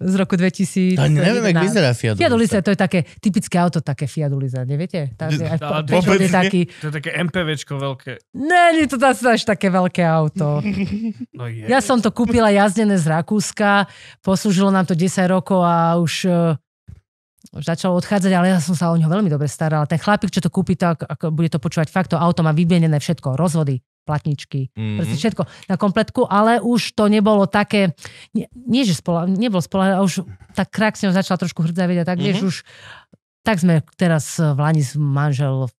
Z roku 2000. To neviem, jak vyzerá Fiat Ulyse, to je také typické auto, také Ulyse, neviete? To je také MPVčko veľké. Ne, nie, to, to, až také veľké auto. No to, to, to, kúpila jazdené z Rakúska, poslúžilo nám to 10 rokov a už e, už začalo odchádzať, ale ja som sa o neho veľmi dobre starala. Ten chlapík, čo to kúpi, tak ako bude to počúvať fakt, to auto má vybienené všetko, rozvody, platničky, mm-hmm. všetko na kompletku, ale už to nebolo také, nie, nie že spola, nebol spola, už tak krak s ňou začala trošku hrdzaviť a tak, mm-hmm. vieš, mhm. už tak sme teraz v Lani s manžel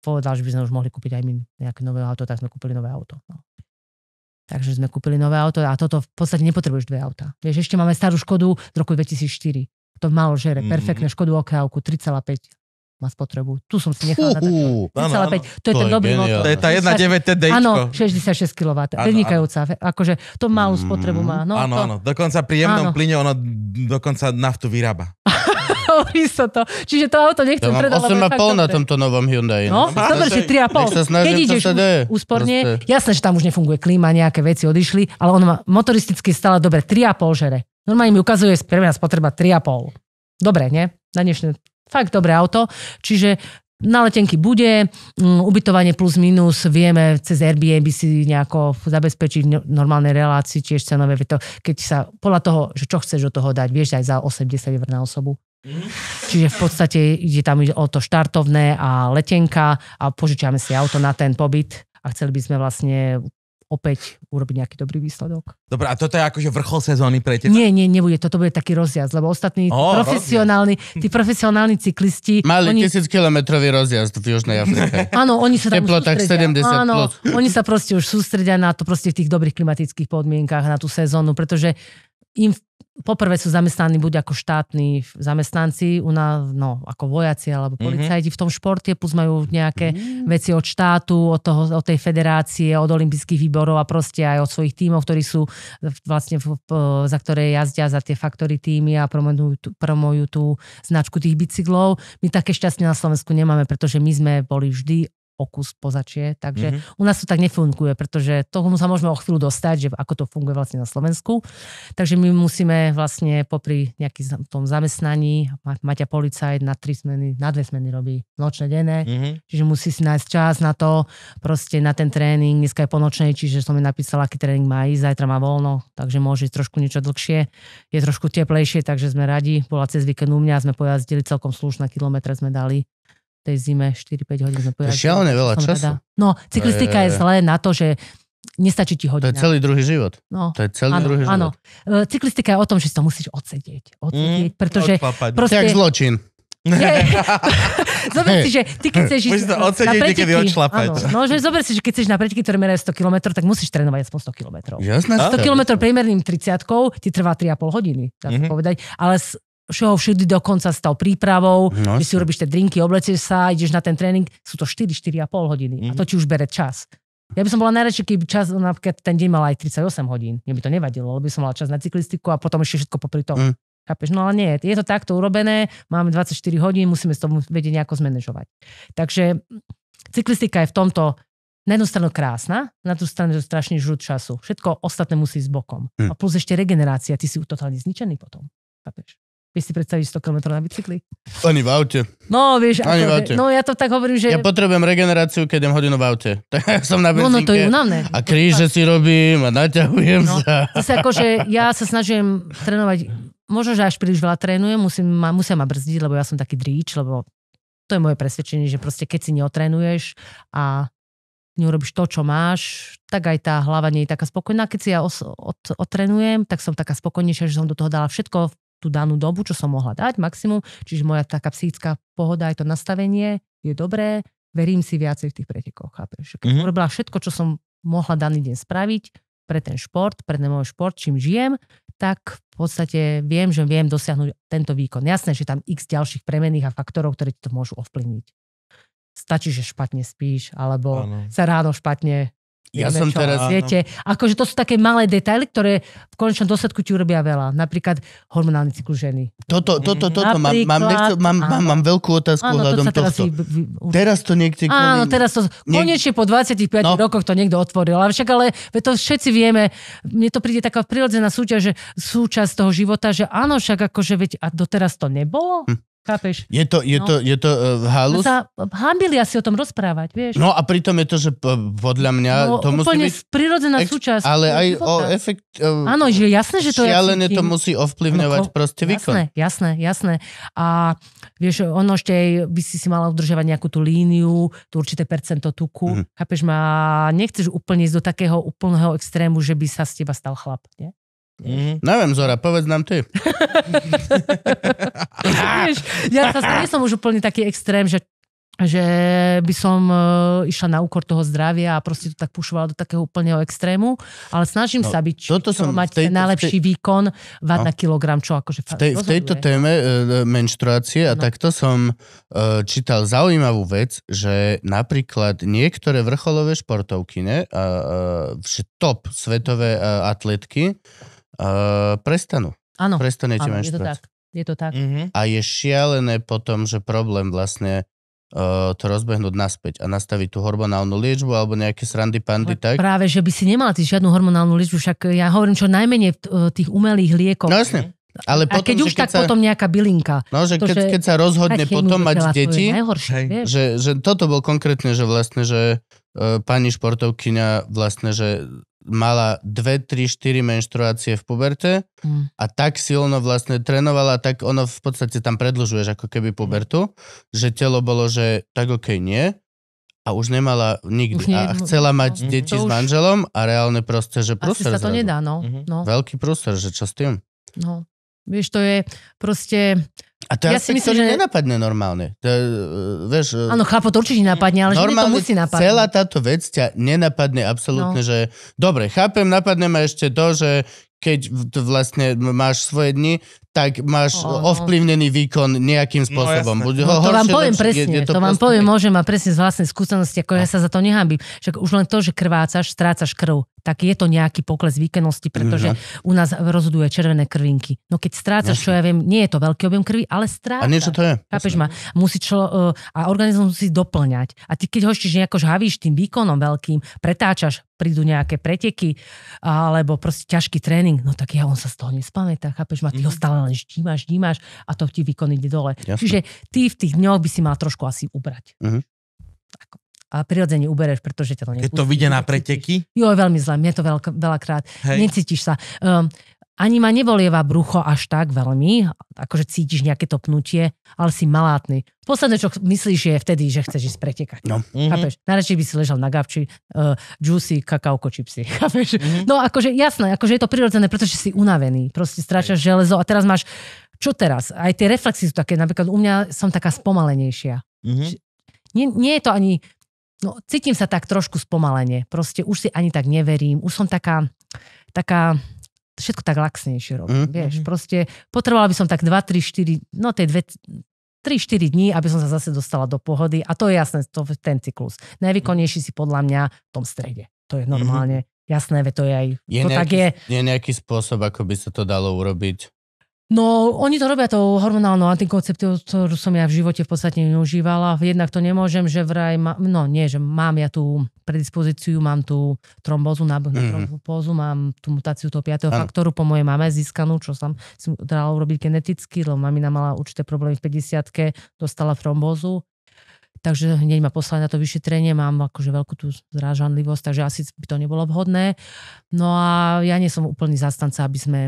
povedal, že by sme už mohli kúpiť aj my nejaké nové auto, tak sme kúpili nové auto. No. Takže sme kúpili nové auto a toto v podstate nepotrebuješ dve auta. Vieš, ešte máme starú Škodu z roku 2004. To malo žere, mm-hmm. perfektné Škodu ok 3,5 má spotrebu. Tu som si nechal. na uh, 3,5. To, je ten dobrý motor. To je tá 1,9 TD. Áno, 66 kW. Vynikajúca. Akože to malú spotrebu má. No, áno, to... áno. Dokonca pri jemnom plyne ono dokonca naftu vyrába. *laughs* hovorí sa to. Čiže to auto nechcem ja mám 8,5 na tomto novom Hyundai. No, no dobre, že 3,5. Keď ideš úsporne, proste. jasné, že tam už nefunguje klíma, nejaké veci odišli, ale on má motoristicky stále dobre 3,5 žere. Normálne mi ukazuje pre mňa spotreba 3,5. Dobre, nie? Na dnešné fakt dobré auto. Čiže na letenky bude, um, ubytovanie plus minus, vieme cez Airbnb si nejako zabezpečiť no- normálnej relácii, tiež cenové, to, keď sa podľa toho, že čo chceš do toho dať, vieš aj za 80 eur na osobu. Čiže v podstate ide tam o to štartovné a letenka a požičiame si auto na ten pobyt a chceli by sme vlastne opäť urobiť nejaký dobrý výsledok. Dobre, a toto je akože vrchol sezóny pre teba? Nie, nie, nebude. Toto bude taký rozjazd, lebo ostatní oh, profesionálni, tí profesionálni cyklisti... Mali oni... 1000 kilometrový rozjazd v Južnej *laughs* Afrike. Áno, oni sa tam Teplotách 70 Áno, plus. oni sa proste už sústredia na to proste v tých dobrých klimatických podmienkach, na tú sezónu, pretože im poprvé sú zamestnaní buď ako štátni zamestnanci, u nás, no, ako vojaci alebo mhm. policajti mm-hmm. v tom športe, plus majú nejaké mm-hmm. veci od štátu, od, toho, od tej federácie, od olympijských výborov a proste aj od svojich tímov, ktorí sú vlastne, v, za ktoré jazdia za tie faktory týmy a promujú, tú, promujú tú značku tých bicyklov. My také šťastne na Slovensku nemáme, pretože my sme boli vždy okus pozačie, takže mm-hmm. u nás to tak nefunguje, pretože tomu sa môžeme o chvíľu dostať, že ako to funguje vlastne na Slovensku. Takže my musíme vlastne popri nejakým tom zamestnaní, ma, Maťa policajt na tri smeny, na dve smeny robí nočné, denné, mm-hmm. čiže musí si nájsť čas na to, proste na ten tréning, dneska je ponočnej, čiže som mi napísala, aký tréning má ísť, zajtra má voľno, takže môže ísť trošku niečo dlhšie, je trošku teplejšie, takže sme radi, bola cez víkend u mňa, sme pojazdili celkom slušné kilometre, sme dali tej zime 4-5 hodín. Sme je šialené veľa času. Rada. No, cyklistika je... je zlé na to, že nestačí ti hodina. To je celý druhý život. No. To je celý ano, druhý áno. život. E, cyklistika je o tom, že si to musíš odsedieť. odsedieť mm, pretože proste... Tak zločin. *laughs* *laughs* zober si, že ty keď chceš ísť na preteky, no, že zober si, že keď chceš na preteky, ktoré merajú 100 km, tak musíš trénovať aspoň 100 km. Jasné. 100 km priemerným 30 ti trvá 3,5 hodiny, dá sa mm-hmm. povedať. Ale s všeho všudy dokonca s tou prípravou, no, že si urobíš tie drinky, oblečieš sa, ideš na ten tréning, sú to 4, 4,5 hodiny mm-hmm. a to mhm. ti už bere čas. Ja by som bola najradšej, keby čas, napríklad ten deň mal aj 38 hodín. Mne by to nevadilo, lebo by som mala čas na cyklistiku a potom ešte všetko popri tom. Mm. Chápeš? No ale nie, je to takto urobené, máme 24 hodín, musíme s tomu vedieť nejako zmanéžovať. Takže cyklistika je v tomto na jednu stranu krásna, na druhú stranu je to strašne žrut času. Všetko ostatné musí ísť bokom. Mm. A plus ešte regenerácia, ty si totálne zničený potom. Chápeš? Vy si predstavíš 100 km na bicykli? Ani v aute. No, vieš, Ani ako, v aute. no ja to tak hovorím, že... Ja potrebujem regeneráciu, keď idem hodinu v aute. *laughs* Tak ja som na benzinke. No, no to je unavné. A kríže si robím a naťahujem no, sa. Zase ako, že ja sa snažím trénovať, možno, že až príliš veľa trénujem, musím, ma, musia ma brzdiť, lebo ja som taký dríč, lebo to je moje presvedčenie, že proste keď si neotrénuješ a neurobiš to, čo máš, tak aj tá hlava nie je taká spokojná. Keď si ja os- od- otrenujem, tak som taká spokojnejšia, že som do toho dala všetko, tú danú dobu, čo som mohla dať, maximum. Čiže moja taká psychická pohoda, aj to nastavenie je dobré, verím si viacej v tých pretekoch, chápeš? Keď mm-hmm. robila všetko, čo som mohla daný deň spraviť pre ten šport, pre ten môj šport, čím žijem, tak v podstate viem, že viem dosiahnuť tento výkon. Jasné, že tam x ďalších premených a faktorov, ktoré ti to môžu ovplyvniť. Stačí, že špatne spíš, alebo ano. sa ráno špatne ja som čo, teraz... Viete, akože to sú také malé detaily, ktoré v konečnom dôsledku ti urobia veľa. Napríklad hormonálny cyklus ženy. Toto, mm. toto, toto. mám, mám, nechcel, mám, mám, mám veľkú otázku áno, ohľadom to tohto. Teraz, vy, teraz to niekde... Áno, teraz to... Niek... Konečne po 25 no. rokoch to niekto otvoril. Ale však ale to všetci vieme. Mne to príde taká prirodzená súťaž, že súčasť toho života, že áno, však akože veď a doteraz to nebolo. Hm. Chápeš? Je to, je no. to, je to uh, halus? Sa hambili asi o tom rozprávať, vieš? No a pritom je to, že podľa mňa no, to musí byť... prirodzená ex- súčasť. Ale aj života. o efekt... Uh, Áno, že jasné, že to je... Ale to musí ovplyvňovať no, proste výkon. Jasné, jasné, jasné. A vieš, ono ešte aj by si si mala udržovať nejakú tú líniu, tú určité percento tuku. Mm. Chápeš ma? Nechceš úplne ísť do takého úplného extrému, že by sa z teba stal chlap, nie? Mm. Neviem, Zora, povedz nám ty. *laughs* ja zase nie som už úplne taký extrém, že že by som uh, išla na úkor toho zdravia a proste to tak pušovala do takého úplného extrému, ale snažím no, sa byť, toto som mať tejto, najlepší tej... výkon, vád no. na kilogram, čo akože v, tej, v tejto téme uh, menštruácie a no. takto som uh, čítal zaujímavú vec, že napríklad niektoré vrcholové športovky, ne, uh, uh, top svetové uh, atletky, Uh, eh, prestanú. Áno. Prestanete áno, je to tak. Je to tak. Mm-hmm. A je šialené potom, že problém vlastne uh, to rozbehnúť naspäť a nastaviť tú hormonálnu liečbu alebo nejaké srandy pandy no, tak. Práve, že by si nemala tý žiadnu hormonálnu liečbu, však ja hovorím čo najmenej eh, tých umelých liekov. No jasne. Ale potom, a keď že už, keď tak sa, potom nejaká bylinka. No, že to, keď, že keď sa rozhodne potom mať deti, najhoršie, že, že toto bol konkrétne, že vlastne, že e, pani športovkyňa vlastne, že mala 2, 3, 4 menštruácie v puberte mm. a tak silno vlastne trénovala, tak ono v podstate tam predlžuješ ako keby pubertu, že telo bolo, že tak okej, okay, nie. A už nemala nikdy. a no, chcela mať no, deti s manželom a reálne proste, že prúser. Asi sa to zradu. nedá, no. Mm-hmm. no. Veľký prúser, že čo s tým? No. Vieš, to je proste a to ja si myslím, že nenapadne normálne. To, uh, vieš, e, Áno, chlapo to určite napadne, ale normálne, to musí napadne. Celá táto vec ťa nenapadne absolútne, no. že dobre, chápem, napadne ma ešte to, že keď vlastne máš svoje dni, tak máš oh, oh. ovplyvnený výkon nejakým no, spôsobom. No, no, to vám poviem lepšie, presne, je, je to, to vám poviem, môžem mať presne z vlastnej skúsenosti, ako no. ja sa za to nehambím. Však už len to, že krvácaš, strácaš krv tak je to nejaký pokles výkonnosti, pretože mm-hmm. u nás rozhoduje červené krvinky. No keď strácaš, Jasne. čo ja viem, nie je to veľký objem krvi, ale stráca. A niečo to je. Chápeš ma? Musí člo, e, a organizmus musí doplňať. A ty keď ho ešte nejako žhavíš tým výkonom veľkým, pretáčaš, prídu nejaké preteky alebo proste ťažký tréning, no tak ja on sa z toho nespamätá, chápeš ma, ty mm. ho mhm. stále len ždímaš, ždímaš a to ti výkon ide dole. Jasne. Čiže ty v tých dňoch by si mal trošku asi ubrať. Mm-hmm. Tak a prirodzene ubereš, pretože ťa to nepustí. Keď to vyjde na preteky? Jo, veľmi zle, mne to veľk, veľakrát. Hej. Necítiš sa. Um, ani ma nevolieva brucho až tak veľmi, akože cítiš nejaké to pnutie, ale si malátny. Posledné, čo myslíš, je vtedy, že chceš ísť pretekať. No. Mm-hmm. Chápeš? Najradšej by si ležal na gavči, uh, juicy, kakauko, čipsy. *laughs* Chápeš? Mm-hmm. No akože jasné, akože je to prirodzené, pretože si unavený. Proste stráčaš železo a teraz máš čo teraz? Aj tie reflexy sú také, napríklad u mňa som taká spomalenejšia. Mm-hmm. Nie, nie je to ani no, cítim sa tak trošku spomalene. Proste už si ani tak neverím. Už som taká, taká všetko tak laxnejšie robím, mm. vieš. Mhm. Proste potrebovala by som tak 2, 3, 4, no tie 2, 3-4 dní, aby som sa zase dostala do pohody. A to je jasné, to, ten cyklus. Najvýkonnejší si podľa mňa v tom strede. To je mhm. normálne mm-hmm. jasné, ve to je aj... Je to nejaký, tak je. je nejaký spôsob, ako by sa to dalo urobiť No, oni to robia tou hormonálnou antikoncepciou, ktorú som ja v živote v podstate neužívala. Jednak to nemôžem, že vraj, ma, no nie, že mám ja tú predispozíciu, mám tú trombózu, na, na mhm. trombózu, mám tú mutáciu toho 5. faktoru po mojej mame získanú, čo som si dala urobiť geneticky, lebo mamina mala určité problémy v 50 dostala trombózu. Takže hneď ma poslali na to vyšetrenie, mám akože veľkú tú zrážanlivosť, takže asi by to nebolo vhodné. No a ja nie som úplný zastanca, aby sme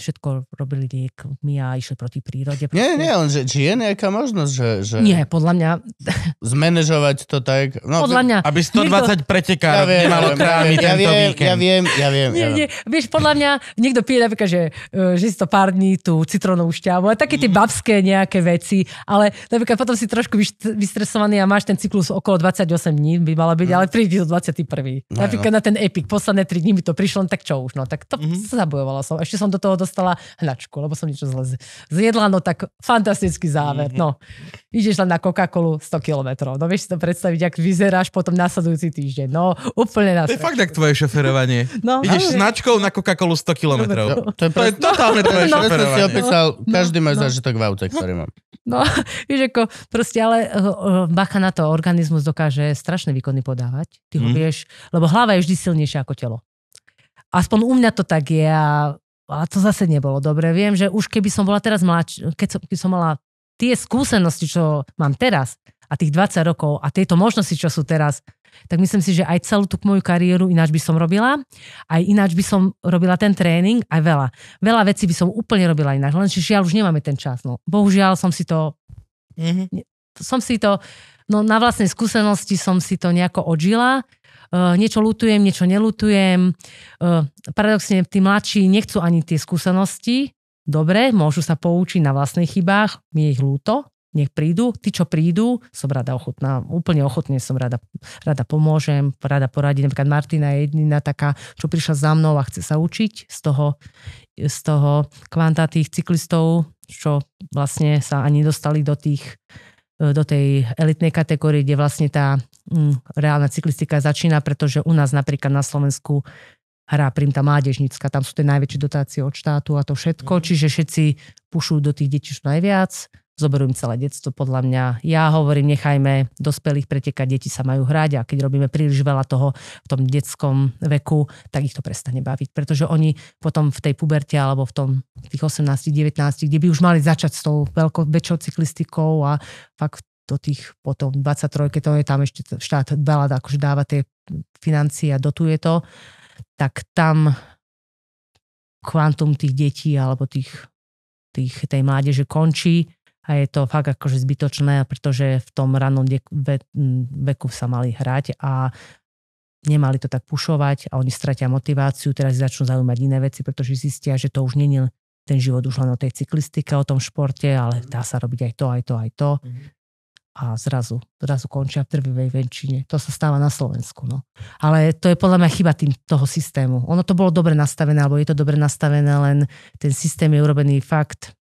všetko robili liekmi a išli proti prírode. Proti... Nie, nie, on, že, či je nejaká možnosť, že... že nie, podľa mňa... *laughs* Zmanéžovať to tak... No, podľa mňa... Aby 120 niekto... pretekárov ja viem, nemalo krámy ja, ja, tento viem, víkend. Ja viem, ja viem, nie, ja viem. Nie, vieš, podľa mňa niekto pije napríklad, že, e, že si to pár dní tú citronovú šťavu a také tie mhm. babské nejaké veci, ale napríklad potom si trošku vystresovaný a máš ten cyklus okolo 28 dní, by mala byť, mm. ale príde to 21. No, napríklad no. na ten Epic, posledné 3 dní by to prišlo, no tak čo už, no tak to mm-hmm. sa zabojovala som. Ešte som do toho dosť dostala hnačku, lebo som niečo zle zjedla, no tak fantastický záver. Mhm. No, ideš len na Coca-Colu 100 kilometrov. No vieš si to predstaviť, ak vyzeráš potom nasledujúci týždeň. No, úplne na To je fakt tak tvoje šoferovanie. *laughs* No, ideš s značkou na Coca-Colu 100 kilometrov. No, to, je pre... to je totálne tvoje *laughs* no, šoferovanie. opísal no, no, každý no, no. zážitok v aute, ktorý mám. No, *laughs* vieš ako, proste ale eh, eh, bacha na to, organizmus dokáže strašné výkony podávať. Ty ho mm. vieš, lebo hlava je vždy silnejšia ako telo. Aspoň u mňa to tak je a a to zase nebolo dobre. Viem, že už keby som bola teraz mladší, keď som, keď som mala tie skúsenosti, čo mám teraz a tých 20 rokov a tieto možnosti, čo sú teraz, tak myslím si, že aj celú tú moju kariéru ináč by som robila, aj ináč by som robila ten tréning, aj veľa. Veľa vecí by som úplne robila ináč, len žiaľ už nemáme ten čas. No. Bohužiaľ som si to... Mm-hmm. Som si to... No na vlastnej skúsenosti som si to nejako odžila, Eh, niečo lutujem, niečo nelutujem. Eh, paradoxne, tí mladší nechcú ani tie skúsenosti. Dobre, môžu sa poučiť na vlastných chybách, mi ich lúto, nech prídu. Tí, čo prídu, som rada ochotná, úplne ochotne som rada, rada pomôžem, rada poradím. Napríklad Martina je jedina taká, čo prišla za mnou a chce sa učiť z toho, z toho kvanta tých cyklistov, čo vlastne sa ani dostali do tých eh, do tej elitnej kategórie, kde vlastne tá Mm, reálna cyklistika začína, pretože u nás napríklad na Slovensku hrá prim tá mládežnícka, tam sú tie najväčšie dotácie od štátu a to všetko, mm. čiže všetci pušujú do tých detí čo najviac, zoberú im celé detstvo, podľa mňa. Ja hovorím, nechajme dospelých pretekať, deti sa majú hrať a keď robíme príliš veľa toho v tom detskom veku, tak ich to prestane baviť, pretože oni potom v tej puberte alebo v tom v tých 18, 19, kde by už mali začať s tou veľkou, väčšou cyklistikou a fakt do tých potom 23, to je tam ešte štát veľa akože dáva tie financie a dotuje to, tak tam kvantum tých detí alebo tých, tých, tej mládeže končí a je to fakt akože zbytočné, pretože v tom rannom veku sa mali hrať a nemali to tak pušovať a oni stratia motiváciu, teraz začnú zaujímať iné veci, pretože zistia, že to už nie je ten život už len o tej cyklistike, o tom športe, ale dá sa robiť aj to, aj to, aj to. Mm-hmm a zrazu, zrazu končia v trvivej väčšine. To sa stáva na Slovensku. No. Ale to je podľa mňa chyba tým, toho systému. Ono to bolo dobre nastavené, alebo je to dobre nastavené, len ten systém je urobený fakt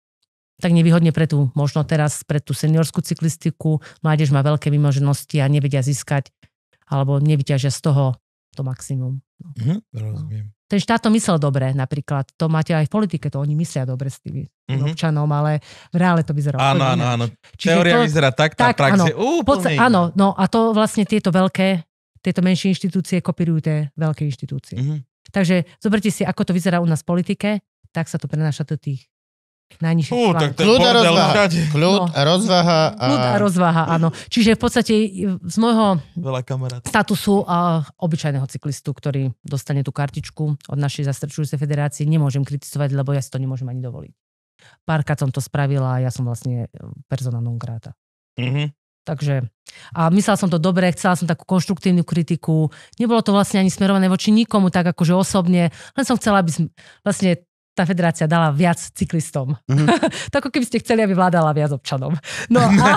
tak nevýhodne pre tú, možno teraz pre tú seniorskú cyklistiku. Mládež má veľké vymoženosti a nevedia získať alebo nevyťažia z toho to maximum. No. Mhm, rozumiem ten štát to myslel dobre napríklad. To máte aj v politike, to oni myslia dobre s tými mm-hmm. občanom, ale v reále to vyzerá. Áno, áno, áno. Teória to, vyzerá tak, tá tak, praxe áno, úplne podsta- Áno, no a to vlastne tieto veľké, tieto menšie inštitúcie kopírujú tie veľké inštitúcie. Mm-hmm. Takže zoberte si, ako to vyzerá u nás v politike, tak sa to prenáša do tých najnižšie uh, tak Kľud a rozvaha. Kľud no. a rozvaha. A... Kľud a rozvaha, áno. Čiže v podstate e, z môjho statusu a obyčajného cyklistu, ktorý dostane tú kartičku od našej zastrčujúcej federácie, nemôžem kritizovať, lebo ja si to nemôžem ani dovoliť. Párka som to spravila a ja som vlastne e, persona non grata. Mm-hmm. Takže a myslela som to dobre, chcela som takú konštruktívnu kritiku. Nebolo to vlastne ani smerované voči nikomu, tak akože osobne. Len som chcela, aby sme, vlastne tá federácia dala viac cyklistom. Mm-hmm. *laughs* to ako keby ste chceli, aby vládala viac občanom. No a,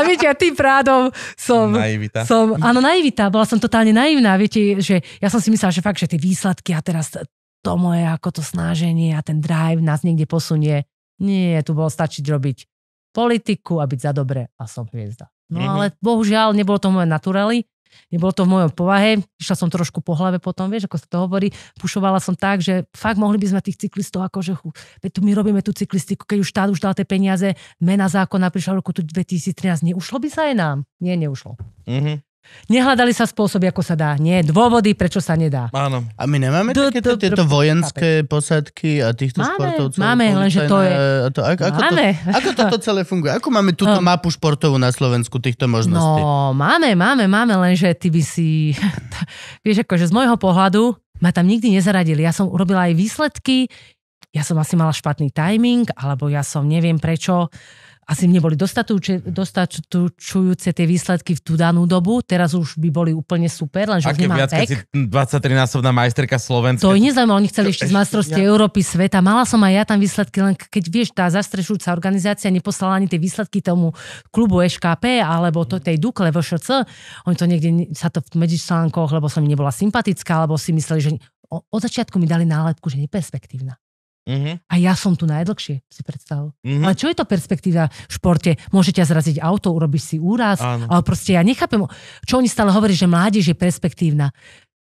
a viete, ja tým prádom som... Naivita. Som, áno, naivita. Bola som totálne naivná, viete, že ja som si myslela, že fakt, že tie výsledky a teraz to moje, ako to snaženie a ten drive nás niekde posunie. Nie, tu bolo stačiť robiť politiku a byť za dobre a som hviezda. No mm-hmm. ale bohužiaľ nebolo to moje naturály nebolo to v mojom povahe, išla som trošku po hlave potom, vieš, ako sa to hovorí, pušovala som tak, že fakt mohli by sme tých cyklistov, akože tu my robíme tú cyklistiku, keď už štát už dal tie peniaze, mena zákona prišla v roku 2013, neušlo by sa aj nám? Nie, neušlo. Mm-hmm. Nehľadali sa spôsoby, ako sa dá. Nie, dôvody, prečo sa nedá. Áno. A my nemáme takéto tieto vojenské chápem. posádky a týchto máme, športovcov? Máme, lenže to je... To, ako, ako, máme. To, ako toto celé funguje? Ako máme túto um. mapu športovú na Slovensku týchto možností? No, máme, máme, máme, lenže ty by si... *laughs* vieš, akože z môjho pohľadu ma tam nikdy nezaradili. Ja som urobila aj výsledky, ja som asi mala špatný timing, alebo ja som neviem prečo asi neboli dostačujúce tie výsledky v tú danú dobu. Teraz už by boli úplne super, lenže už nemám viac, 23-násobná majsterka Slovenska. To je nezaujímavé, oni chceli ešte z majstrovstie ja. Európy, sveta. Mala som aj ja tam výsledky, len keď vieš, tá zastrešujúca organizácia neposlala ani tie výsledky tomu klubu EŠKP alebo to, tej Dukle VŠC. Oni to niekde sa to v medzičlánkoch, lebo som nebola sympatická, alebo si mysleli, že od začiatku mi dali nálepku, že neperspektívna. Uh-huh. A ja som tu najdlhšie, si predstavol. Uh-huh. Mm-hmm. Ale čo je to perspektíva v športe? Môže ťa zraziť auto, urobiť si úraz, ano. ale proste ja nechápem, čo oni stále hovorí, že mládež je perspektívna.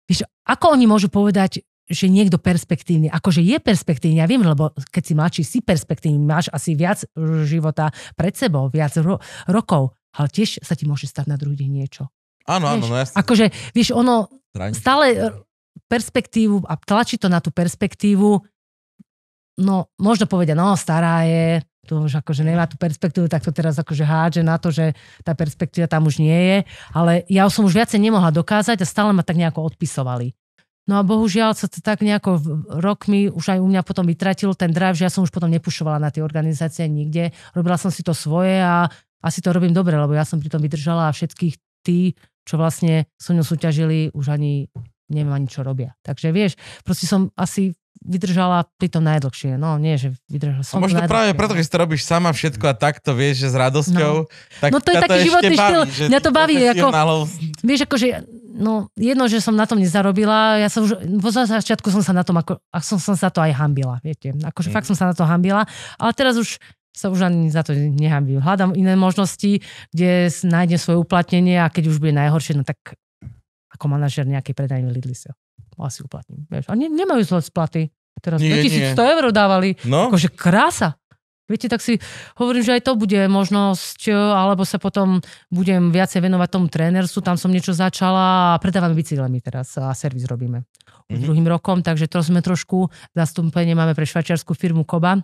Víš, ako oni môžu povedať, že niekto perspektívny, akože je perspektívny, ja viem, lebo keď si mladší, si perspektívny, máš asi viac života pred sebou, viac ro- rokov, ale tiež sa ti môže stať na druhý deň niečo. Áno, áno, no jasne. Akože, vieš, ono Zraň. stále eh, perspektívu a tlačí to na tú perspektívu, no možno povedia, no stará je, to už akože nemá tú perspektívu, tak to teraz akože hádže na to, že tá perspektíva tam už nie je, ale ja som už viacej nemohla dokázať a stále ma tak nejako odpisovali. No a bohužiaľ sa to tak nejako rokmi už aj u mňa potom vytratil ten drive, že ja som už potom nepušovala na tie organizácie nikde. Robila som si to svoje a asi to robím dobre, lebo ja som pri tom vydržala a všetkých tí, čo vlastne so mnou súťažili, už ani neviem ani čo robia. Takže vieš, proste som asi vydržala pri tom najdlhšie. No nie, že vydržala som. A možno práve no. preto, keď to robíš sama všetko a takto vieš, že s radosťou. No, tak no to je taký životný štýl. Mňa to baví. Ako, *laughs* vieš, ako, že, no, jedno, že som na tom nezarobila. Ja som už, vo začiatku som sa na tom, ako, a som, som sa to aj hambila. Viete, akože mm. fakt mhm. som sa na to hambila. Ale teraz už sa už ani za to nehambím. Hľadám iné možnosti, kde nájdem svoje uplatnenie a keď už bude najhoršie, no tak ako manažer nejakej predajne Lidlisio asi uplatním. Vieš. A ne, nemajú zle splaty. Teraz nie, 2100 nie. eur dávali. No. Akože krása. Viete, tak si hovorím, že aj to bude možnosť, e, alebo sa potom budem viacej venovať tomu trénersu, tam som niečo začala a predávame bicykle my teraz a servis robíme. Mm-hmm. Druhým rokom, takže to sme trošku zastúpenie máme pre švajčiarskú firmu Koba.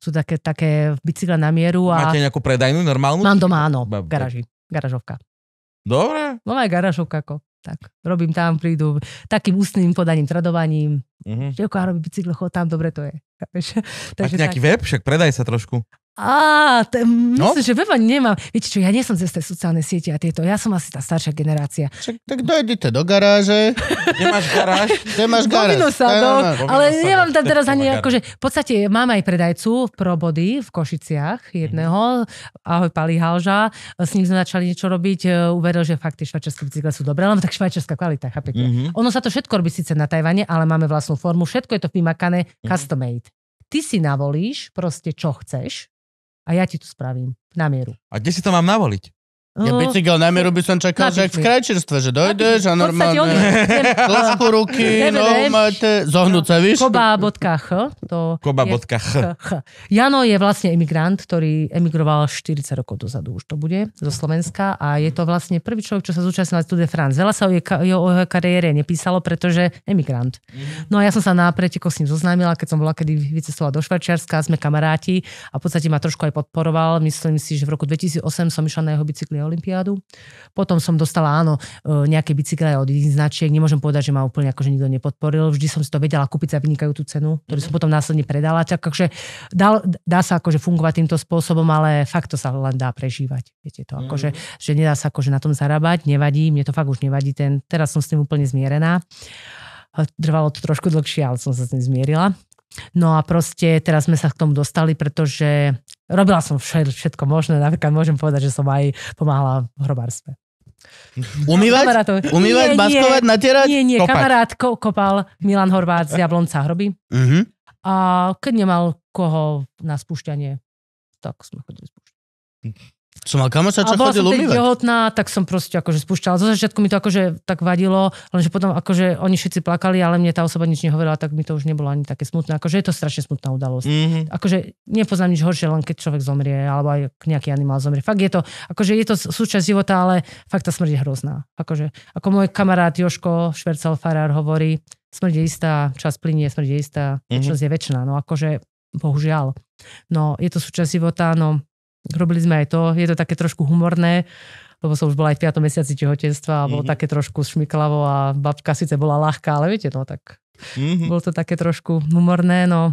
Sú také, také bicykle na mieru. A... Máte nejakú predajnú normálnu? Mám doma, áno, v garažovka. Dobre. No aj garažovka ako tak robím tam, prídu takým ústnym podaním, tradovaním. Mm-hmm. Žilko, robí bicyklo, chod tam, dobre to je. *laughs* Takže, nejaký tak. web, však predaj sa trošku. A, t- no? myslím, že veľa nemám. Viete čo, ja nie som cez tej sociálne siete a tieto. Ja som asi tá staršia generácia. Čak, tak dojdite do garáže. Nemáš garáž? Nemáš garáž. Povinú sa, no. Ale sa nemám tam teraz ani že akože- V podstate mám aj predajcu v Probody v Košiciach jedného. Ahoj, Pali Halža. S ním sme začali niečo robiť. Uveril, že fakt tie švajčiarske bicykle sú dobré, len tak švajčiarska kvalita, chápete? Mm-hmm. Ono sa to všetko robí síce na Tajvane, ale máme vlastnú formu. Všetko je to vymakané, mm-hmm. custom made. Ty si navolíš proste, čo chceš a ja ti to spravím na mieru. A kde si to mám navoliť? Ja no. bicykel mieru by som čakal, že v krajčerstve, že dojdeš a normálne tlačku *laughs* *laughs* ruky, nohu máte, zohnúť sa, víš? Koba.ch. Koba.ch. Jano je vlastne emigrant, ktorý emigroval 40 rokov dozadu, už to bude, zo Slovenska a je to vlastne prvý človek, čo sa zúčastnil na studio France. Veľa sa o jeho kariére nepísalo, pretože emigrant. Mhm. No a ja som sa na preteku s ním zoznámila, keď som bola kedy vycestovala do Švajčiarska, sme kamaráti a v podstate ma trošku aj podporoval. Myslím si, že v roku 2008 som išla na jeho bicykli olympiádu. Potom som dostala, áno, e, nejaké bicykle od iných značiek. Nemôžem povedať, že ma úplne akože nikto nepodporil. Vždy som si to vedela kúpiť za vynikajúcu cenu, ktorú som potom následne predala. Takže akože dá, dá sa akože fungovať týmto spôsobom, ale fakt to sa len dá prežívať. Viete to, akože, mm. že nedá sa akože na tom zarábať, nevadí, mne to fakt už nevadí. Ten, teraz som s tým úplne zmierená. E, trvalo to trošku dlhšie, ale som sa s tým zmierila. No a proste teraz sme sa k tomu dostali, pretože robila som všetko možné. Napríklad môžem povedať, že som aj pomáhala v hrobárstve. Umývať? Kamarátov. Umývať, nie, baskovať, nie, natierať? Nie, nie, kopať. kamarát ko- kopal Milan Horvát z Jablonca hroby. Uh-huh. A keď nemal koho na spúšťanie, tak sme chodili spúšťať. Som mal kamoša, čo chodil umývať. bola tehotná, tak som proste akože spúšťala. Zo začiatku mi to akože tak vadilo, lenže potom akože oni všetci plakali, ale mne tá osoba nič nehovorila, tak mi to už nebolo ani také smutné. Akože je to strašne smutná udalosť. Mm-hmm. Akože nepoznám nič horšie, len keď človek zomrie, alebo aj nejaký animál zomrie. Fakt je to, akože je to súčasť života, ale fakt tá smrť je hrozná. Akože, ako môj kamarát Joško Švercel Farár hovorí, smrť je istá, čas plinie, smrť je istá, mm-hmm. je väčšiná. No akože, bohužiaľ. No, je to súčasť života, no Robili sme aj to, je to také trošku humorné, lebo som už bola aj v 5. mesiaci tehotenstva a bolo mm-hmm. také trošku šmiklavo a babka síce bola ľahká, ale viete, no tak mm-hmm. bolo to také trošku humorné, no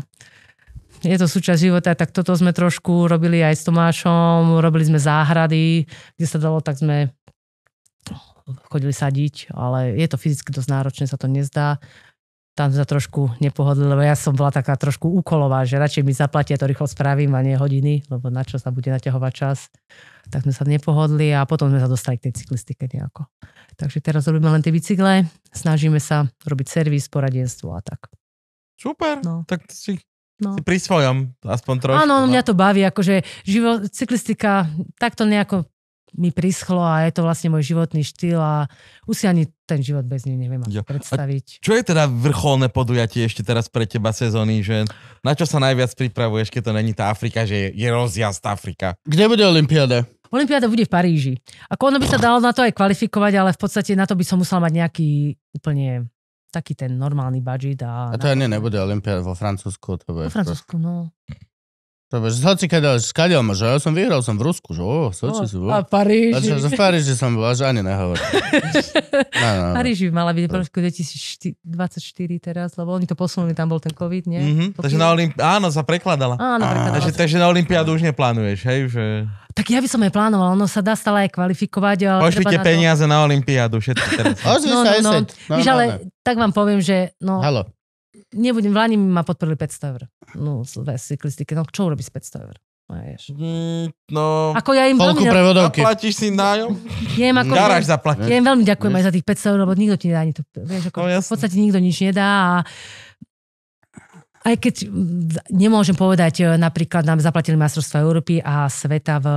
je to súčasť života, tak toto sme trošku robili aj s Tomášom, robili sme záhrady, kde sa dalo, tak sme chodili sadiť, ale je to fyzicky dosť náročné, sa to nezdá tam sa trošku nepohodli, lebo ja som bola taká trošku úkolová, že radšej mi zaplatia, to rýchlo spravím a nie hodiny, lebo na čo sa bude naťahovať čas. Tak sme sa nepohodli a potom sme sa dostali k tej cyklistike nejako. Takže teraz robíme len tie bicykle, snažíme sa robiť servis, poradenstvo a tak. Super, no. tak si No. Si pri svojom, aspoň trošku. Áno, no. mňa no. to baví, akože živo, cyklistika, takto nejako mi prischlo a je to vlastne môj životný štýl a už si ani ten život bez nej neviem ako predstaviť. A čo je teda vrcholné podujatie ešte teraz pre teba sezóny, že na čo sa najviac pripravuješ, keď to není tá Afrika, že je, je rozjazd Afrika? Kde bude Olympiáda? Olympiáda bude v Paríži. Ako ono by sa dalo na to aj kvalifikovať, ale v podstate na to by som musel mať nejaký úplne taký ten normálny budget. A, a to ani nebude Olympiáda vo Francúzsku. To bude vo Francúzsku, no. To vieš, hoci keď skadiel ma, že ja som vyhral som v Rusku, že o, soci si bol. A v Paríži. A v Paríži som bol, až ani nehovorím. *laughs* no, no, no. Paríži mala byť v roku 2024 teraz, lebo oni to posunuli, tam bol ten COVID, nie? Mm-hmm. Takže na Olympi- áno, sa prekladala. Áno, prekladala. Takže, takže na Olympiádu už neplánuješ, hej? Že... Tak ja by som aj plánoval, ono sa dá stále aj kvalifikovať. Pošlite na peniaze na Olympiádu, všetko teraz. *laughs* no, no, no. no, no, no. tak vám poviem, že no, nebudem, v Lani ma podporili 500 eur. No, ve cyklistike, no čo urobí s 500 eur? No, mm, no, ako ja im veľmi... prevodovky. Zaplatíš si nájom? Ja ako... Garáž zaplatí. Ja im veľmi ďakujem aj za tých 500 eur, lebo nikto ti nedá ani to. Vieš, ako, no, v podstate nikto nič nedá a aj keď nemôžem povedať, e, napríklad nám zaplatili majstrovstva Európy a sveta v,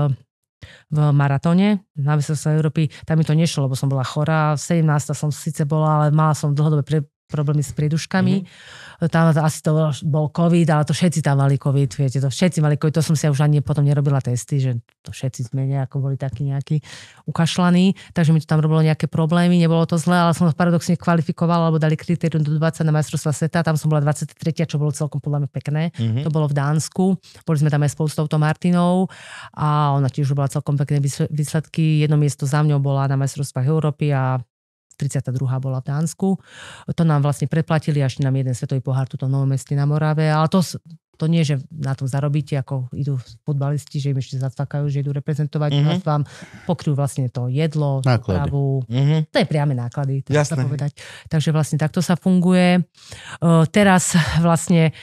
v maratóne na majstrovstva Európy, tam mi to nešlo, lebo som bola chorá, 17 som síce bola, ale mala som dlhodobé pre, problémy s príduškami. Mm-hmm. Tam asi to bol COVID, ale to všetci tam mali COVID, viete, to všetci mali COVID, to som si ja už ani potom nerobila testy, že to všetci sme nejako boli takí nejakí ukašlaní, takže mi to tam robilo nejaké problémy, nebolo to zle, ale som to paradoxne kvalifikovala, alebo dali kritérium do 20 na majstrovstva sveta, tam som bola 23, čo bolo celkom podľa mňa pekné, mm-hmm. to bolo v Dánsku, boli sme tam aj spolu s touto Martinou a ona tiež bola celkom pekné výsledky, jedno miesto za mňou bola na majstrovstvách Európy a 32. bola v Dánsku. To nám vlastne preplatili, až nám jeden svetový pohár tuto v Novom meste na Morave, ale to, to nie, že na tom zarobíte, ako idú futbalisti, že im ešte zatvakajú, že idú reprezentovať mm-hmm. vám, pokryjú vlastne to jedlo, Pravú. mm-hmm. to je priame náklady, tak sa povedať. Takže vlastne takto sa funguje. Uh, teraz vlastne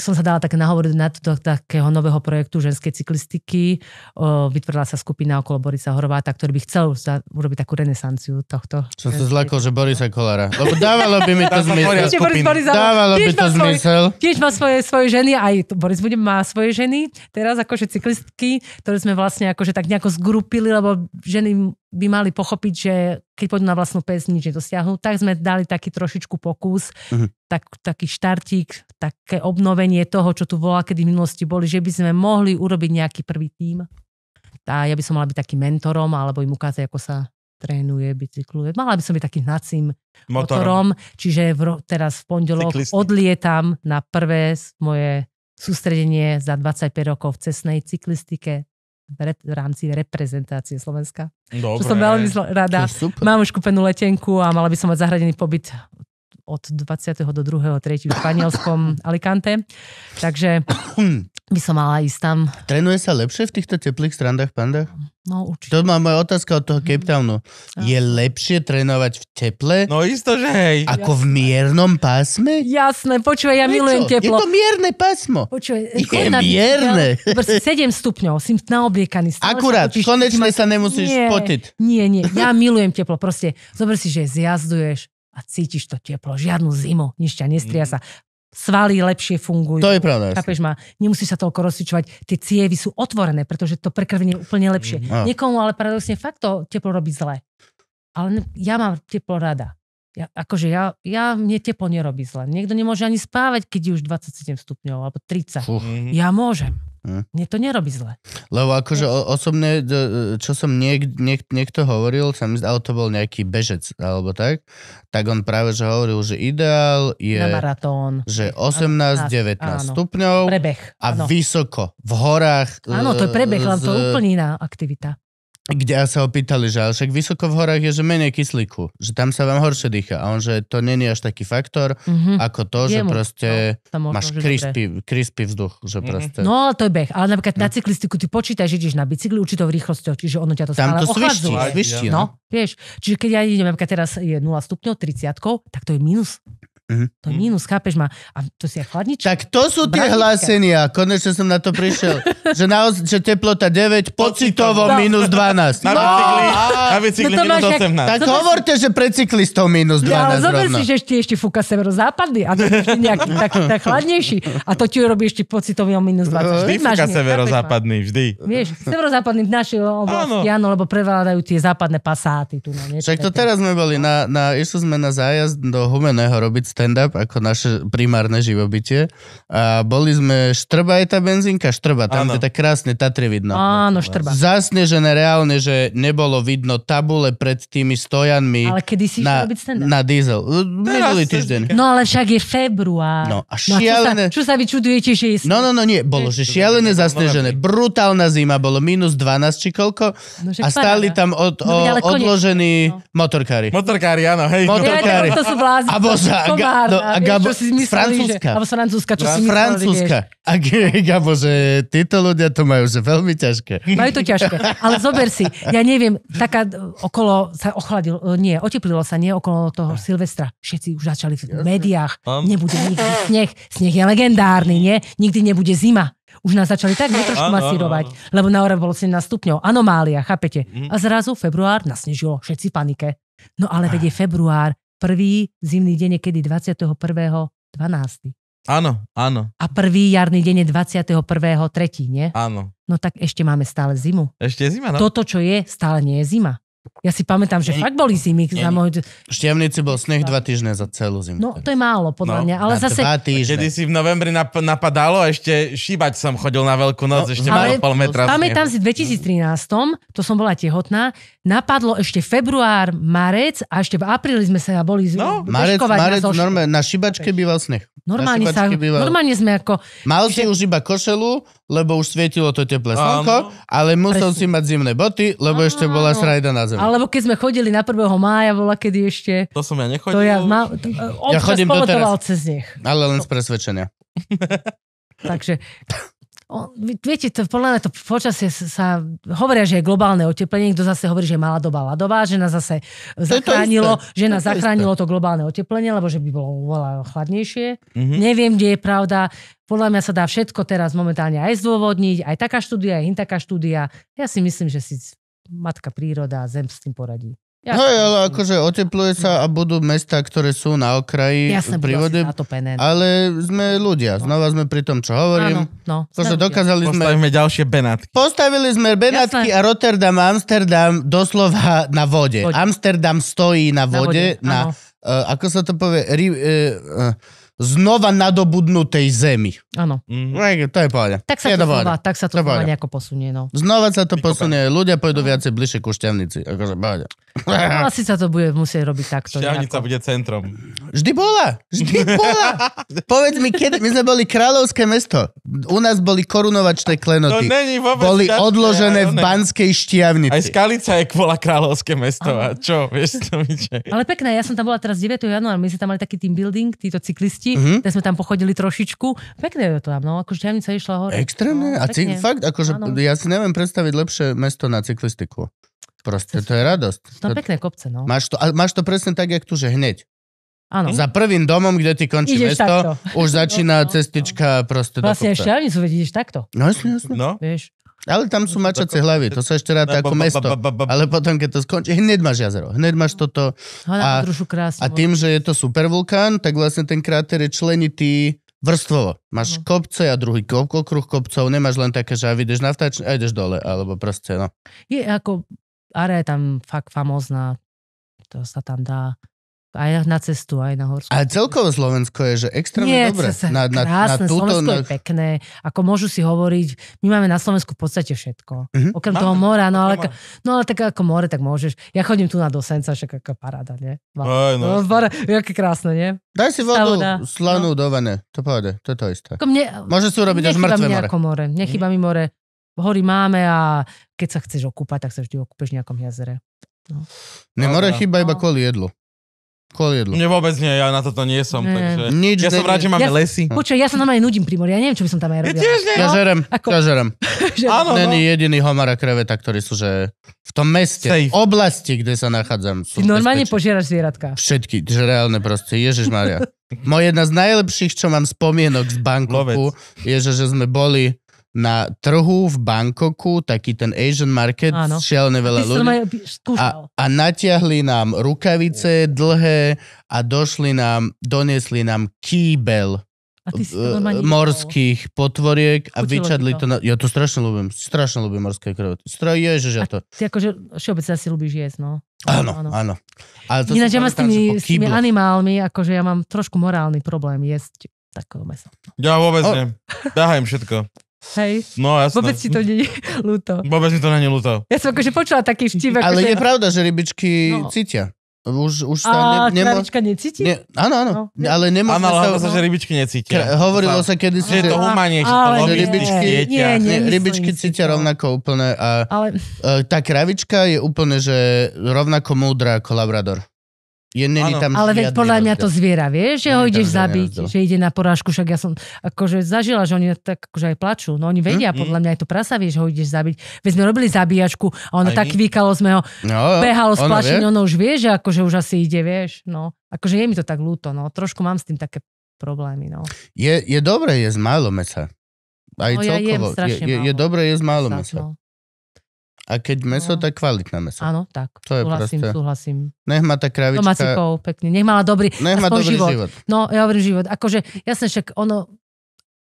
som sa dala tak nahovoriť na to, takého nového projektu ženskej cyklistiky. O, vytvorila sa skupina okolo Borisa Horváta, ktorý by chcel za, urobiť takú renesanciu tohto. Čo sa zlako, že Borisa Kolára. Lebo dávalo by mi to zmysel. dávalo by to zmysel. Tiež má svoje, svoje ženy, aj Boris bude má svoje ženy, teraz akože cyklistky, ktoré sme vlastne akože tak nejako zgrupili, lebo ženy by mali pochopiť, že keď pôjdu na vlastnú pes, nič nedosiahnu. Tak sme dali taký trošičku pokus, uh-huh. tak, taký štartík také obnovenie toho, čo tu bola, kedy v minulosti boli, že by sme mohli urobiť nejaký prvý tím. A ja by som mala byť takým mentorom, alebo im ukázať, ako sa trénuje, bicykluje. Mala by som byť takým hnacím motorom. motorom čiže v, teraz v pondelok Cyklistik. odlietam na prvé moje sústredenie za 25 rokov v cestnej cyklistike v, v rámci reprezentácie Slovenska. Dobre. Čo som veľmi rada. Mám už kúpenú letenku a mala by som mať zahradený pobyt od 20. do 2. 3. v španielskom *coughs* Alicante. Takže by som mala ísť tam. Trenuje sa lepšie v týchto teplých strandách, panda? No určite. To má moja otázka od toho mhm. Cape Townu. Mm. Je lepšie trénovať v teple? No isto, že hej. Ako Jasné. v miernom pásme? Jasné, počúvaj, ja Nečo? milujem teplo. Je to mierne pásmo. Počúvaj, je konec, mierne. Ja, 7 stupňov, som naobliekaný. Stále Akurát, konečne sa nemusíš nie, potiť. Nie, nie, ja milujem teplo. Proste, zober si, že zjazduješ, a cítiš to teplo, žiadnu zimu, nič ťa nestriasa. Mhm. sa. Svaly lepšie fungujú. To je pravda. Chápeš ma? Nemusíš sa toľko rozsvičovať. Tie cievy sú otvorené, pretože to prekrvenie je úplne lepšie. Mm. Niekomu ale paradoxne fakt to teplo robí zle. Ale ja mám teplo rada. Ja, akože ja, ja, mne teplo nerobí zle. Niekto nemôže ani spávať, keď je už 27 stupňov alebo 30. Fuh. Mhm. Ja môžem. Hm. Mne to nerobí zle. Lebo akože ja. osobne, čo som niek, niek, niekto hovoril, sa mi zdal, to bol nejaký bežec alebo tak, tak on práve že hovoril, že ideál je Na maratón. že 18-19 stupňov prebeh, a áno. vysoko v horách. Áno, to je prebeh, z... len to je úplne iná aktivita kde sa opýtali, že ale však vysoko v horách je, že menej kyslíku, že tam sa vám horšie dýcha. A on, že to není až taký faktor, mm-hmm. ako to, je že mu, proste no, možno, máš že crispy, crispy vzduch. Že mm-hmm. proste... No, to je beh. Ale napríklad no. na hm. cyklistiku ty počítaš, ideš na bicykli určitou rýchlosťou, čiže ono ťa to tam to svišti, svišti, no. no. vieš. Čiže keď ja idem, napríklad teraz je 0 stupňov, 30, tak to je minus. Mm-hmm. To je mínus, chápeš ma? A to si aj chladnička. Tak to sú tie Branička. hlásenia, konečne som na to prišiel. *laughs* že, naoz, že teplota 9, pocitovo no. minus 12. Na bicykli, na bicykli no, no minus 18. Tak, to hovorte, že pre cyklistov minus 12 no, ja, Zober rovno. si, že ešte, ešte fúka severozápadný a to je nejaký *laughs* tak, tak chladnejší. A to ti robí ešte o minus 20. Vždy, vždy fúka severozápadný, vždy. Vieš, severozápadný v našej oblasti, áno, lebo prevládajú tie západné pasáty. Tu na no, Však to teraz sme boli, na, na, išli sme na zájazd do Humeného robiť stand-up ako naše primárne živobytie. A boli sme, Štrba je tá benzínka? Štrba, tam je tak krásne Tatry vidno. Áno, Štrba. Zasnežené reálne, že nebolo vidno tabule pred tými stojanmi. Ale kedy si na, robiť stand-up? Na diesel. Minulý týždeň. No ale však je február. No a šialené... No, a čo, sa, čo sa vy čudujete, že je No, no, no, nie. Bolo, že šialené zasnežené. Brutálna zima, bolo minus 12 či koľko. No, a stáli paráda. tam od, no, o, no, odložení no. motorkári. Motorkári, áno, hej. Motorkári. Ja, to sú blázni. A božák, a No, a Gabo, vieš, čo si mysleli, Francúzska. Že, Francúzska, čo si Francúzska. A Gabo, že títo ľudia to majú že veľmi ťažké. Majú no, to ťažké, ale zober si, ja neviem, taká e, okolo sa ochladilo, e, nie, oteplilo sa, nie okolo toho Silvestra. Všetci už začali v médiách, nebude nikdy sneh, sneh je legendárny, nie? Nikdy nebude zima už nás začali tak trošku masírovať, ano, ano. lebo na hore bolo 17 stupňov, anomália, chápete? Mhm. A zrazu február nasnežilo, všetci v panike. No ale vedie február, prvý zimný deň je kedy 21.12. Áno, áno. A prvý jarný deň je 21.3., nie? Áno. No tak ešte máme stále zimu. Ešte je zima, no. Toto, čo je, stále nie je zima. Ja si pamätám, že nie, fakt boli zimy. Nie, za môj... Šťavnici bol sneh dva týždne za celú zimu. No, to je málo, podľa no, mňa. Ale zase... Dva týždne. Kedy si v novembri nap- napadalo, ešte šíbať som chodil na veľkú noc, no, ešte no, malo pol metra. Pamätám si v 2013, to som bola tehotná, napadlo ešte február, marec a ešte v apríli sme sa boli no, marec, marec, na, zošku. normálne, na šíbačke býval sneh. Normálne, sa, býval... normálne sme ako... Mal si že... už iba košelu, lebo už svietilo to teplé slnko, ale musel Presne. si mať zimné boty, lebo ešte bola srajda na zemi. Alebo keď sme chodili na 1. mája, bola kedy ešte... To som ja nechodil. To ja, ma, to, ja chodím doteraz. cez nich. Ale len z presvedčenia. *laughs* Takže viete, to, podľa mňa to počasie sa, hovoria, že je globálne oteplenie, kto zase hovorí, že je malá doba, ľadová, že nás zase zachránilo, to to že nás to zachránilo to globálne oteplenie, lebo že by bolo oveľa chladnejšie. Mm-hmm. Neviem, kde je pravda. Podľa mňa sa dá všetko teraz momentálne aj zdôvodniť, aj taká štúdia, aj taká štúdia. Ja si myslím, že si matka príroda a zem s tým poradí. Ja Hej, ale akože otepluje sa hm. a budú mesta, ktoré sú na okraji Jasne, prívody, no. ale sme ľudia. No. Znova sme pri tom, čo hovorím. Áno, no, akože dokázali sme... Postavíme ďalšie Benátky. Postavili sme Benátky Jasne. a Rotterdam a Amsterdam doslova na vode. vode. Amsterdam stojí na vode, na, vode, na uh, ako sa to povie, ri, uh, znova nadobudnutej zemi. Áno. Mm. To je pohľa. Tak sa je to chová, tak sa to, to chová nejako posunie. No. Znova sa to posunie, ľudia pôjdu viacej bližšie ku šťavnici. Akože pohľa. No, asi sa to bude musieť robiť takto. Šťavnica nejako. bude centrom. Vždy bola. Vždy bola. *laughs* Povedz mi, kedy. My sme boli kráľovské mesto. U nás boli korunovačné klenoty. To není vôbec boli šťavnice, odložené v Banskej šťavnici. Aj Skalica je bola kráľovské mesto. A čo, vieš to Ale pekné, ja som tam bola teraz 9. január. My sme tam mali taký team building, títo cyklisti. Mm-hmm. Tak sme tam pochodili trošičku. Pekné pekné je to tam, no, akože ťavnica išla hore. Extrémne? No, a c- fakt, akože ano. ja si neviem predstaviť lepšie mesto na cyklistiku. Proste, to je radosť. To je pekné kopce, no. Máš to, a máš to presne tak, jak tu, že hneď. Áno. Za prvým domom, kde ty končí ideš mesto, takto. už začína *laughs* no, no, no, cestička no. proste vlastne do kopce. Vlastne ešte ani vidíš takto. No jasne, jasne. No. Vieš. Ale tam sú mačacie hlavy, to sa ešte ráta ako mesto. Ale potom, keď to skončí, hneď máš jazero, hneď máš toto. A, a tým, že je to supervulkán, tak vlastne ten kráter je členitý vrstvovo. Máš mm. kopce a druhý kop, okruh kopcov, nemáš len také, že ideš na vtáč a ideš dole, alebo proste, no. Je ako, are je tam fakt famózna, to sa tam dá aj na cestu, aj na horskú. Ale celkovo Slovensko je, že extrémne Nie, dobre. Sa, na, na, krásne, na túto, Slovensko na... je pekné. Ako môžu si hovoriť, my máme na Slovensku v podstate všetko. Mm-hmm. Okrem máme, toho mora, no ale, no ale tak ako more, tak môžeš. Ja chodím tu na Dosenca, však aká paráda, nie? Aj, no. no bar, jaké krásne, nie? Daj si vodu Stavoda. slanú no. do vene. to povede, to je to isté. Mne, Môže si urobiť až mŕtve more. more. Nechýba mm. mi more. Hory máme a keď sa chceš okúpať, tak sa vždy okúpeš v nejakom jazere. No. Nemore chýba iba no. kvôli jedlu. Koliedlo. Mne vôbec nie, ja na toto nie som, ne. takže... Nič ja som rád, že máme ja, lesy. Počkaj, ja sa normálne nudím pri mori, ja neviem, čo by som tam aj robil. Ja tiež nie, Ja no. žerem, Ako? ja žerem. *laughs* Áno, no. Není no. jediný homar a kreveta, ktorí sú, že v tom meste, Safe. oblasti, kde sa nachádzam, sú Ty normálne bezpečí. požieraš zvieratka. Všetky, že reálne proste, Ježiš Maria. *laughs* Moje jedna z najlepších, čo mám spomienok z Bangkoku, je, že, že sme boli na trhu v Bankoku, taký ten Asian market, šialené veľa ľudí. A, a natiahli nám rukavice dlhé a došli nám, doniesli nám kýbel e, morských potvoriek a vyčadli to. to na... Ja to strašne ľúbim. Strašne ľúbim morské krevety. Stroj, ježiš, ja to... Ty akože všeobecne asi ľúbiš jesť, no. Áno, áno. áno. Ináč ja mám s tými, s tými animálmi, akože ja mám trošku morálny problém jesť takové meso. Ja vôbec o... nie. Dáhajem všetko. Hej. No jasné. Vôbec si to nie je *laughs* ľúto. Vôbec mi to není ľúto. Ja som akože počula taký vtip. Ale akože- je pravda, že rybičky no. cítia. Už, už sa A ne, nemo... kravička necíti? Ne, áno, áno. No. Ale nemôžeme sa... sa, že rybičky necítia. Kr- hovorilo sa kedy si... že... Je to humanie, že to rybičky, nie, nie, nie, nie, rybičky nie, cítia nie. rovnako úplne a ale... E, tá kravička je úplne, že rovnako múdra ako labrador. Je, není tam ale veď podľa mňa to zviera, vieš, že ho ideš zabiť, rozdiel. že ide na porážku, však ja som akože zažila, že oni tak akože aj plačú, no oni vedia, mm, podľa hm? mňa aj to prasa vie, že ho ideš zabiť. Veď sme robili zabíjačku a ono aj tak my? kvíkalo sme ho, no, behalo s plačením, ono už vie, že akože už asi ide, vieš, no. Akože je mi to tak ľúto, no, trošku mám s tým také problémy, no. Je, je dobré jesť málo mesa. Aj no, celkovo. Ja je, je, je dobré jesť málo mesa. No. A keď meso, no. tak kvalitné meso. Áno, tak. To je súhlasím, proste. súhlasím. Nech má tá kravička... Domacikov, pekne. Nech mala dobrý, Nech má dobrý život. život. No, ja hovorím život. Akože, som však ono,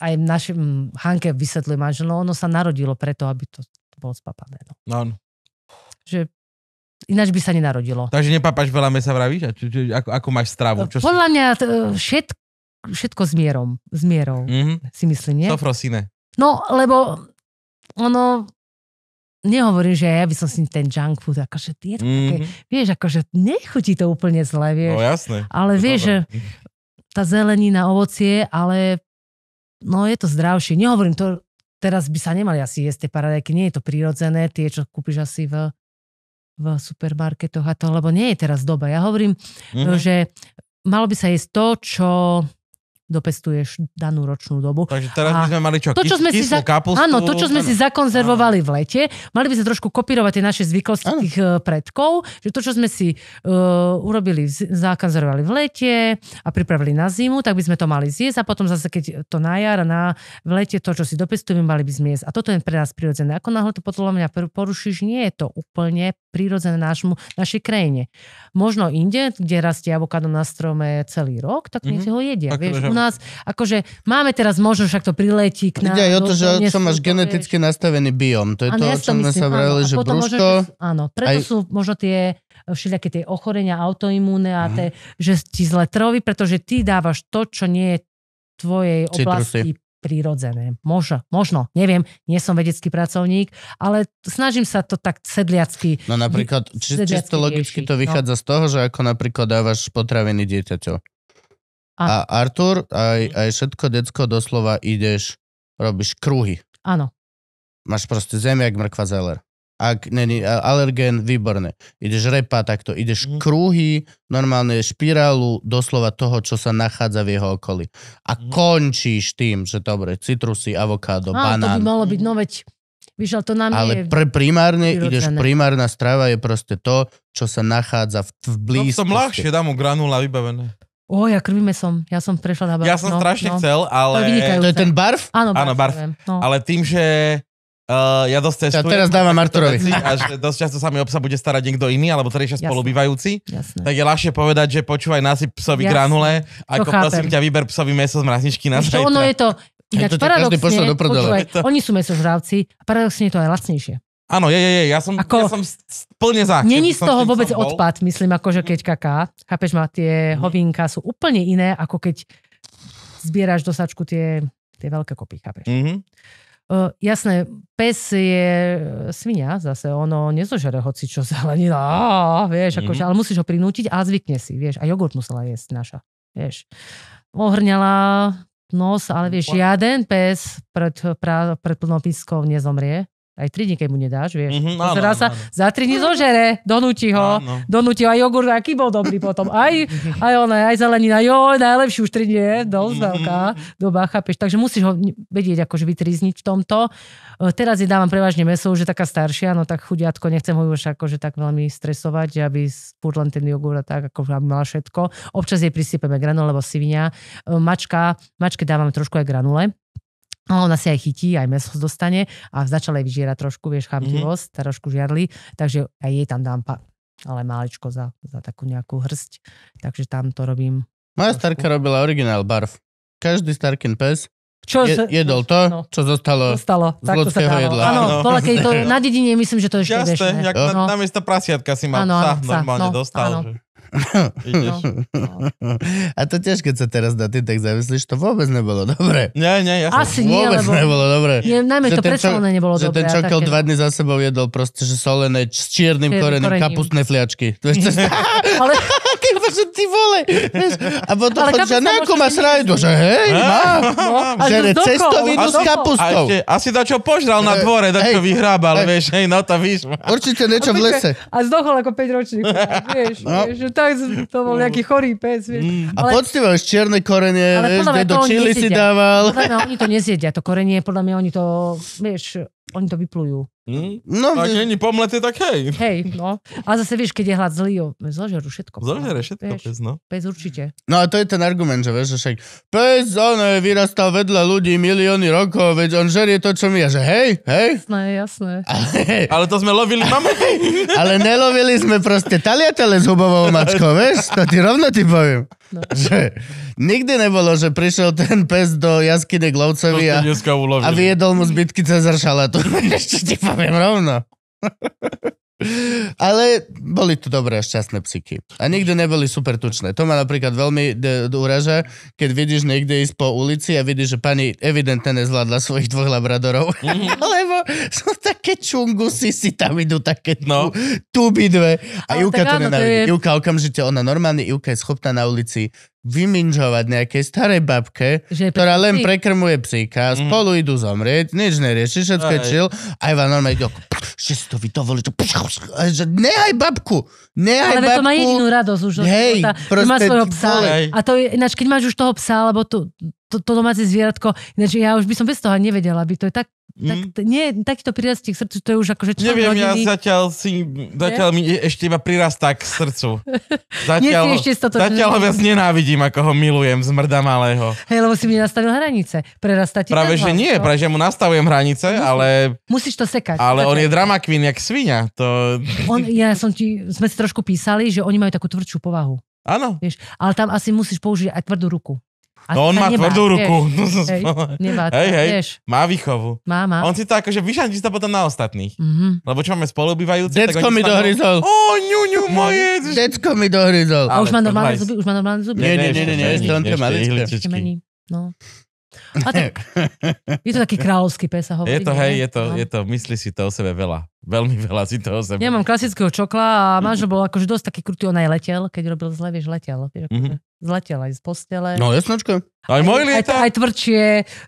aj našim Hanke vysvetľuje že no ono sa narodilo preto, aby to bolo spapané. No. no. Áno. Že Ináč by sa nenarodilo. Takže nepápaš, veľa mesa, vravíš? A či, či, ako, ako máš stravu? Čo Podľa si... mňa t- e, všetko, všetko s mierom. S mierou, mm-hmm. si myslím, nie? Sofrosine. No, lebo ono, nehovorím, že ja by som si ten junk food, akože je to mm-hmm. také, mhm. vieš, akože nechutí to úplne zle, vieš. No jasné. Ale to vieš, že tá zelenina, ovocie, ale no je to zdravšie. Nehovorím to, teraz by sa nemali asi jesť tie paradajky, nie je to prirodzené, tie, čo kúpiš asi v, v supermarketoch a to, lebo nie je teraz doba. Ja hovorím, mm-hmm. že malo by sa jesť to, čo dopestuješ danú ročnú dobu. Takže teraz a by sme mali čo, to, čo sme kyslú si za... kapustu? Áno, to, čo sme ano. si zakonzervovali v lete, mali by sme trošku kopírovať tie naše zvyklosti ano. tých e, predkov, že to, čo sme si uh, urobili, zakonzervovali v lete a pripravili na zimu, tak by sme to mali zjesť a potom zase, keď to na jar, na v lete, to, čo si dopestujeme, mali by sme jesť. A toto je pre nás prirodzené. Ako náhle to podľa mňa porušíš, nie je to úplne prirodzené nášmu, našej krajine. Možno inde, kde rastie avokádo na strome celý rok, tak mm-hmm. nech ho jedia. Tak, vieš, nás, akože máme teraz možnosť, však to priletí k nám. Ide aj o to, že no čo máš geneticky nastavený biom. To je to, o čom sme sa vrali, že brúško... Áno, preto sú možno tie e, všelijaké tie ochorenia autoimúne a mhm. tie, že ti zle trovi, pretože ty dávaš to, čo nie je tvojej oblasti prírodzené. Možno, možno, neviem, nie som vedecký pracovník, ale snažím sa to tak sedliacky... No napríklad, či, sedliacky čisto logicky riešiť, to no. vychádza no. z toho, že ako napríklad dávaš potraviny dieťaťo. A, a Artur, aj, aj všetko decko doslova ideš, robíš kruhy. Áno. Máš proste zemiak, mrkva, zeler. Ak není alergén, výborné. Ideš repa, takto. Ideš mm. kruhy, normálne špirálu doslova toho, čo sa nachádza v jeho okolí. A mm. končíš tým, že dobre, citrusy, avokádo, Á, banán. to by malo byť, no víš, ale to nám Ale je pre primárne, prirodzené. ideš, primárna strava je proste to, čo sa nachádza v, v blízkosti. No, som ľahšie, dám mu granula vybavené. O, ja krvím som, ja som prešla na barf. Ja som no, strašne no. chcel, ale... To, to je ten barf? Áno, barf. Áno, barf. Ja no. Ale tým, že Uh, ja dosť cestujem. Ja teraz dávam *laughs* Arturovi. A že dosť často sa mi obsa bude starať niekto iný, alebo teda ešte spolubývajúci. Jasne. Tak je ľahšie povedať, že počúvaj nasi psovi Jasne. granule, ako to prosím chápem. ťa vyber psovi meso z mrazničky na zajtra. Ono je to, ináč to paradoxne, počúvaj, *laughs* oni sú mesožrávci a paradoxne je to aj lacnejšie. Áno, je, je, je, ja som, ako, ja som plne za. Není z toho vôbec odpad, myslím, akože keď kaká. Chápeš ma, tie mhm. hovinka sú úplne iné, ako keď zbieraš do sačku tie, tie veľké kopy, chápeš? Mm-hmm. Uh, jasné, pes je e, svinia, zase ono nezožere hoci čo zelenina, vieš, mm-hmm. akože, ale musíš ho prinútiť a zvykne si, vieš, a jogurt musela jesť naša, vieš. Ohrňala nos, ale no vieš, žiaden pes pred, pra, pred plnou piskou nezomrie. Aj tri dní, keď mu nedáš, vieš. Mm-hmm, áno, áno, sa, áno. za tri dní zožere, donúti ho, áno. donúti ho aj jogurt, aký bol dobrý potom. Aj, aj ona, aj zelenina, jo, najlepšie už tri dní je, dosť mhm. veľká doba, chápeš. Takže musíš ho vedieť akože vytrizniť v tomto. E, teraz je dávam prevažne meso, už je taká staršia, no tak chudiatko, nechcem ho už akože tak veľmi stresovať, aby spúr len ten jogurt a tak, ako aby mala všetko. Občas jej prisypeme granule, lebo sivinia. E, mačka, mačke dávam trošku aj granule, No ona si aj chytí, aj meso dostane a začala jej vyžierať trošku, vieš, chamtivosť, mm-hmm. trošku žiarli, takže aj jej tam dám, pa, ale maličko za, za takú nejakú hrsť, takže tam to robím. Moja trošku. starka robila originál barv. Každý starkin pes čo je, jedol to, no. čo zostalo, zostalo z tak, ľudského to jedla. Áno, no. to, keď to na dedine myslím, že to ešte Jasne, bežné. Jasne, no. namiesto prasiatka si mal ano, psa, no, normálne no, dostal. Áno. Že... No, no. A to tiež, keď sa teraz na tým tak zamyslíš, to vôbec nebolo dobre. Nie, nie, ja Asi nie, vôbec lebo... nebolo dobre. Nie, najmä že to predstavené nebolo dobré. dobre. Že ten čokel dva dny za sebou jedol proste, že solené s čiernym korením, kapustné fliačky. *laughs* Ale... že ty vole. A potom chodí, že na ako máš rajdu, že hej, no, Že Žere cestovinu s kapustou. Asi dačo požral na dvore, dačo vyhrábal, vieš, hej, no to víš. Určite niečo v lese. A zdochol ako 5 ročník, vieš, vieš, tak to bol mm. nejaký chorý pes, vieš. Mm. A ale... poctivo, čierne korenie, ale vieš, do čili si dával. Podľa mňa oni to nezjedia, to korenie, podľa mňa oni to, vieš, oni to vyplujú. Mm? No, Ak není pomlete, tak hej. Hej, no. A zase vieš, keď je hlad zlý, jo, zožerú všetko. Zožere všetko, pes, pes, no. Pes určite. No a to je ten argument, že vieš, že však pes, on vyrastal vedľa ľudí milióny rokov, veď on žerie to, čo my, a že hej, hej. Jasné, jasné. Ale, ale to sme lovili mame. ale nelovili sme proste taliatele s hubovou mačkou, vieš, to ti rovno ti poviem. No. Že, Nikdy nebolo, že prišiel ten pes do jaskyne Glovcovi a, a vyjedol mu zbytky cez ršala. *laughs* To ešte ti poviem rovno. *laughs* Ale boli tu dobré a šťastné psyky. A nikdy neboli super tučné. To ma napríklad veľmi d- e, uraža, keď vidíš niekde ísť po ulici a vidíš, že pani evidentne nezvládla svojich dvoch labradorov. Mm-hmm. *laughs* Lebo sú také čungusy, si tam idú také no. tuby dve. A Ale Juka to nenávidí. Je... Juka okamžite, ona normálne, Juka je schopná na ulici vyminžovať nejakej starej babke, že ktorá len prekrmuje psíka, mm. spolu idú zomrieť, nič nerieši, všetko je chill. A Ivan normálne ide že si to vy to že nehaj babku, nehaj Ale babku. Ale to má jedinú radosť už. Hej, tá, proste, má svojho psa. Hej. A to je, ináč, keď máš už toho psa, alebo tu, to, to domáce zvieratko, ináč ja už by som bez toho nevedela, aby to je tak tak, mhm. t- nie, takýto prirastie k srdcu, to je už akože člen Neviem, rodiny. ja zatiaľ si, zatiaľ mi ešte iba prirastá k srdcu. *laughs* Zatiaľ, ešte to, zatiaľ ho viac nenávidím, ako ho milujem, zmrda malého. Hej, lebo si mi nastavil hranice. Prerastá ti Práve, že nie, no. práve, že mu nastavujem hranice, Musím. ale... Musíš to sekať. Ale on je drama queen, jak svinia. To... On, ja som ti, sme si trošku písali, že oni majú takú tvrdšiu povahu. Áno. ale tam asi musíš použiť aj tvrdú ruku. To no, on teda má nemá, tvrdú ruku. hej, *laughs* nemá, hej, hej, má výchovu. Má, má. On si to akože vyšantí sa potom na ostatných. Mm-hmm. Lebo čo máme spolubývajúce, Decko mi dohryzol. O, ňu, ňu, moje. Decko mi dohryzol. A už má normálne zuby, už má normálne zuby. Nie, nie, nie, nie, nie, on to maličké. No. A tak, *laughs* je to taký kráľovský pes, sa hovorí. Je to, hej, je to, no. je to, myslí si to o sebe veľa. Veľmi veľa si to o sebe. Ja mám klasického čokla a manžel bol akože dosť taký krutý, on aj letel, keď robil zle, vieš, letel. Vieš, akože. mm-hmm. Zletel aj z postele. No jasnočka. Aj, aj môj lieta. Aj, aj, tvrdšie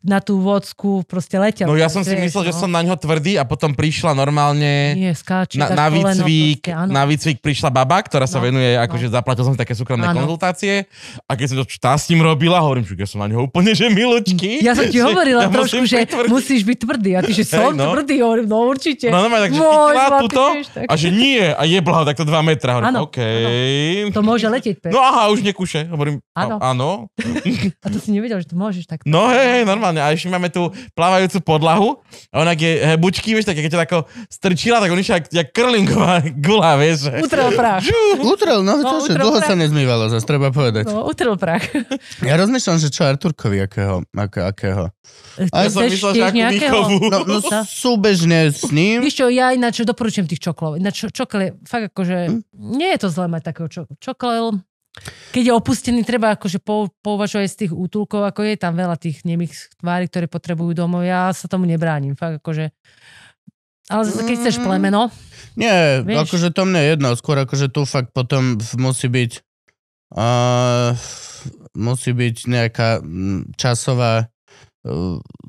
na tú vodsku proste letel. No ja som si myslel, no. že som na ňo tvrdý a potom prišla normálne Nie, skáči, na, na, výcvik, koleno, na výcvik prišla baba, ktorá sa no, venuje, no. akože no. zaplatil som také súkromné ano. konzultácie a keď som to čtá s ním robila, hovorím, že ja som na ňo úplne, že milučky. Ja som ti *laughs* hovorila ja trošku, že tvrdý. musíš byť tvrdý a ty, že *laughs* som hey, no. tvrdý, hovorím, no určite. No normálne, takže Môj, túto a že nie a je blaho, tak to 2 metra. Hovorím, ano, okay. To môže letieť. No aha, už nekúše, hovorím, áno. áno. *laughs* A to si nevedel, že to môžeš tak. No hej, hej, normálne. A ešte máme tú plávajúcu podlahu. A ona je hebučky, vieš, tak keď ťa tako strčila, tak on išiel jak, jak curlingová *laughs* gula, vieš. Utrel prach. Utrel, no, no čo, utrel dlho prach. sa nezmývalo, zase treba povedať. No, utrel prach. *laughs* Ja rozmýšľam, že čo Arturkovi, akého, akého. akého. E, A ja som myslel, že nejakého... No, no, no súbežne s ním. Víš čo, ja ináč doporučujem tých čoklov. Ináč čo, čokle, fakt akože, hm? nie je to zle mať takého čo, čokle, keď je opustený, treba akože pouvažovať z tých útulkov, ako je tam veľa tých nemých tvári, ktoré potrebujú domov. Ja sa tomu nebránim, fakt akože... Ale zase, keď chceš mm. plemeno... Nie, vieš? akože to mne je jedno. Skôr akože tu fakt potom musí byť uh, musí byť nejaká časová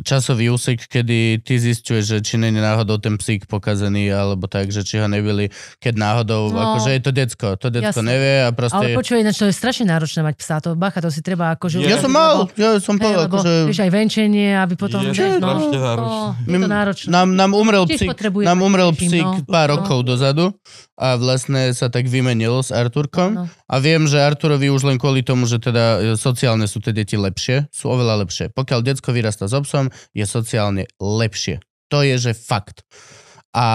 časový úsek, kedy ty zistuješ, že či není náhodou ten psík pokazený, alebo tak, že či ho nebili, keď náhodou, no, akože je to decko, to decko jasne. nevie a proste... Ale počuj, ináč to je strašne náročné mať psa, to bacha, to si treba akože... Ja, ja som mal, ja som povedal, hey, akože... Vieš, aj venčenie, aby potom... Je, vieš, no, to, je to náročné. Nám, nám umrel psík, nám umrel psík no, pár no. rokov dozadu a vlastne sa tak vymenil s Arturkom no. a viem, že Arturovi už len kvôli tomu, že teda e, sociálne sú tie deti lepšie, sú oveľa lepšie. Pokiaľ decko vyrastať s obsom, je sociálne lepšie. To je, že fakt a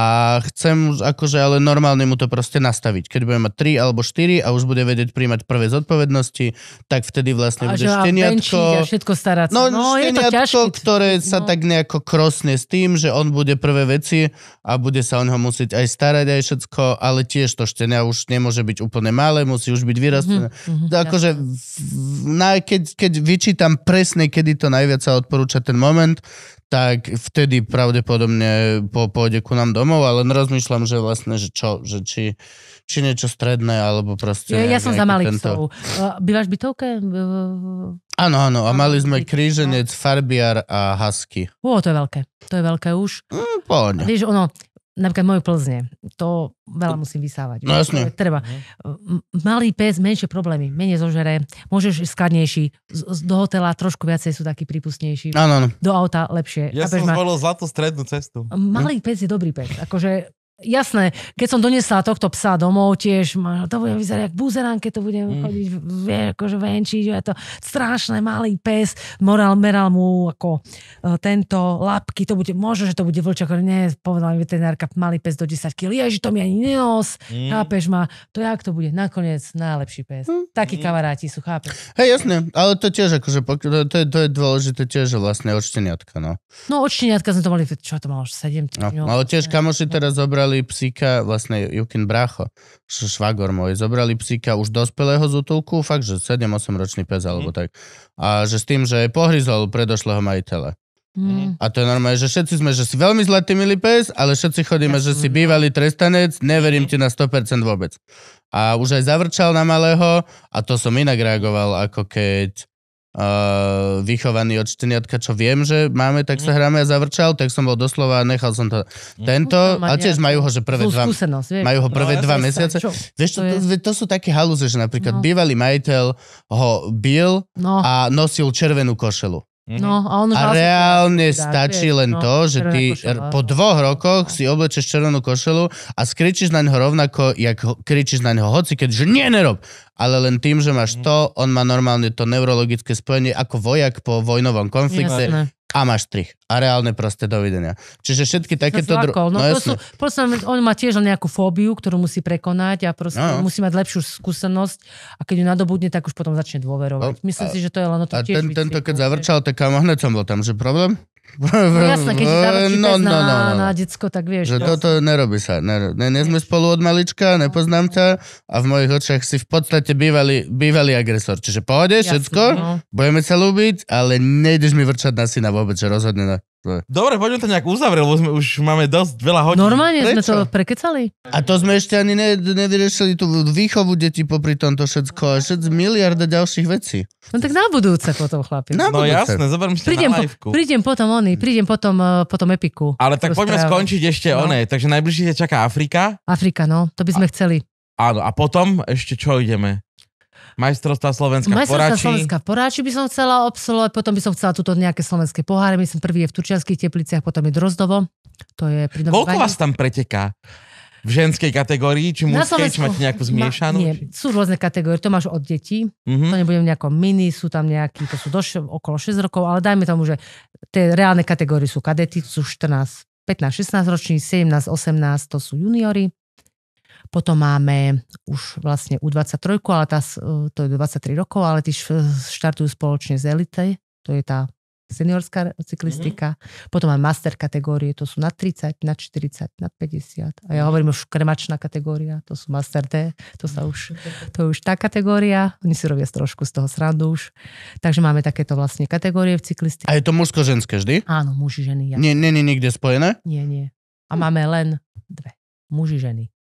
chcem akože ale normálne mu to proste nastaviť. Keď bude mať 3 alebo 4 a už bude vedieť príjmať prvé zodpovednosti, tak vtedy vlastne a bude šteniatko. A všetko starať No, no šteniatko, je to ťažký, ktoré no. sa no. tak nejako krosne s tým, že on bude prvé veci a bude sa o neho musieť aj starať aj všetko, ale tiež to štenia už nemôže byť úplne malé, musí už byť vyrastené. Mm-hmm, akože na, keď, keď vyčítam presne, kedy to najviac sa odporúča ten moment, tak vtedy pravdepodobne po, pôjde ku nám domov, ale rozmýšľam, že vlastne, že čo, že či, či niečo stredné, alebo proste... Ja, ja som za malých tento... psov. Bývaš v bytovke? Áno, áno. A mali sme kríženec, no. farbiar a husky. Ó, to je veľké. To je veľké už. Mm, Víš, ono, napríklad moju plzne, to veľa musím vysávať. No jasne. Treba. Mhm. Malý pes, menšie problémy, menej zožere, môžeš skladnejší, do hotela trošku viacej sú takí prípustnejší. Áno, Do auta lepšie. Ja som som ma... zlatú strednú cestu. Malý hm? pes je dobrý pes. Akože Jasné, keď som donesla tohto psa domov tiež, to bude vyzerať jak keď to budem mm. chodiť, vie, akože venčiť, je to strašné, malý pes, moral, meral mu ako e, tento lapky, to bude, možno, že to bude vlčak, nie, povedala mi veterinárka, malý pes do 10 kg, že to mi ani nenos, mm. chápeš ma, to jak to bude, nakoniec najlepší pes, mm. takí mm. kamaráti sú, chápeš. Hej, jasné, ale to tiež akože, to, je, to je dôležité tiež vlastne odšteniatka, no. No odšteniatka sme to mali, čo to malo, 7 no, No, ale tiež kamoši teraz zobrali zobrali psíka, vlastne Jukin Bracho, švagor môj, zobrali psíka už dospelého z útulku, fakt, že 7-8 ročný pes alebo mhm. tak. A že s tým, že pohryzol predošlého majiteľa. Mm. A to je normálne, že všetci sme, že si veľmi zlatý milý pes, ale všetci chodíme, že si no. bývalý trestanec, neverím mhm. ti na 100% vôbec. A už aj zavrčal na malého a to som inak reagoval, ako keď vychovaný od šteniatka, čo viem, že máme, tak sa mhm. hráme a zavrčal, tak som bol doslova a nechal som to. Mhm. Tento, a tiež majú ho, že prvé dva, majú ho prvé no, dva mesiace. Čo? Vieš, to, to, to, to sú také halúze, že napríklad no. bývalý majiteľ ho bil no. a nosil červenú košelu. Mhm. No, a, on a reálne to, stačí len no, to, že ty košela. po dvoch rokoch si oblečeš červenú košelu a skričíš na neho rovnako, jak kričíš na ňo hoci, keď že nie, nerob. Ale len tým, že máš mhm. to, on má normálne to neurologické spojenie ako vojak po vojnovom konflikte. Jasne a máš strich. A reálne proste dovidenia. Čiže všetky takéto... Dru... No, no to sú, prosím, on má tiež nejakú fóbiu, ktorú musí prekonať a proste no, no. musí mať lepšiu skúsenosť a keď ju nadobudne, tak už potom začne dôverovať. No, Myslím a, si, že to je len o tom tiež ten, Tento, keď zavrčal, tak kam hneď som bol tam, že problém? No *laughs* jasné, keď dávaš no, no, no, no. na decko, tak vieš. Že no. toto nerobí sa. Ne, ne, ne sme spolu od malička, nepoznám ťa a v mojich očiach si v podstate bývalý, bývalý agresor. Čiže pohode, všetko, no. budeme sa ľúbiť, ale nejdeš mi vrčať na syna vôbec, že rozhodne ne. Ne. Dobre, poďme to nejak uzavrieť, lebo sme, už máme dosť veľa hodín. Normálne Prečo? sme to prekecali. A to sme ešte ani ne, nevyriešili tú výchovu detí popri tomto všetko a všetko miliarda ďalších vecí. No tak na budúce potom, chlapi. Na no jasné, zoberiem si prídem na po, Prídem potom oni, prídem potom, uh, potom epiku. Ale tak poďme strávu. skončiť ešte no. one. takže najbližšie ťa čaká Afrika. Afrika, no, to by sme a, chceli. Áno, a potom ešte čo ideme? Majstrovstvá Slovenska Majstrovstvá v Poráči. Slovenska v Poráči by som chcela absolvovať, potom by som chcela túto nejaké slovenské poháre, myslím prvý je v Turčianských tepliciach, potom je Drozdovo. To je pri Koľko vás tam preteká? V ženskej kategórii, či mužskej, či máte nejakú zmiešanú? Ma, nie, sú rôzne kategórie, to máš od detí, mm-hmm. to nebudem nejako mini, sú tam nejakí, to sú doš- okolo 6 rokov, ale dajme tomu, že tie reálne kategórie sú kadety, sú 14, 15, 16 roční, 17, 18, to sú juniori, potom máme už vlastne U23, ale tá, to je 23 rokov, ale tí štartujú spoločne z Elite, to je tá seniorská cyklistika. Mm-hmm. Potom máme master kategórie, to sú na 30, na 40, na 50. A ja mhm. hovorím už kremačná kategória, to sú master D, to sa už, *laughs* to je už tá kategória. Oni si robia trošku z toho srandu už. Takže máme takéto vlastne kategórie v cyklistike. A je to mužsko-ženské vždy? Áno, muži, ženy. Ja. Nie, nie, nie, nikde spojené? Nie, nie. A máme len dve. Muži, ženy.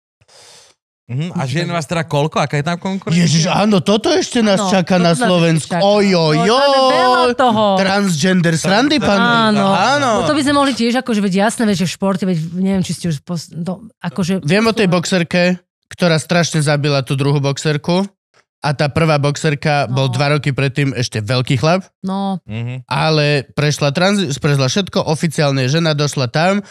Mm, a žien vás teda koľko? Aká je tam konkurencia? Ježiš, áno, toto ešte nás ano, čaká na Slovensku. Ojojo! No, toho. Transgender srandy, pán. Áno. áno. No, to by sme mohli tiež, akože, veď jasné, veď, že v športe, veď neviem, či ste už... Pos... No, akože... Viem o tej boxerke, ktorá strašne zabila tú druhú boxerku. A tá prvá boxerka no. bol dva roky predtým ešte veľký chlap. No. Mm-hmm. Ale prešla, transi- prešla všetko, oficiálne žena došla tam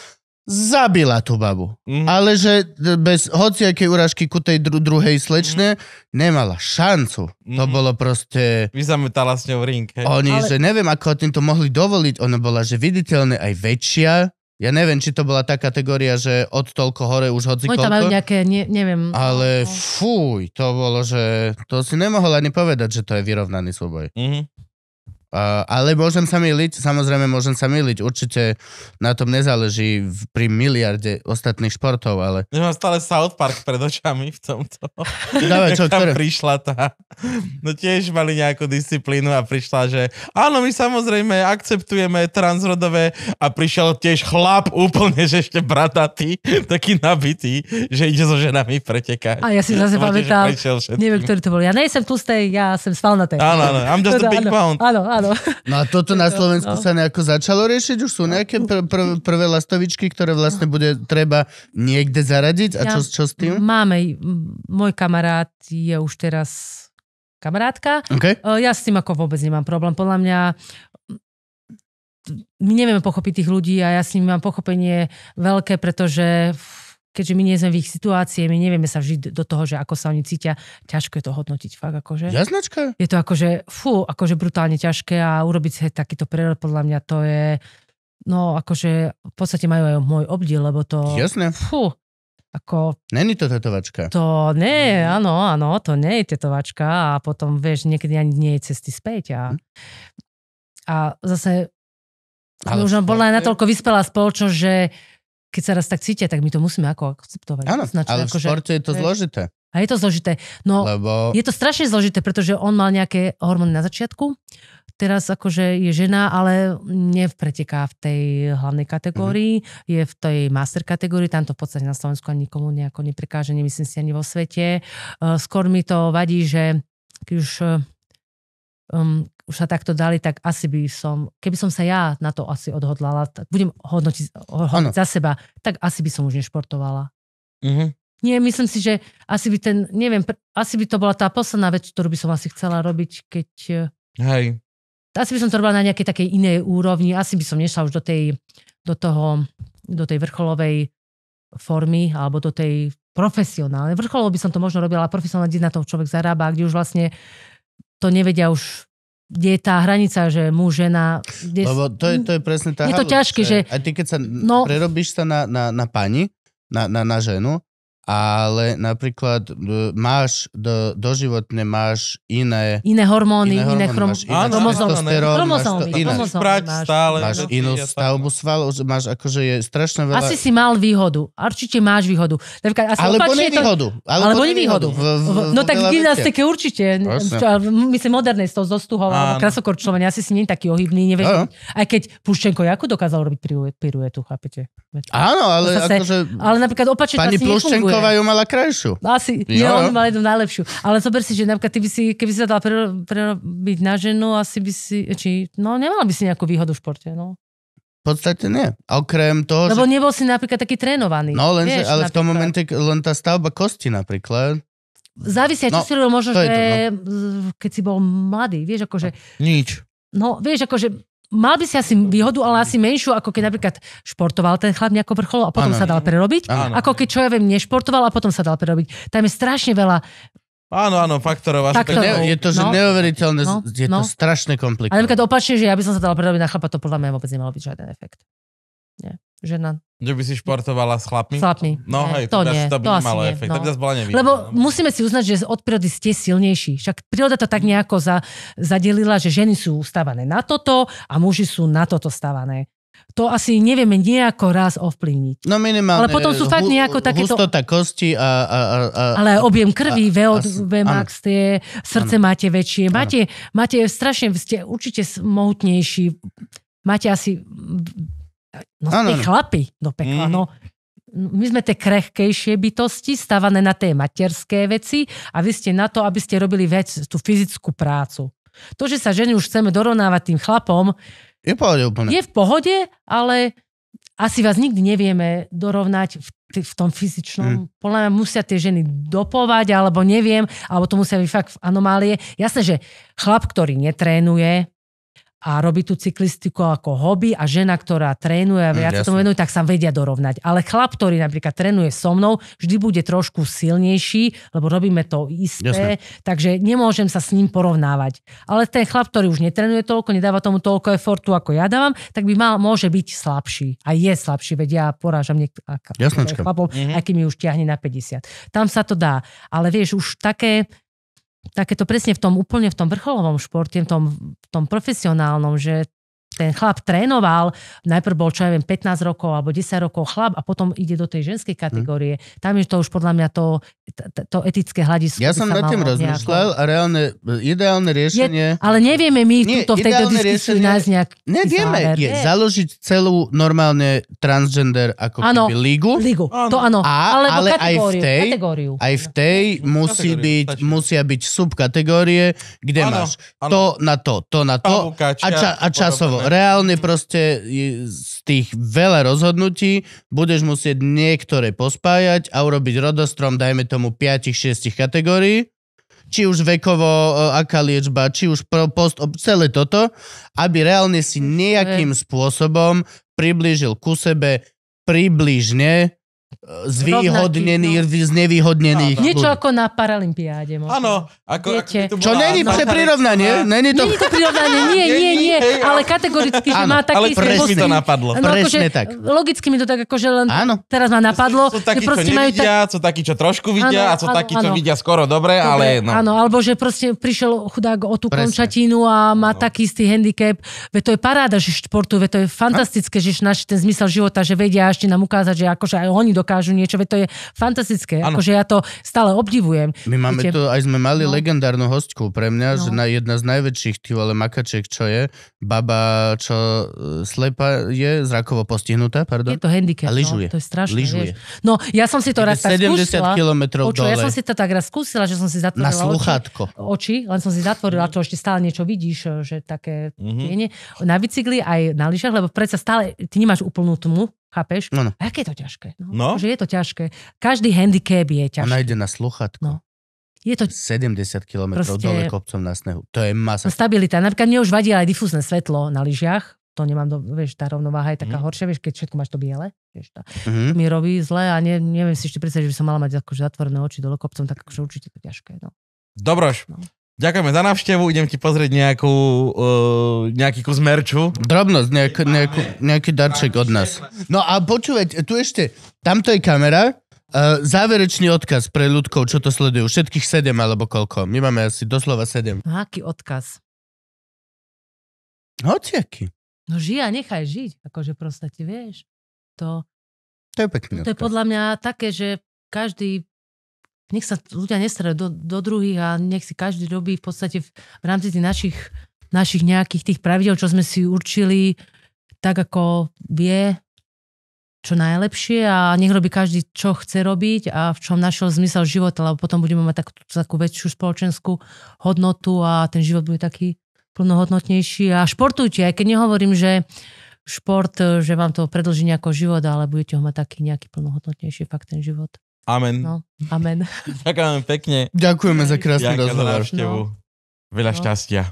zabila tú babu. Mm-hmm. Ale že bez hociakej urážky ku tej dru- druhej slečne mm-hmm. nemala šancu. Mm-hmm. To mhm. bolo proste... Vyzametala s ňou ring. Hej. Oni, Ale... že neviem, ako tým to mohli dovoliť. Ona bola, že viditeľne aj väčšia. Ja neviem, či to bola tá kategória, že od toľko hore už hoci koľko. tam majú nejaké, ne, neviem. Ale fuj, to bolo, že to si nemohol ani povedať, že to je vyrovnaný súboj. Mm-hmm ale môžem sa myliť, samozrejme môžem sa myliť, určite na tom nezáleží v, pri miliarde ostatných športov, ale... Ja mám stále South Park pred očami v tomto. *laughs* Dávaj, *laughs* čo, tam ktoré? prišla tá... No tiež mali nejakú disciplínu a prišla, že áno, my samozrejme akceptujeme transrodové a prišiel tiež chlap úplne, že ešte bratatý, *laughs* taký nabitý, že ide so ženami pretekať. A ja si zase pamätám, neviem, ktorý to bol. Ja nejsem tlustej, ja som svalnatej. Áno, áno, I'm just a big pound. Áno, áno áno. No a toto na no. Slovensku no. sa nejako začalo riešiť? Už sú no. nejaké pr- pr- prvé lastovičky, ktoré vlastne bude treba niekde zaradiť? A ja, čo, čo s tým? Máme, môj kamarát je už teraz kamarátka. Okay. Ja s tým ako vôbec nemám problém. Podľa mňa my nevieme pochopiť tých ľudí a ja s nimi mám pochopenie veľké, pretože keďže my nie sme v ich situácii, my nevieme sa vžiť do toho, že ako sa oni cítia. Ťažko je to hodnotiť fakt. Akože. Jaznačka? Je to akože, fú, akože brutálne ťažké a urobiť si takýto prerod, podľa mňa to je, no akože v podstate majú aj môj obdiel, lebo to... Jasné. Fú, ako... Není to tetovačka. To nie, mm. áno, áno, to nie je tetovačka a potom, vieš, niekedy ani nie je cesty späť a... Hm. A zase ale už bola aj natoľko vyspelá spoločnosť, že keď sa raz tak cítia, tak my to musíme ako akceptovať. Áno, Značne, ale ako, v akože- športe že, je to zložité. A je to zložité. No, Lebo... je to strašne zložité, pretože on mal nejaké hormóny na začiatku, teraz akože je žena, ale nevpreteká v tej hlavnej kategórii, mm-hmm. je v tej master kategórii, tam to v podstate na Slovensku ani nikomu nejako neprekáže, nemyslím si ani vo svete. Eh, skôr mi to vadí, že keď už eh, um, už sa takto dali, tak asi by som, keby som sa ja na to asi odhodlala, tak budem hodnotiť, hodnoti za seba, tak asi by som už nešportovala. uh Nie, myslím si, že asi by ten, neviem, asi by to bola tá posledná vec, ktorú by som asi chcela robiť, keď... Hej. Asi by som to robila na nejakej takej inej úrovni, asi by som nešla už do tej, do toho, do tej vrcholovej formy, alebo do tej profesionálnej. Vrcholovo by som to možno robila, ale profesionálne, kde na to človek zarába, kde už vlastne to nevedia už kde je tá hranica, že muž, žena... Kde... Lebo to je, to je presne tá... Je to ťažké, že... Aj ty, keď sa no, prerobíš sa na, na, na pani, na, na, na ženu, ale napríklad e, máš do, doživotne máš iné... Iné hormóny, iné, hormóny, iné chrom... Máš áno, testosterón, kromozómy. Máš, iné, prať, stále, máš inú stavbu svalov, máš akože je strašne veľa... Asi si mal výhodu. Určite máš výhodu. Napríklad, asi alebo nie výhodu. Alebo, alebo výhodu. V, v, no v, no tak v gymnastike určite. Myslím, moderné z toho zostuhou alebo krasokorčľovania. Asi si nie taký ohybný. Nevieš, aj keď Puščenko ako dokázal robiť piruetu, chápete? Áno, ale akože... Ale napríklad opačne Pani Pluščenko Remišová ju mala krajšiu. No asi, jo. nie, on mal jednu najlepšiu. Ale zober si, že napríklad ty by si, keby si sa dala prerobiť na ženu, asi by si, či, no nemala by si nejakú výhodu v športe, no. V podstate nie. Okrem toho, Lebo že... nebol si napríklad taký trénovaný. No, len, vieš, ale napríklad. v tom momente len tá stavba kosti napríklad, Závisia, čo no, si robil možno, že to, no. keď si bol mladý, vieš, akože... Nič. No, vieš, akože mal by si asi výhodu, ale asi menšiu, ako keď napríklad športoval ten chlap nejako vrcholo a potom ano, sa dal prerobiť. Ano. Ako keď, čo ja viem, nešportoval a potom sa dal prerobiť. Tam je strašne veľa Áno, áno, faktorov. faktorov. Ne, je to, že no, neuveriteľné, no, je no. to strašne komplikované. Ale napríklad opačne, že ja by som sa dala prerobiť na chlapa, to podľa mňa vôbec nemalo byť žiaden efekt. Nie žena. Že by si športovala s chlapmi? S chlapmi. No hej, to, to nie, to by to malo nie, efekt. No. To by zase bola nevýhodná. Lebo no. musíme si uznať, že od prírody ste silnejší. Však príroda to tak nejako za, zadelila, že ženy sú stávané na toto a muži sú na toto stávané. to asi nevieme nejako raz ovplyvniť. No minimálne. Ale potom sú hu, fakt nejako takéto... Hustota kosti a... a, a, a ale objem krvi, a, VO, 2 VMAX, tie, srdce ano. máte väčšie. Máte, máte strašne, ste určite mohutnejší. Máte asi No ano, tí chlapi do pekla, mm. no. My sme tie krehkejšie bytosti, stávané na tie materské veci a vy ste na to, aby ste robili vec, tú fyzickú prácu. To, že sa ženy už chceme dorovnávať tým chlapom, je v pohode úplne. Je v pohode, ale asi vás nikdy nevieme dorovnať v, t- v tom fyzičnom. Mm. Podľa mňa musia tie ženy dopovať, alebo neviem, alebo to musia byť fakt anomálie. Jasné, že chlap, ktorý netrénuje, a robí tú cyklistiku ako hobby a žena, ktorá trénuje a hm, viac mm, tomu venuje, tak sa vedia dorovnať. Ale chlap, ktorý napríklad trénuje so mnou, vždy bude trošku silnejší, lebo robíme to isté, jasne. takže nemôžem sa s ním porovnávať. Ale ten chlap, ktorý už netrenuje toľko, nedáva tomu toľko efortu, ako ja dávam, tak by mal, môže byť slabší. A je slabší, veď ja porážam niekto, chlapov, mm-hmm. aký mi už ťahne na 50. Tam sa to dá. Ale vieš, už také takéto presne v tom úplne v tom vrcholovom športe, v tom, v tom profesionálnom, že ten chlap trénoval, najprv bol, čo ja viem, 15 rokov alebo 10 rokov chlap a potom ide do tej ženskej mhm. kategórie. Hmm. Tam je to už podľa mňa to, to, to etické hľadisko. Ja som nad tým rozmýšľal nejako... a reálne, ideálne riešenie... Je, ale nevieme my nie, túto v tejto diskusii nájsť nejak... Nevieme, záver, je, je založiť celú normálne transgender ako ano, keby lígu. Lígu, ano. to áno. ale kategóriu, aj v tej, kategóriu. Aj v tej musí byť, musia byť subkategórie, kde ano, máš ano. to na to, to na to ano, a, ča, a časovo reálne proste z tých veľa rozhodnutí budeš musieť niektoré pospájať a urobiť rodostrom, dajme tomu 5-6 kategórií, či už vekovo, e, aká liečba, či už post, celé toto, aby reálne si nejakým spôsobom priblížil ku sebe približne E, zvýhodnených, Rovnaký, no. z nevýhodnených. Niečo ako na Paralympiáde. Áno. Ako, Viete. Ako Čo není pre prirovnanie. Není to... Není to prirovnanie, nie, nie, nie. Ale kategoricky, že má taký... Ale presne mi to napadlo. No, akože presne akože, tak. Logicky mi to tak akože len ano. teraz ma napadlo. Sú, takí, čo nevidia, tak... sú takí, čo trošku vidia ano, a sú takí, čo vidia skoro dobre, dobre ale... No. Áno, alebo že proste prišiel chudák o tú presne. končatinu a má no. taký istý handicap. Veď to je paráda, že športu, veď to je fantastické, že naši ten zmysel života, že vedia ešte nám ukázať, že akože aj oni do dokážu niečo, veď to je fantastické, ano. akože ja to stále obdivujem. My máme Víte? to, aj sme mali no. legendárnu hostku pre mňa, no. že na jedna z najväčších tých ale makaček, čo je, baba, čo e, slepa je, zrakovo postihnutá, pardon. Je to handicap, a no, lyžuje. No, to je strašné, lyžuje. No, ja som si to raz tak 70 skúsila. kilometrov dole. Ja som si to tak raz skúsila, že som si zatvorila na sluchátko. oči, oči, len som si zatvorila, to ešte stále niečo vidíš, že také mm-hmm. Na bicykli aj na lyžiach, lebo predsa stále, ty nemáš úplnú tmu, Chápeš? No, no. A aké je to ťažké? No, no? Že akože je to ťažké. Každý handicap je ťažký. Ona ide na sluchatko. No. Je to... 70 km proste... dole kopcom na snehu. To je masa. Stabilita. Napríklad mne už vadí aj difúzne svetlo na lyžiach. To nemám, do... vieš, tá rovnováha je taká mm. horšia, vieš, keď všetko máš to biele. Vieš, tá... mm. To mi robí zle a ne, neviem si ešte predstaviť, že by som mala mať akože zatvorené oči dole kopcom, tak akože určite to ťažké. No. Dobroš, no. Ďakujeme za návštevu, idem ti pozrieť nejakú, uh, nejaký kus merču. Drobnosť, nejak, nejakú, nejaký darček od nás. No a počúvať, tu ešte, tamto je kamera, uh, záverečný odkaz pre ľudkov, čo to sledujú, všetkých sedem alebo koľko. My máme asi doslova sedem. No aký odkaz? Hociaký. No žij a nechaj žiť, akože proste ti vieš. To, to je pekný To odkaz. je podľa mňa také, že každý nech sa ľudia nestarajú do, do druhých a nech si každý robí v podstate v, v rámci tých našich, našich nejakých tých pravidel, čo sme si určili, tak ako vie, čo najlepšie a nech robí každý, čo chce robiť a v čom našiel zmysel života, lebo potom budeme mať takú, takú väčšiu spoločenskú hodnotu a ten život bude taký plnohodnotnejší. A športujte, aj keď nehovorím, že šport, že vám to predlží nejako život, ale budete ho mať taký nejaký plnohodnotnejší fakt ten život. Amen. No, amen. Ďakujem *laughs* pekne. Ďakujeme za krásny rozhovor. No. Veľa no. šťastia.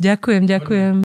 Ďakujem, ďakujem.